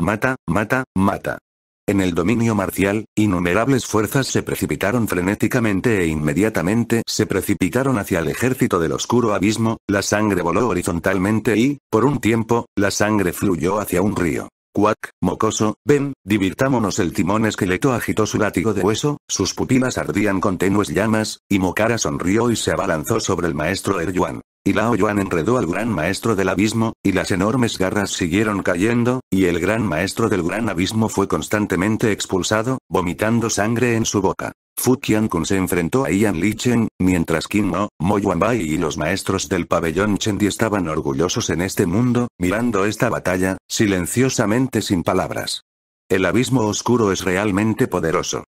Mata, mata, mata. En el dominio marcial, innumerables fuerzas se precipitaron frenéticamente e inmediatamente se precipitaron hacia el ejército del oscuro abismo, la sangre voló horizontalmente y, por un tiempo, la sangre fluyó hacia un río. Cuac, mocoso, ven, divirtámonos el timón esqueleto agitó su látigo de hueso, sus pupilas ardían con tenues llamas, y Mokara sonrió y se abalanzó sobre el maestro Eryuan. Y Lao Yuan enredó al gran maestro del abismo, y las enormes garras siguieron cayendo, y el gran maestro del gran abismo fue constantemente expulsado, vomitando sangre en su boca. Fu Kun se enfrentó a Ian Lichen, Chen, mientras Qin Mo, Mo Bai y los maestros del pabellón Chendi estaban orgullosos en este mundo, mirando esta batalla, silenciosamente sin palabras. El abismo oscuro es realmente poderoso.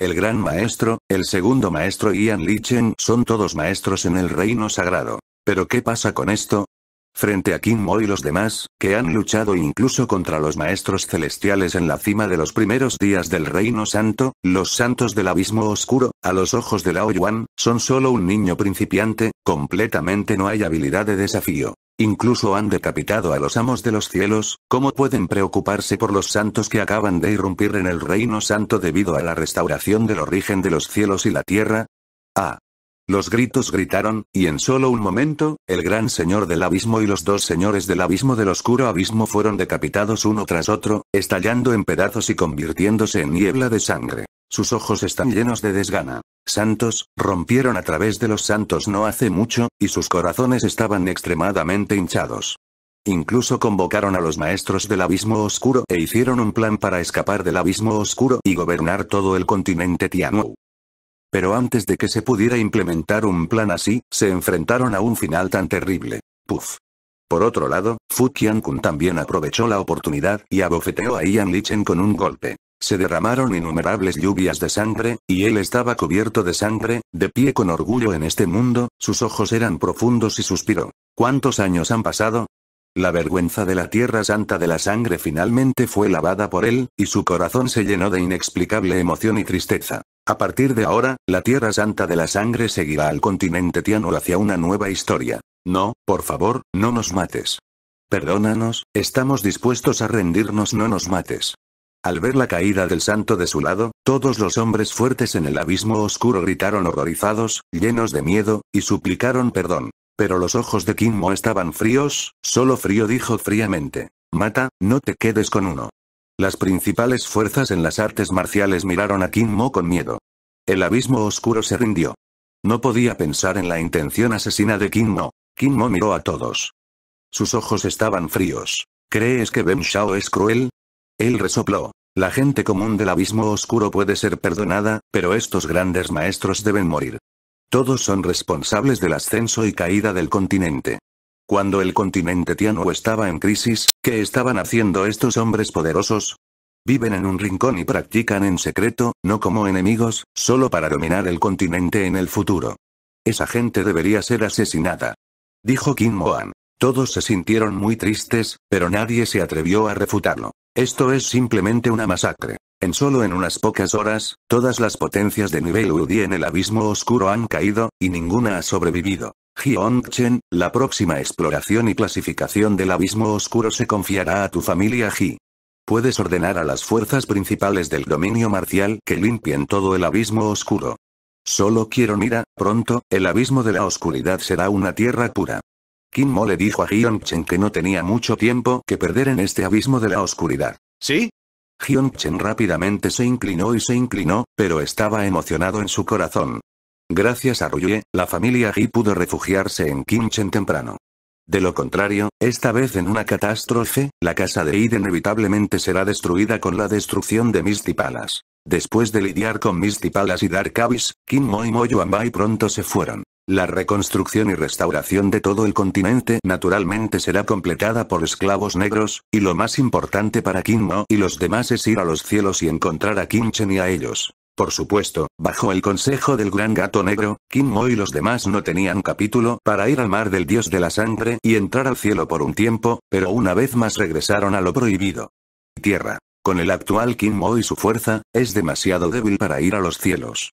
El gran maestro, el segundo maestro Ian Li Chen son todos maestros en el reino sagrado. Pero ¿qué pasa con esto? Frente a Kim Mo y los demás, que han luchado incluso contra los maestros celestiales en la cima de los primeros días del Reino Santo, los santos del abismo oscuro, a los ojos de Lao Yuan, son solo un niño principiante, completamente no hay habilidad de desafío. Incluso han decapitado a los amos de los cielos, ¿cómo pueden preocuparse por los santos que acaban de irrumpir en el Reino Santo debido a la restauración del origen de los cielos y la tierra? Ah, los gritos gritaron, y en solo un momento, el gran señor del abismo y los dos señores del abismo del oscuro abismo fueron decapitados uno tras otro, estallando en pedazos y convirtiéndose en niebla de sangre. Sus ojos están llenos de desgana. Santos, rompieron a través de los santos no hace mucho, y sus corazones estaban extremadamente hinchados. Incluso convocaron a los maestros del abismo oscuro e hicieron un plan para escapar del abismo oscuro y gobernar todo el continente Tianwu. Pero antes de que se pudiera implementar un plan así, se enfrentaron a un final tan terrible. Puf. Por otro lado, Fu Kun también aprovechó la oportunidad y abofeteó a Ian Lichen con un golpe. Se derramaron innumerables lluvias de sangre, y él estaba cubierto de sangre, de pie con orgullo en este mundo, sus ojos eran profundos y suspiró. ¿Cuántos años han pasado? La vergüenza de la Tierra Santa de la sangre finalmente fue lavada por él, y su corazón se llenó de inexplicable emoción y tristeza. A partir de ahora, la Tierra Santa de la Sangre seguirá al continente Tiano hacia una nueva historia. No, por favor, no nos mates. Perdónanos, estamos dispuestos a rendirnos, no nos mates. Al ver la caída del santo de su lado, todos los hombres fuertes en el abismo oscuro gritaron horrorizados, llenos de miedo, y suplicaron perdón. Pero los ojos de Kimmo estaban fríos, solo frío dijo fríamente. Mata, no te quedes con uno. Las principales fuerzas en las artes marciales miraron a Kim Mo con miedo. El abismo oscuro se rindió. No podía pensar en la intención asesina de Kim Mo. Kim Mo miró a todos. Sus ojos estaban fríos. ¿Crees que Ben Shao es cruel? Él resopló. La gente común del abismo oscuro puede ser perdonada, pero estos grandes maestros deben morir. Todos son responsables del ascenso y caída del continente. Cuando el continente tiano estaba en crisis, ¿qué estaban haciendo estos hombres poderosos? Viven en un rincón y practican en secreto, no como enemigos, solo para dominar el continente en el futuro. Esa gente debería ser asesinada. Dijo Kim Moan. Todos se sintieron muy tristes, pero nadie se atrevió a refutarlo. Esto es simplemente una masacre. En solo en unas pocas horas, todas las potencias de nivel UDI en el abismo oscuro han caído, y ninguna ha sobrevivido. Hyeongchen, la próxima exploración y clasificación del abismo oscuro se confiará a tu familia Ji. Puedes ordenar a las fuerzas principales del dominio marcial que limpien todo el abismo oscuro. Solo quiero mira, pronto, el abismo de la oscuridad será una tierra pura. Kim Mo le dijo a Hyeongchen que no tenía mucho tiempo que perder en este abismo de la oscuridad. ¿Sí? Hyun-chen rápidamente se inclinó y se inclinó, pero estaba emocionado en su corazón. Gracias a Ruye, la familia Ji pudo refugiarse en Kimchen temprano. De lo contrario, esta vez en una catástrofe, la casa de Id inevitablemente será destruida con la destrucción de Misty Palace. Después de lidiar con Misty Palace y Dark Abyss, Kim Mo y Mo Yuanbai pronto se fueron. La reconstrucción y restauración de todo el continente naturalmente será completada por esclavos negros, y lo más importante para Mo y los demás es ir a los cielos y encontrar a Chen y a ellos. Por supuesto, bajo el consejo del gran gato negro, Mo y los demás no tenían capítulo para ir al mar del dios de la sangre y entrar al cielo por un tiempo, pero una vez más regresaron a lo prohibido. Tierra. Con el actual Mo y su fuerza, es demasiado débil para ir a los cielos.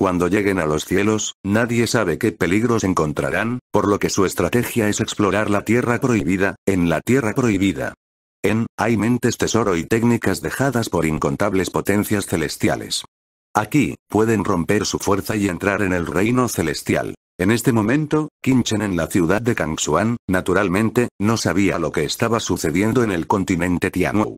Cuando lleguen a los cielos, nadie sabe qué peligros encontrarán, por lo que su estrategia es explorar la tierra prohibida, en la tierra prohibida. En, hay mentes tesoro y técnicas dejadas por incontables potencias celestiales. Aquí, pueden romper su fuerza y entrar en el reino celestial. En este momento, Kinchen en la ciudad de Kangxuan, naturalmente, no sabía lo que estaba sucediendo en el continente Tianwu.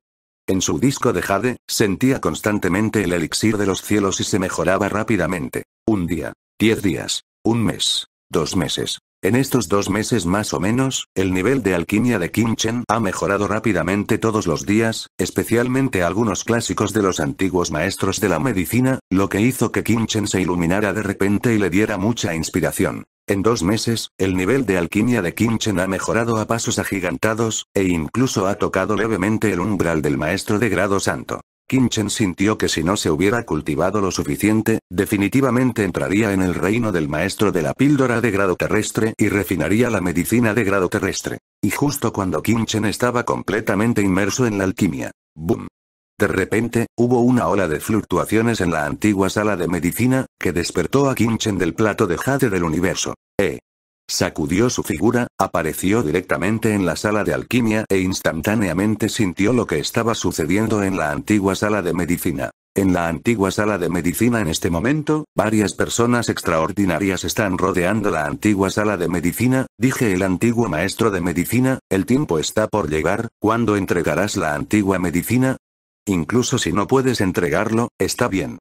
En su disco de jade, sentía constantemente el elixir de los cielos y se mejoraba rápidamente. Un día, diez días, un mes, dos meses, en estos dos meses más o menos, el nivel de alquimia de Chen ha mejorado rápidamente todos los días, especialmente algunos clásicos de los antiguos maestros de la medicina, lo que hizo que Chen se iluminara de repente y le diera mucha inspiración. En dos meses, el nivel de alquimia de Chen ha mejorado a pasos agigantados, e incluso ha tocado levemente el umbral del maestro de grado santo. Kinchen sintió que si no se hubiera cultivado lo suficiente, definitivamente entraría en el reino del maestro de la píldora de grado terrestre y refinaría la medicina de grado terrestre. Y justo cuando Kinchen estaba completamente inmerso en la alquimia. ¡Boom! De repente, hubo una ola de fluctuaciones en la antigua sala de medicina, que despertó a Kinchen del plato de jade del universo. Eh, Sacudió su figura, apareció directamente en la sala de alquimia e instantáneamente sintió lo que estaba sucediendo en la antigua sala de medicina. En la antigua sala de medicina en este momento, varias personas extraordinarias están rodeando la antigua sala de medicina, dije el antiguo maestro de medicina, el tiempo está por llegar, ¿cuándo entregarás la antigua medicina? Incluso si no puedes entregarlo, está bien,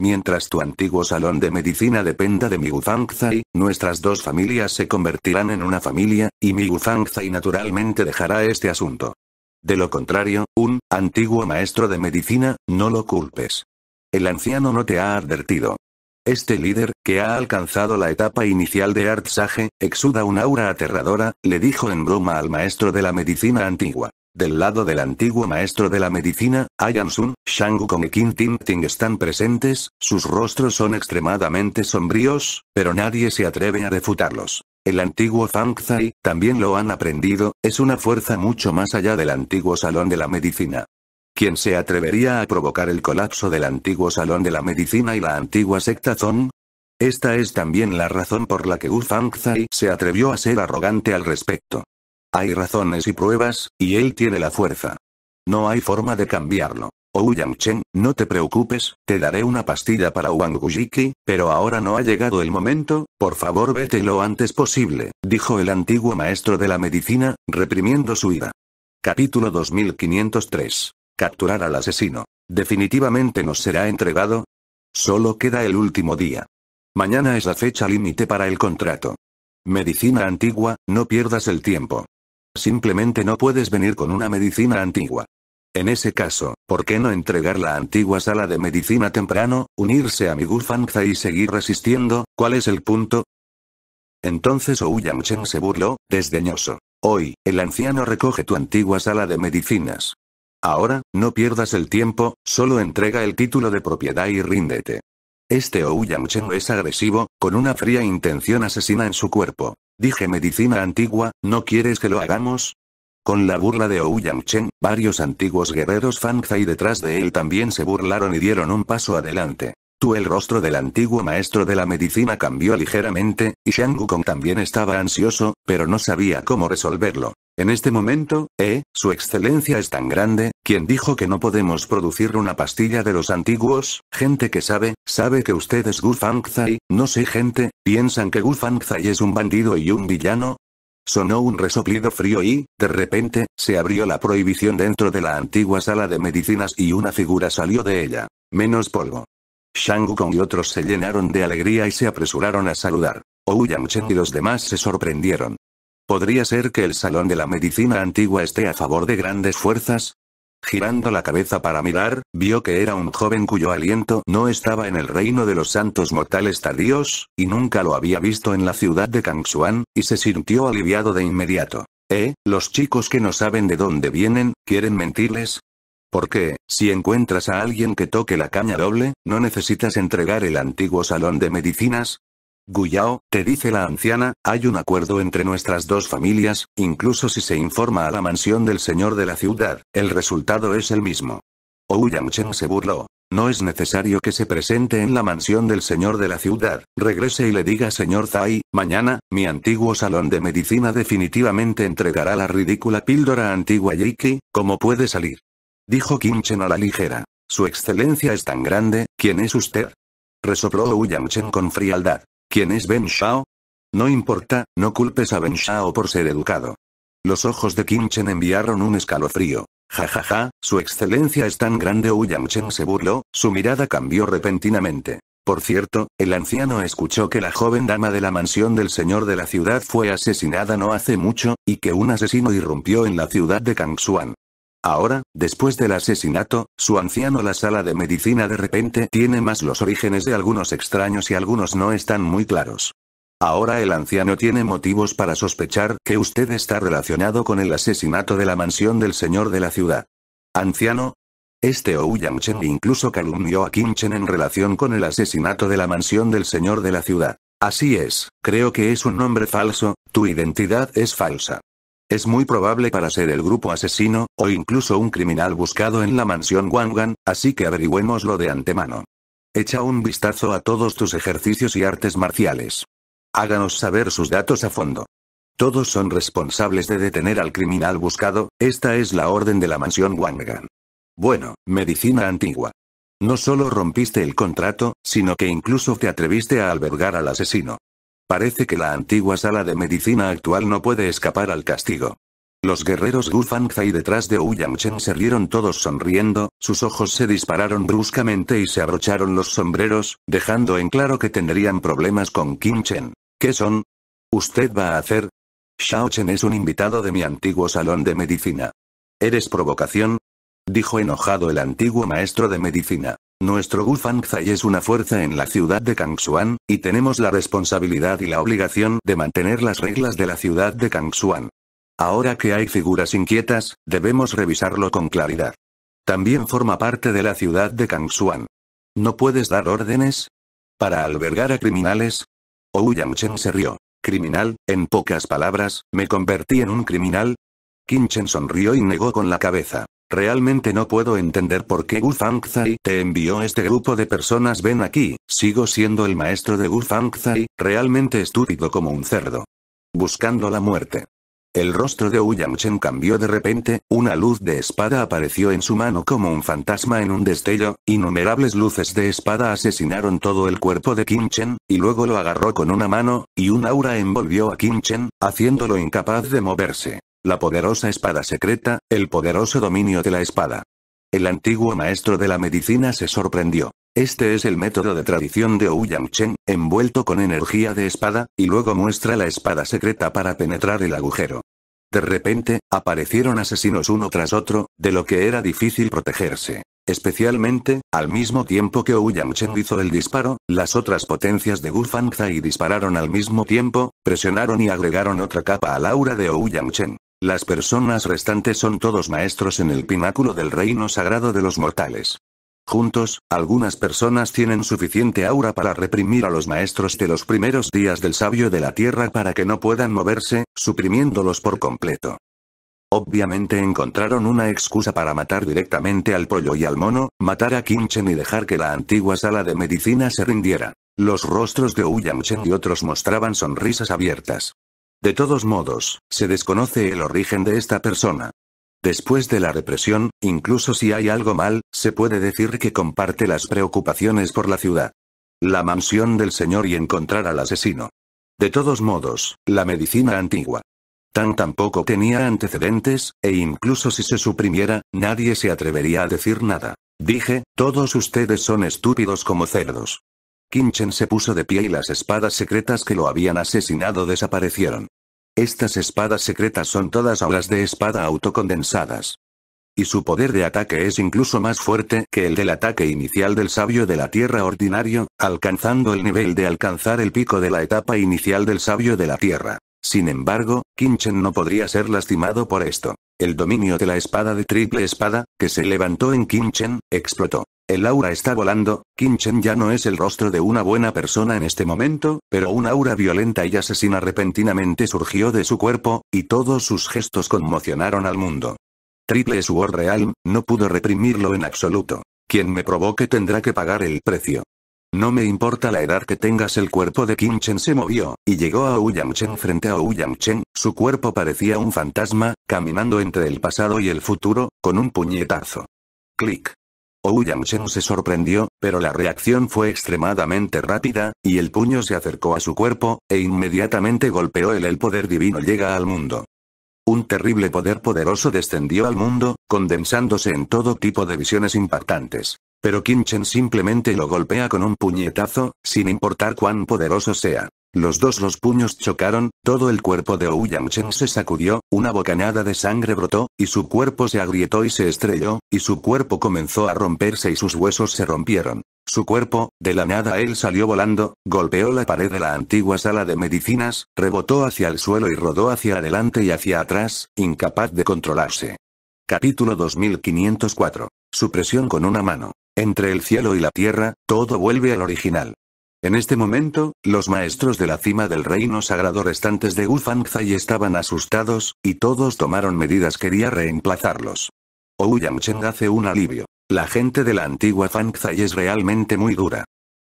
Mientras tu antiguo salón de medicina dependa de mi Zai, nuestras dos familias se convertirán en una familia, y mi Zai naturalmente dejará este asunto. De lo contrario, un antiguo maestro de medicina, no lo culpes. El anciano no te ha advertido. Este líder, que ha alcanzado la etapa inicial de Artsage, exuda un aura aterradora, le dijo en broma al maestro de la medicina antigua. Del lado del antiguo maestro de la medicina, Ayan Sun, Shang Kong y Qin Ting Ting están presentes, sus rostros son extremadamente sombríos, pero nadie se atreve a refutarlos. El antiguo Fang Zai, también lo han aprendido, es una fuerza mucho más allá del antiguo salón de la medicina. ¿Quién se atrevería a provocar el colapso del antiguo salón de la medicina y la antigua secta Zong? Esta es también la razón por la que Wu Fang Zai se atrevió a ser arrogante al respecto. Hay razones y pruebas, y él tiene la fuerza. No hay forma de cambiarlo. Oh Yamchen, no te preocupes, te daré una pastilla para Wangujiki, pero ahora no ha llegado el momento, por favor vete lo antes posible, dijo el antiguo maestro de la medicina, reprimiendo su ira. Capítulo 2503. Capturar al asesino. Definitivamente nos será entregado. Solo queda el último día. Mañana es la fecha límite para el contrato. Medicina antigua, no pierdas el tiempo. Simplemente no puedes venir con una medicina antigua. En ese caso, ¿por qué no entregar la antigua sala de medicina temprano, unirse a mi Gufanza y seguir resistiendo? ¿Cuál es el punto? Entonces Chen se burló, desdeñoso. Hoy, el anciano recoge tu antigua sala de medicinas. Ahora, no pierdas el tiempo, solo entrega el título de propiedad y ríndete. Este Chen es agresivo, con una fría intención asesina en su cuerpo. Dije medicina antigua, ¿no quieres que lo hagamos? Con la burla de Ou varios antiguos guerreros zai detrás de él también se burlaron y dieron un paso adelante. Tu el rostro del antiguo maestro de la medicina cambió ligeramente, y Shang Wukong también estaba ansioso, pero no sabía cómo resolverlo. En este momento, eh, su excelencia es tan grande, quien dijo que no podemos producir una pastilla de los antiguos, gente que sabe, sabe que usted es Gu Fangzai, no sé gente, piensan que Gu Fangzai es un bandido y un villano. Sonó un resoplido frío y, de repente, se abrió la prohibición dentro de la antigua sala de medicinas y una figura salió de ella. Menos polvo. Shang Wukong y otros se llenaron de alegría y se apresuraron a saludar. Ou Yangchen y los demás se sorprendieron. ¿Podría ser que el Salón de la Medicina Antigua esté a favor de grandes fuerzas? Girando la cabeza para mirar, vio que era un joven cuyo aliento no estaba en el reino de los santos mortales tardíos, y nunca lo había visto en la ciudad de Kangxuan, y se sintió aliviado de inmediato. Eh, los chicos que no saben de dónde vienen, quieren mentirles, ¿Por qué, si encuentras a alguien que toque la caña doble, no necesitas entregar el antiguo salón de medicinas. Guyao, te dice la anciana, hay un acuerdo entre nuestras dos familias, incluso si se informa a la mansión del señor de la ciudad, el resultado es el mismo. Ou se burló. No es necesario que se presente en la mansión del señor de la ciudad, regrese y le diga señor Zai, mañana, mi antiguo salón de medicina definitivamente entregará la ridícula píldora antigua Yiki, ¿cómo puede salir? Dijo Kimchen a la ligera. Su excelencia es tan grande, ¿quién es usted? Resopló Wu Chen con frialdad. ¿Quién es Ben Shao? No importa, no culpes a Ben Shao por ser educado. Los ojos de Kimchen enviaron un escalofrío. Ja ja ja, su excelencia es tan grande Wu Chen se burló, su mirada cambió repentinamente. Por cierto, el anciano escuchó que la joven dama de la mansión del señor de la ciudad fue asesinada no hace mucho, y que un asesino irrumpió en la ciudad de Kangxuan. Ahora, después del asesinato, su anciano la sala de medicina de repente tiene más los orígenes de algunos extraños y algunos no están muy claros. Ahora el anciano tiene motivos para sospechar que usted está relacionado con el asesinato de la mansión del señor de la ciudad. Anciano, este Ou incluso calumnió a Kim Chen en relación con el asesinato de la mansión del señor de la ciudad. Así es, creo que es un nombre falso, tu identidad es falsa. Es muy probable para ser el grupo asesino, o incluso un criminal buscado en la mansión Wangan, así que averigüémoslo de antemano. Echa un vistazo a todos tus ejercicios y artes marciales. Háganos saber sus datos a fondo. Todos son responsables de detener al criminal buscado, esta es la orden de la mansión Wangan. Bueno, medicina antigua. No solo rompiste el contrato, sino que incluso te atreviste a albergar al asesino. Parece que la antigua sala de medicina actual no puede escapar al castigo. Los guerreros Gu Fangzai detrás de Wu Yangchen se rieron todos sonriendo, sus ojos se dispararon bruscamente y se abrocharon los sombreros, dejando en claro que tendrían problemas con Kimchen. Chen. ¿Qué son? ¿Usted va a hacer? Shao Chen es un invitado de mi antiguo salón de medicina. ¿Eres provocación? Dijo enojado el antiguo maestro de medicina. Nuestro Fang Zai es una fuerza en la ciudad de Kangxuan, y tenemos la responsabilidad y la obligación de mantener las reglas de la ciudad de Kangxuan. Ahora que hay figuras inquietas, debemos revisarlo con claridad. También forma parte de la ciudad de Kangxuan. ¿No puedes dar órdenes? ¿Para albergar a criminales? Ou oh, Yangchen se rió. ¿Criminal? En pocas palabras, ¿me convertí en un criminal? Chen sonrió y negó con la cabeza. Realmente no puedo entender por qué Wu Zai te envió este grupo de personas. Ven aquí, sigo siendo el maestro de Wu Fangzai, realmente estúpido como un cerdo. Buscando la muerte. El rostro de Wu Chen cambió de repente, una luz de espada apareció en su mano como un fantasma en un destello, innumerables luces de espada asesinaron todo el cuerpo de Kimchen Chen, y luego lo agarró con una mano, y un aura envolvió a Kimchen, Chen, haciéndolo incapaz de moverse. La poderosa espada secreta, el poderoso dominio de la espada. El antiguo maestro de la medicina se sorprendió. Este es el método de tradición de Chen, envuelto con energía de espada, y luego muestra la espada secreta para penetrar el agujero. De repente, aparecieron asesinos uno tras otro, de lo que era difícil protegerse. Especialmente, al mismo tiempo que Chen hizo el disparo, las otras potencias de Gu y dispararon al mismo tiempo, presionaron y agregaron otra capa al aura de Chen. Las personas restantes son todos maestros en el pináculo del reino sagrado de los mortales. Juntos, algunas personas tienen suficiente aura para reprimir a los maestros de los primeros días del sabio de la tierra para que no puedan moverse, suprimiéndolos por completo. Obviamente encontraron una excusa para matar directamente al pollo y al mono, matar a Kimchen y dejar que la antigua sala de medicina se rindiera. Los rostros de Uyamchen y otros mostraban sonrisas abiertas. De todos modos, se desconoce el origen de esta persona. Después de la represión, incluso si hay algo mal, se puede decir que comparte las preocupaciones por la ciudad. La mansión del señor y encontrar al asesino. De todos modos, la medicina antigua. Tan tampoco tenía antecedentes, e incluso si se suprimiera, nadie se atrevería a decir nada. Dije, todos ustedes son estúpidos como cerdos. Kinchen se puso de pie y las espadas secretas que lo habían asesinado desaparecieron. Estas espadas secretas son todas aulas de espada autocondensadas. Y su poder de ataque es incluso más fuerte que el del ataque inicial del sabio de la tierra ordinario, alcanzando el nivel de alcanzar el pico de la etapa inicial del sabio de la tierra. Sin embargo, Kinchen no podría ser lastimado por esto. El dominio de la espada de triple espada, que se levantó en Kinchen, explotó. El aura está volando, Kim Chen ya no es el rostro de una buena persona en este momento, pero un aura violenta y asesina repentinamente surgió de su cuerpo, y todos sus gestos conmocionaron al mundo. Triple Sword Realm, no pudo reprimirlo en absoluto. Quien me provoque tendrá que pagar el precio. No me importa la edad que tengas el cuerpo de Kim Chen se movió, y llegó a Chen frente a Chen, su cuerpo parecía un fantasma, caminando entre el pasado y el futuro, con un puñetazo. Clic. Chen se sorprendió, pero la reacción fue extremadamente rápida, y el puño se acercó a su cuerpo, e inmediatamente golpeó el el poder divino llega al mundo. Un terrible poder poderoso descendió al mundo, condensándose en todo tipo de visiones impactantes. Pero Chen simplemente lo golpea con un puñetazo, sin importar cuán poderoso sea. Los dos los puños chocaron, todo el cuerpo de Ou se sacudió, una bocanada de sangre brotó, y su cuerpo se agrietó y se estrelló, y su cuerpo comenzó a romperse y sus huesos se rompieron. Su cuerpo, de la nada él salió volando, golpeó la pared de la antigua sala de medicinas, rebotó hacia el suelo y rodó hacia adelante y hacia atrás, incapaz de controlarse. Capítulo 2504. Supresión con una mano. Entre el cielo y la tierra, todo vuelve al original. En este momento, los maestros de la cima del reino sagrado restantes de Fang Zai estaban asustados, y todos tomaron medidas quería reemplazarlos. Cheng hace un alivio. La gente de la antigua Fangzai es realmente muy dura.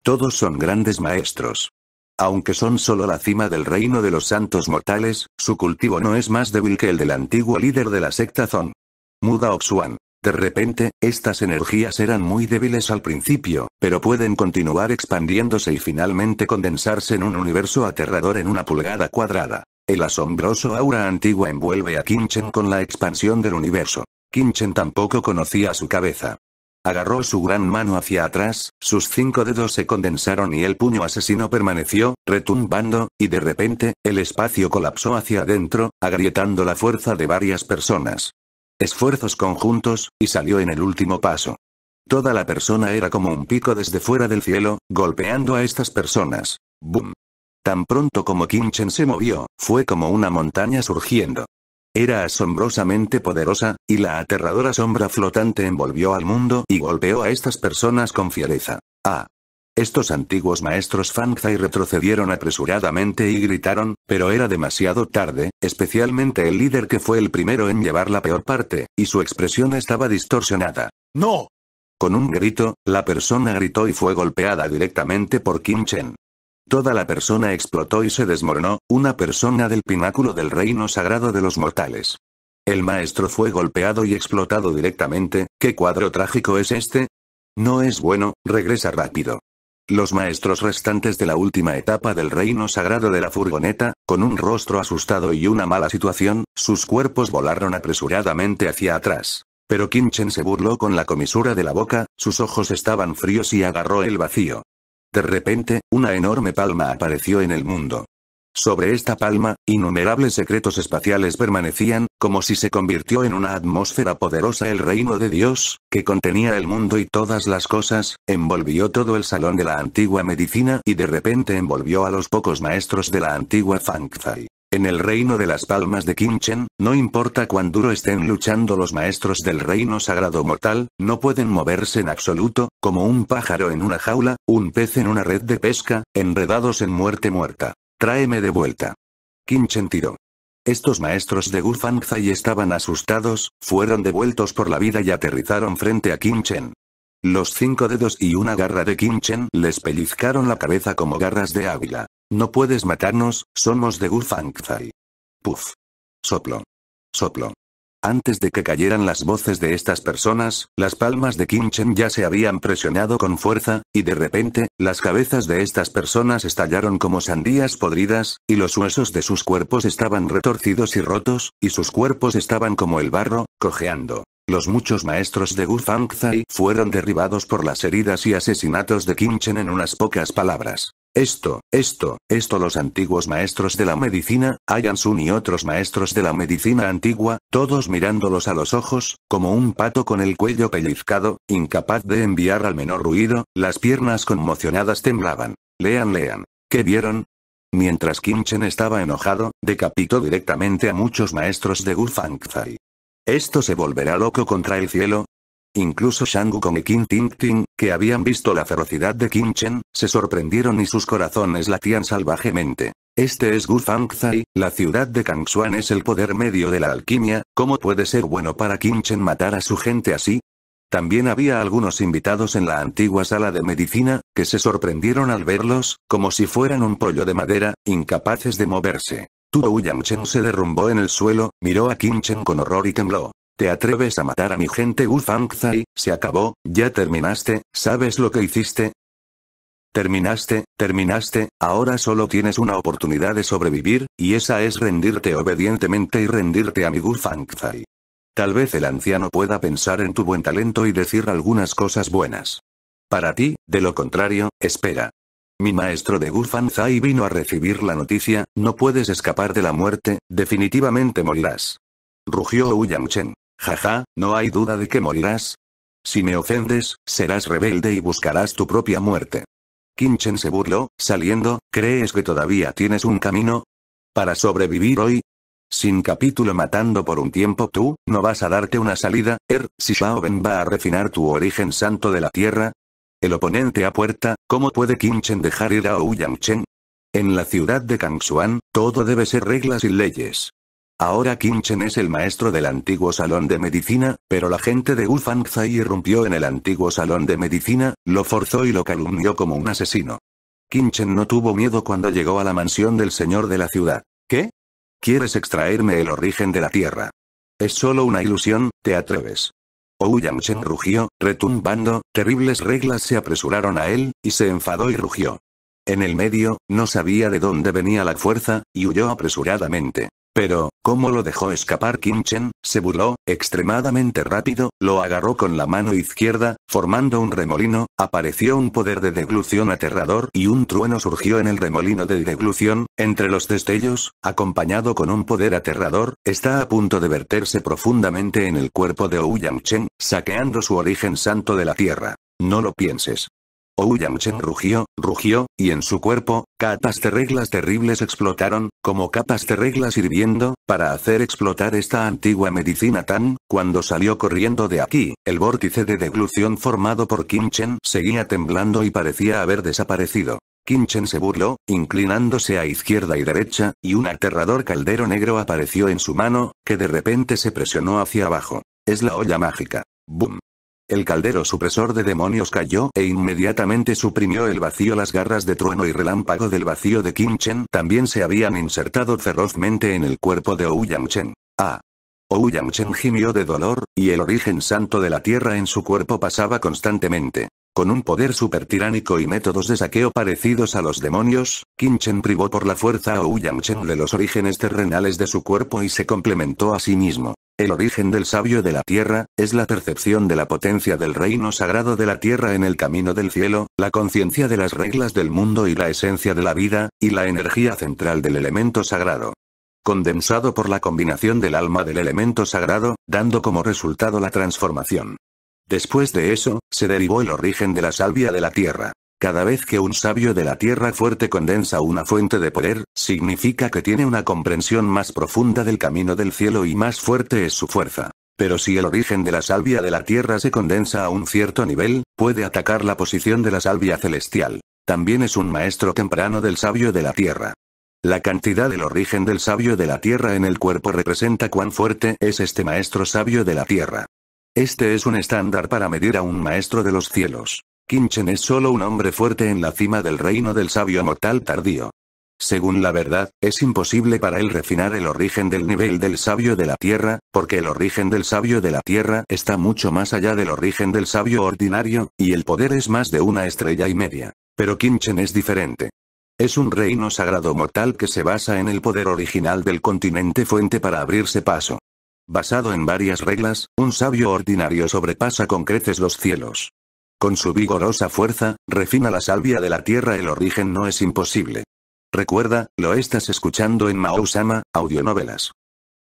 Todos son grandes maestros. Aunque son solo la cima del reino de los santos mortales, su cultivo no es más débil que el del antiguo líder de la secta Zong. Muda Oxuan. De repente, estas energías eran muy débiles al principio, pero pueden continuar expandiéndose y finalmente condensarse en un universo aterrador en una pulgada cuadrada. El asombroso aura antigua envuelve a Kinchen con la expansión del universo. Kinchen tampoco conocía su cabeza. Agarró su gran mano hacia atrás, sus cinco dedos se condensaron y el puño asesino permaneció, retumbando, y de repente, el espacio colapsó hacia adentro, agrietando la fuerza de varias personas esfuerzos conjuntos, y salió en el último paso. Toda la persona era como un pico desde fuera del cielo, golpeando a estas personas. ¡Bum! Tan pronto como Kinchen se movió, fue como una montaña surgiendo. Era asombrosamente poderosa, y la aterradora sombra flotante envolvió al mundo y golpeó a estas personas con fiereza. ¡Ah! Estos antiguos maestros Fangzai retrocedieron apresuradamente y gritaron, pero era demasiado tarde, especialmente el líder que fue el primero en llevar la peor parte, y su expresión estaba distorsionada. ¡No! Con un grito, la persona gritó y fue golpeada directamente por Kim Chen. Toda la persona explotó y se desmoronó, una persona del pináculo del reino sagrado de los mortales. El maestro fue golpeado y explotado directamente, ¿qué cuadro trágico es este? No es bueno, regresa rápido. Los maestros restantes de la última etapa del reino sagrado de la furgoneta, con un rostro asustado y una mala situación, sus cuerpos volaron apresuradamente hacia atrás. Pero Kinchen se burló con la comisura de la boca, sus ojos estaban fríos y agarró el vacío. De repente, una enorme palma apareció en el mundo. Sobre esta palma, innumerables secretos espaciales permanecían, como si se convirtió en una atmósfera poderosa el reino de Dios, que contenía el mundo y todas las cosas, envolvió todo el salón de la antigua medicina y de repente envolvió a los pocos maestros de la antigua Fangzai. En el reino de las palmas de Kimchen, no importa cuán duro estén luchando los maestros del reino sagrado mortal, no pueden moverse en absoluto, como un pájaro en una jaula, un pez en una red de pesca, enredados en muerte muerta. Tráeme de vuelta. Kinchen tiró. Estos maestros de Gufang Zai estaban asustados, fueron devueltos por la vida y aterrizaron frente a Kinchen. Los cinco dedos y una garra de Kinchen les pellizcaron la cabeza como garras de águila. No puedes matarnos, somos de Gufang Zai. Puf. Soplo. Soplo. Antes de que cayeran las voces de estas personas, las palmas de Kim Chen ya se habían presionado con fuerza, y de repente, las cabezas de estas personas estallaron como sandías podridas, y los huesos de sus cuerpos estaban retorcidos y rotos, y sus cuerpos estaban como el barro, cojeando. Los muchos maestros de Gu Fangzai fueron derribados por las heridas y asesinatos de Kim Chen en unas pocas palabras. Esto, esto, esto los antiguos maestros de la medicina, Sun y otros maestros de la medicina antigua, todos mirándolos a los ojos, como un pato con el cuello pellizcado, incapaz de enviar al menor ruido, las piernas conmocionadas temblaban. Lean, lean. ¿Qué vieron? Mientras Chen estaba enojado, decapitó directamente a muchos maestros de Zai. Esto se volverá loco contra el cielo, Incluso Shang Kong y King Ting Ting, que habían visto la ferocidad de Qin se sorprendieron y sus corazones latían salvajemente. Este es Fang Zai, la ciudad de Kangxuan es el poder medio de la alquimia, ¿cómo puede ser bueno para Qin matar a su gente así? También había algunos invitados en la antigua sala de medicina, que se sorprendieron al verlos, como si fueran un pollo de madera, incapaces de moverse. Tuo chen se derrumbó en el suelo, miró a Qin con horror y tembló. ¿Te atreves a matar a mi gente? Wu Zai? se acabó, ya terminaste, ¿sabes lo que hiciste? Terminaste, terminaste, ahora solo tienes una oportunidad de sobrevivir, y esa es rendirte obedientemente y rendirte a mi Wu Zai. Tal vez el anciano pueda pensar en tu buen talento y decir algunas cosas buenas. Para ti, de lo contrario, espera. Mi maestro de Fang Zai vino a recibir la noticia, no puedes escapar de la muerte, definitivamente morirás. Rugió Wu Yangchen. Jaja, no hay duda de que morirás. Si me ofendes, serás rebelde y buscarás tu propia muerte. Kinchen se burló, saliendo, ¿crees que todavía tienes un camino? ¿Para sobrevivir hoy? Sin capítulo matando por un tiempo tú, ¿no vas a darte una salida, Er, si Shaoben va a refinar tu origen santo de la tierra? El oponente a puerta, ¿cómo puede Kinchen dejar ir a Chen? En la ciudad de Kangxuan, todo debe ser reglas y leyes. Ahora Kimchen es el maestro del antiguo salón de medicina, pero la gente de Zai irrumpió en el antiguo salón de medicina, lo forzó y lo calumnió como un asesino. Kimchen no tuvo miedo cuando llegó a la mansión del señor de la ciudad. ¿Qué? ¿Quieres extraerme el origen de la tierra? Es solo una ilusión, ¿te atreves? Ou Chen rugió, retumbando, terribles reglas se apresuraron a él, y se enfadó y rugió. En el medio, no sabía de dónde venía la fuerza, y huyó apresuradamente. Pero, ¿Cómo lo dejó escapar Kim Chen? Se burló, extremadamente rápido, lo agarró con la mano izquierda, formando un remolino, apareció un poder de deglución aterrador y un trueno surgió en el remolino de deglución, entre los destellos, acompañado con un poder aterrador, está a punto de verterse profundamente en el cuerpo de Ouyang Chen, saqueando su origen santo de la tierra. No lo pienses. Chen rugió, rugió, y en su cuerpo, capas de reglas terribles explotaron, como capas de reglas sirviendo, para hacer explotar esta antigua medicina tan, cuando salió corriendo de aquí, el vórtice de deglución formado por Kimchen seguía temblando y parecía haber desaparecido. Kimchen se burló, inclinándose a izquierda y derecha, y un aterrador caldero negro apareció en su mano, que de repente se presionó hacia abajo. Es la olla mágica. ¡Bum! El caldero supresor de demonios cayó e inmediatamente suprimió el vacío. Las garras de trueno y relámpago del vacío de Kim Chen también se habían insertado ferozmente en el cuerpo de Ouyang Chen. Ah. Ouyang Chen gimió de dolor, y el origen santo de la tierra en su cuerpo pasaba constantemente. Con un poder tiránico y métodos de saqueo parecidos a los demonios, Kim Chen privó por la fuerza a Ouyang Chen de los orígenes terrenales de su cuerpo y se complementó a sí mismo. El origen del sabio de la tierra, es la percepción de la potencia del reino sagrado de la tierra en el camino del cielo, la conciencia de las reglas del mundo y la esencia de la vida, y la energía central del elemento sagrado condensado por la combinación del alma del elemento sagrado, dando como resultado la transformación. Después de eso, se derivó el origen de la salvia de la tierra. Cada vez que un sabio de la tierra fuerte condensa una fuente de poder, significa que tiene una comprensión más profunda del camino del cielo y más fuerte es su fuerza. Pero si el origen de la salvia de la tierra se condensa a un cierto nivel, puede atacar la posición de la salvia celestial. También es un maestro temprano del sabio de la tierra. La cantidad del origen del sabio de la tierra en el cuerpo representa cuán fuerte es este maestro sabio de la tierra. Este es un estándar para medir a un maestro de los cielos. Kinchen es solo un hombre fuerte en la cima del reino del sabio mortal tardío. Según la verdad, es imposible para él refinar el origen del nivel del sabio de la tierra, porque el origen del sabio de la tierra está mucho más allá del origen del sabio ordinario, y el poder es más de una estrella y media. Pero Kinchen es diferente. Es un reino sagrado mortal que se basa en el poder original del continente fuente para abrirse paso. Basado en varias reglas, un sabio ordinario sobrepasa con creces los cielos. Con su vigorosa fuerza, refina la salvia de la tierra el origen no es imposible. Recuerda, lo estás escuchando en Mao-sama, audionovelas.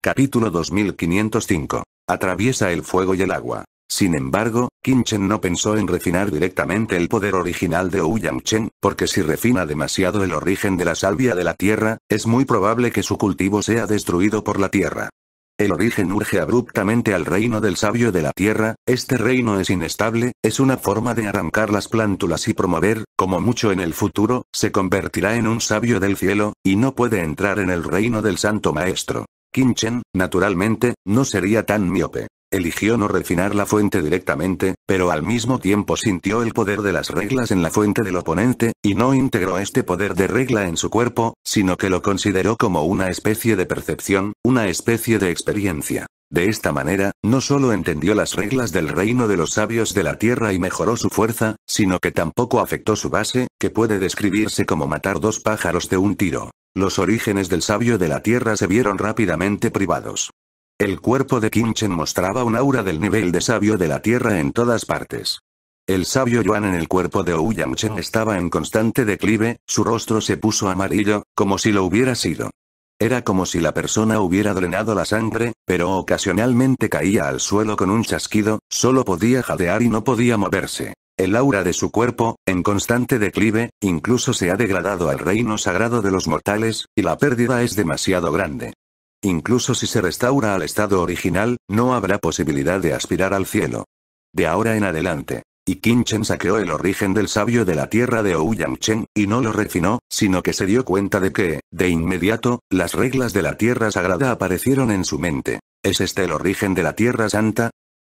Capítulo 2505. Atraviesa el fuego y el agua. Sin embargo, Kinchen no pensó en refinar directamente el poder original de Chen, porque si refina demasiado el origen de la salvia de la tierra, es muy probable que su cultivo sea destruido por la tierra. El origen urge abruptamente al reino del sabio de la tierra, este reino es inestable, es una forma de arrancar las plántulas y promover, como mucho en el futuro, se convertirá en un sabio del cielo, y no puede entrar en el reino del santo maestro. Kinchen, naturalmente, no sería tan miope. Eligió no refinar la fuente directamente, pero al mismo tiempo sintió el poder de las reglas en la fuente del oponente, y no integró este poder de regla en su cuerpo, sino que lo consideró como una especie de percepción, una especie de experiencia. De esta manera, no solo entendió las reglas del reino de los sabios de la tierra y mejoró su fuerza, sino que tampoco afectó su base, que puede describirse como matar dos pájaros de un tiro. Los orígenes del sabio de la tierra se vieron rápidamente privados. El cuerpo de Kimchen mostraba un aura del nivel de sabio de la tierra en todas partes. El sabio Yuan en el cuerpo de Ou estaba en constante declive, su rostro se puso amarillo, como si lo hubiera sido. Era como si la persona hubiera drenado la sangre, pero ocasionalmente caía al suelo con un chasquido, solo podía jadear y no podía moverse. El aura de su cuerpo, en constante declive, incluso se ha degradado al reino sagrado de los mortales, y la pérdida es demasiado grande. Incluso si se restaura al estado original, no habrá posibilidad de aspirar al cielo. De ahora en adelante. Y Kinchen saqueó el origen del sabio de la tierra de Ouyangchen, y no lo refinó, sino que se dio cuenta de que, de inmediato, las reglas de la tierra sagrada aparecieron en su mente. ¿Es este el origen de la tierra santa?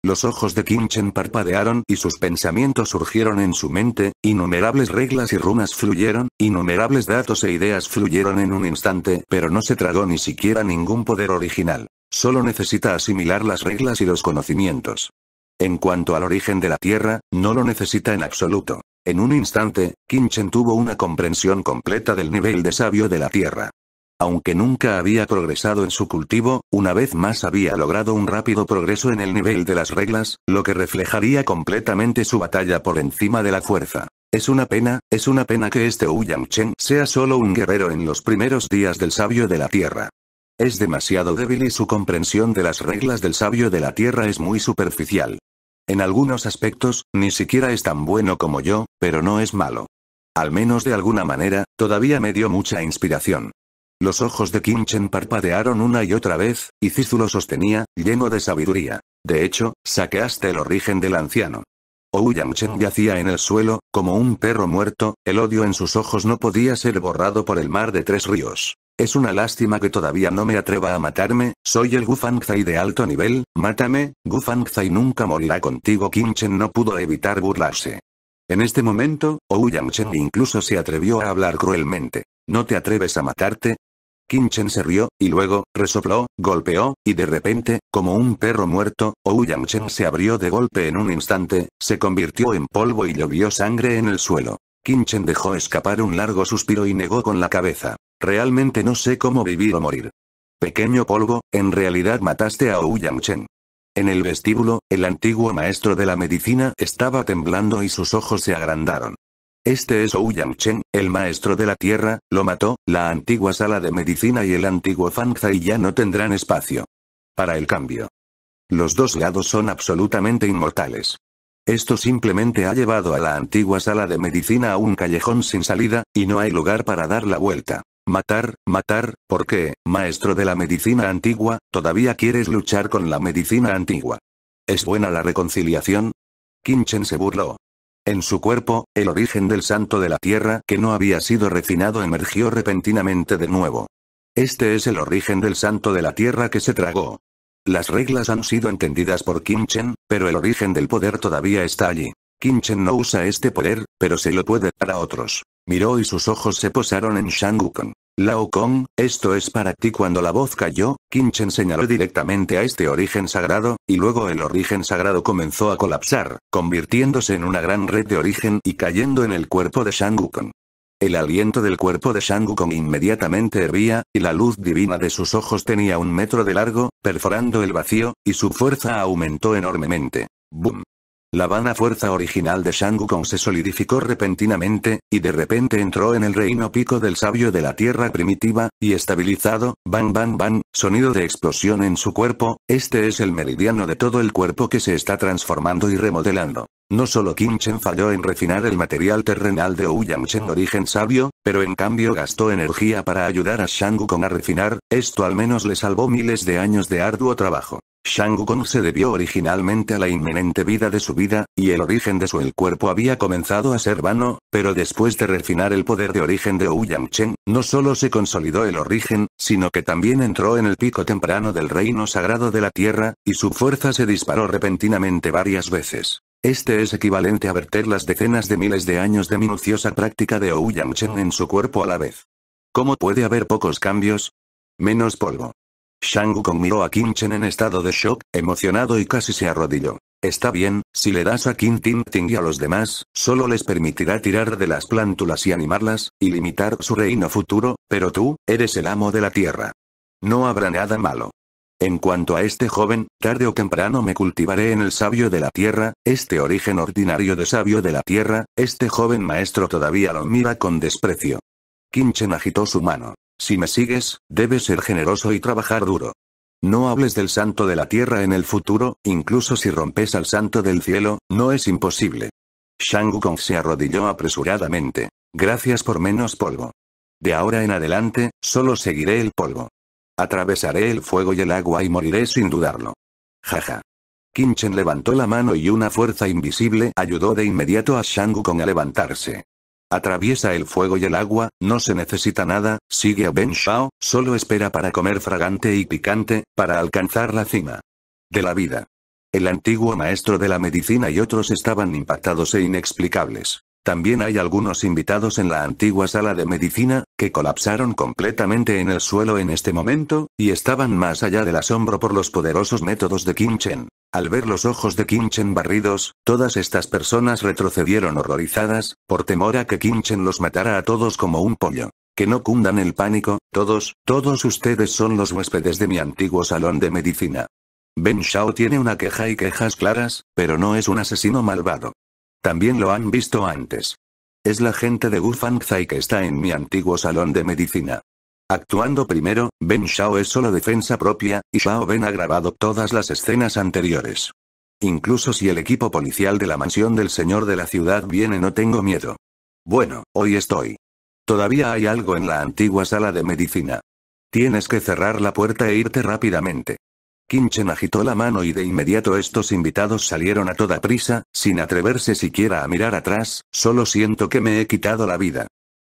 Los ojos de Kinchen parpadearon y sus pensamientos surgieron en su mente, innumerables reglas y runas fluyeron, innumerables datos e ideas fluyeron en un instante, pero no se tragó ni siquiera ningún poder original. Solo necesita asimilar las reglas y los conocimientos. En cuanto al origen de la Tierra, no lo necesita en absoluto. En un instante, Kinchen tuvo una comprensión completa del nivel de sabio de la Tierra. Aunque nunca había progresado en su cultivo, una vez más había logrado un rápido progreso en el nivel de las reglas, lo que reflejaría completamente su batalla por encima de la fuerza. Es una pena, es una pena que este Wu Chen sea solo un guerrero en los primeros días del sabio de la tierra. Es demasiado débil y su comprensión de las reglas del sabio de la tierra es muy superficial. En algunos aspectos, ni siquiera es tan bueno como yo, pero no es malo. Al menos de alguna manera, todavía me dio mucha inspiración. Los ojos de Chen parpadearon una y otra vez, y Zizu lo sostenía, lleno de sabiduría. De hecho, saqueaste el origen del anciano. Ouyang Chen yacía en el suelo, como un perro muerto, el odio en sus ojos no podía ser borrado por el mar de tres ríos. Es una lástima que todavía no me atreva a matarme, soy el Gufangzai de alto nivel, mátame, Gufangzai nunca morirá contigo. Chen no pudo evitar burlarse. En este momento, Ouyang Chen incluso se atrevió a hablar cruelmente. No te atreves a matarte, Kinchen se rió, y luego, resopló, golpeó, y de repente, como un perro muerto, Chen se abrió de golpe en un instante, se convirtió en polvo y llovió sangre en el suelo. Kinchen dejó escapar un largo suspiro y negó con la cabeza. Realmente no sé cómo vivir o morir. Pequeño polvo, en realidad mataste a Chen. En el vestíbulo, el antiguo maestro de la medicina estaba temblando y sus ojos se agrandaron. Este es Ou Chen, el maestro de la tierra, lo mató, la antigua sala de medicina y el antiguo Fangzai ya no tendrán espacio. Para el cambio. Los dos lados son absolutamente inmortales. Esto simplemente ha llevado a la antigua sala de medicina a un callejón sin salida, y no hay lugar para dar la vuelta. Matar, matar, porque, maestro de la medicina antigua, todavía quieres luchar con la medicina antigua. ¿Es buena la reconciliación? Kimchen se burló. En su cuerpo, el origen del santo de la tierra que no había sido refinado emergió repentinamente de nuevo. Este es el origen del santo de la tierra que se tragó. Las reglas han sido entendidas por Chen, pero el origen del poder todavía está allí. Chen no usa este poder, pero se lo puede dar a otros. Miró y sus ojos se posaron en Shang Wukong. Lao Kong, esto es para ti cuando la voz cayó, Kinchen señaló directamente a este origen sagrado, y luego el origen sagrado comenzó a colapsar, convirtiéndose en una gran red de origen y cayendo en el cuerpo de Shang Wukong. El aliento del cuerpo de Shang Wukong inmediatamente hervía, y la luz divina de sus ojos tenía un metro de largo, perforando el vacío, y su fuerza aumentó enormemente. ¡Bum! La vana fuerza original de Shang Wukong se solidificó repentinamente, y de repente entró en el reino pico del sabio de la tierra primitiva, y estabilizado, bang bang bang, sonido de explosión en su cuerpo, este es el meridiano de todo el cuerpo que se está transformando y remodelando. No solo Kim Chen falló en refinar el material terrenal de Wu Chen origen sabio, pero en cambio gastó energía para ayudar a Shang Wukong a refinar, esto al menos le salvó miles de años de arduo trabajo. Shang-Gong se debió originalmente a la inminente vida de su vida, y el origen de su el cuerpo había comenzado a ser vano, pero después de refinar el poder de origen de Wu no solo se consolidó el origen, sino que también entró en el pico temprano del reino sagrado de la tierra, y su fuerza se disparó repentinamente varias veces. Este es equivalente a verter las decenas de miles de años de minuciosa práctica de Wu en su cuerpo a la vez. ¿Cómo puede haber pocos cambios? Menos polvo. Shang Kong miró a Kimchen Chen en estado de shock, emocionado y casi se arrodilló. Está bien, si le das a Kim Ting Ting y a los demás, solo les permitirá tirar de las plántulas y animarlas, y limitar su reino futuro, pero tú, eres el amo de la tierra. No habrá nada malo. En cuanto a este joven, tarde o temprano me cultivaré en el sabio de la tierra, este origen ordinario de sabio de la tierra, este joven maestro todavía lo mira con desprecio. Chen agitó su mano. Si me sigues, debes ser generoso y trabajar duro. No hables del santo de la tierra en el futuro, incluso si rompes al santo del cielo, no es imposible. Shang Kong se arrodilló apresuradamente. Gracias por menos polvo. De ahora en adelante, solo seguiré el polvo. Atravesaré el fuego y el agua y moriré sin dudarlo. Jaja. Kinchen levantó la mano y una fuerza invisible ayudó de inmediato a Shang Kong a levantarse. Atraviesa el fuego y el agua, no se necesita nada, sigue a Ben Shao, solo espera para comer fragante y picante, para alcanzar la cima. De la vida. El antiguo maestro de la medicina y otros estaban impactados e inexplicables. También hay algunos invitados en la antigua sala de medicina, que colapsaron completamente en el suelo en este momento, y estaban más allá del asombro por los poderosos métodos de Kim Al ver los ojos de Kim barridos, todas estas personas retrocedieron horrorizadas, por temor a que Kim los matara a todos como un pollo. Que no cundan el pánico, todos, todos ustedes son los huéspedes de mi antiguo salón de medicina. Ben Shao tiene una queja y quejas claras, pero no es un asesino malvado. También lo han visto antes. Es la gente de Fang Zai que está en mi antiguo salón de medicina. Actuando primero, Ben Shao es solo defensa propia, y Shao Ben ha grabado todas las escenas anteriores. Incluso si el equipo policial de la mansión del señor de la ciudad viene no tengo miedo. Bueno, hoy estoy. Todavía hay algo en la antigua sala de medicina. Tienes que cerrar la puerta e irte rápidamente. Kinchen agitó la mano y de inmediato estos invitados salieron a toda prisa, sin atreverse siquiera a mirar atrás, solo siento que me he quitado la vida.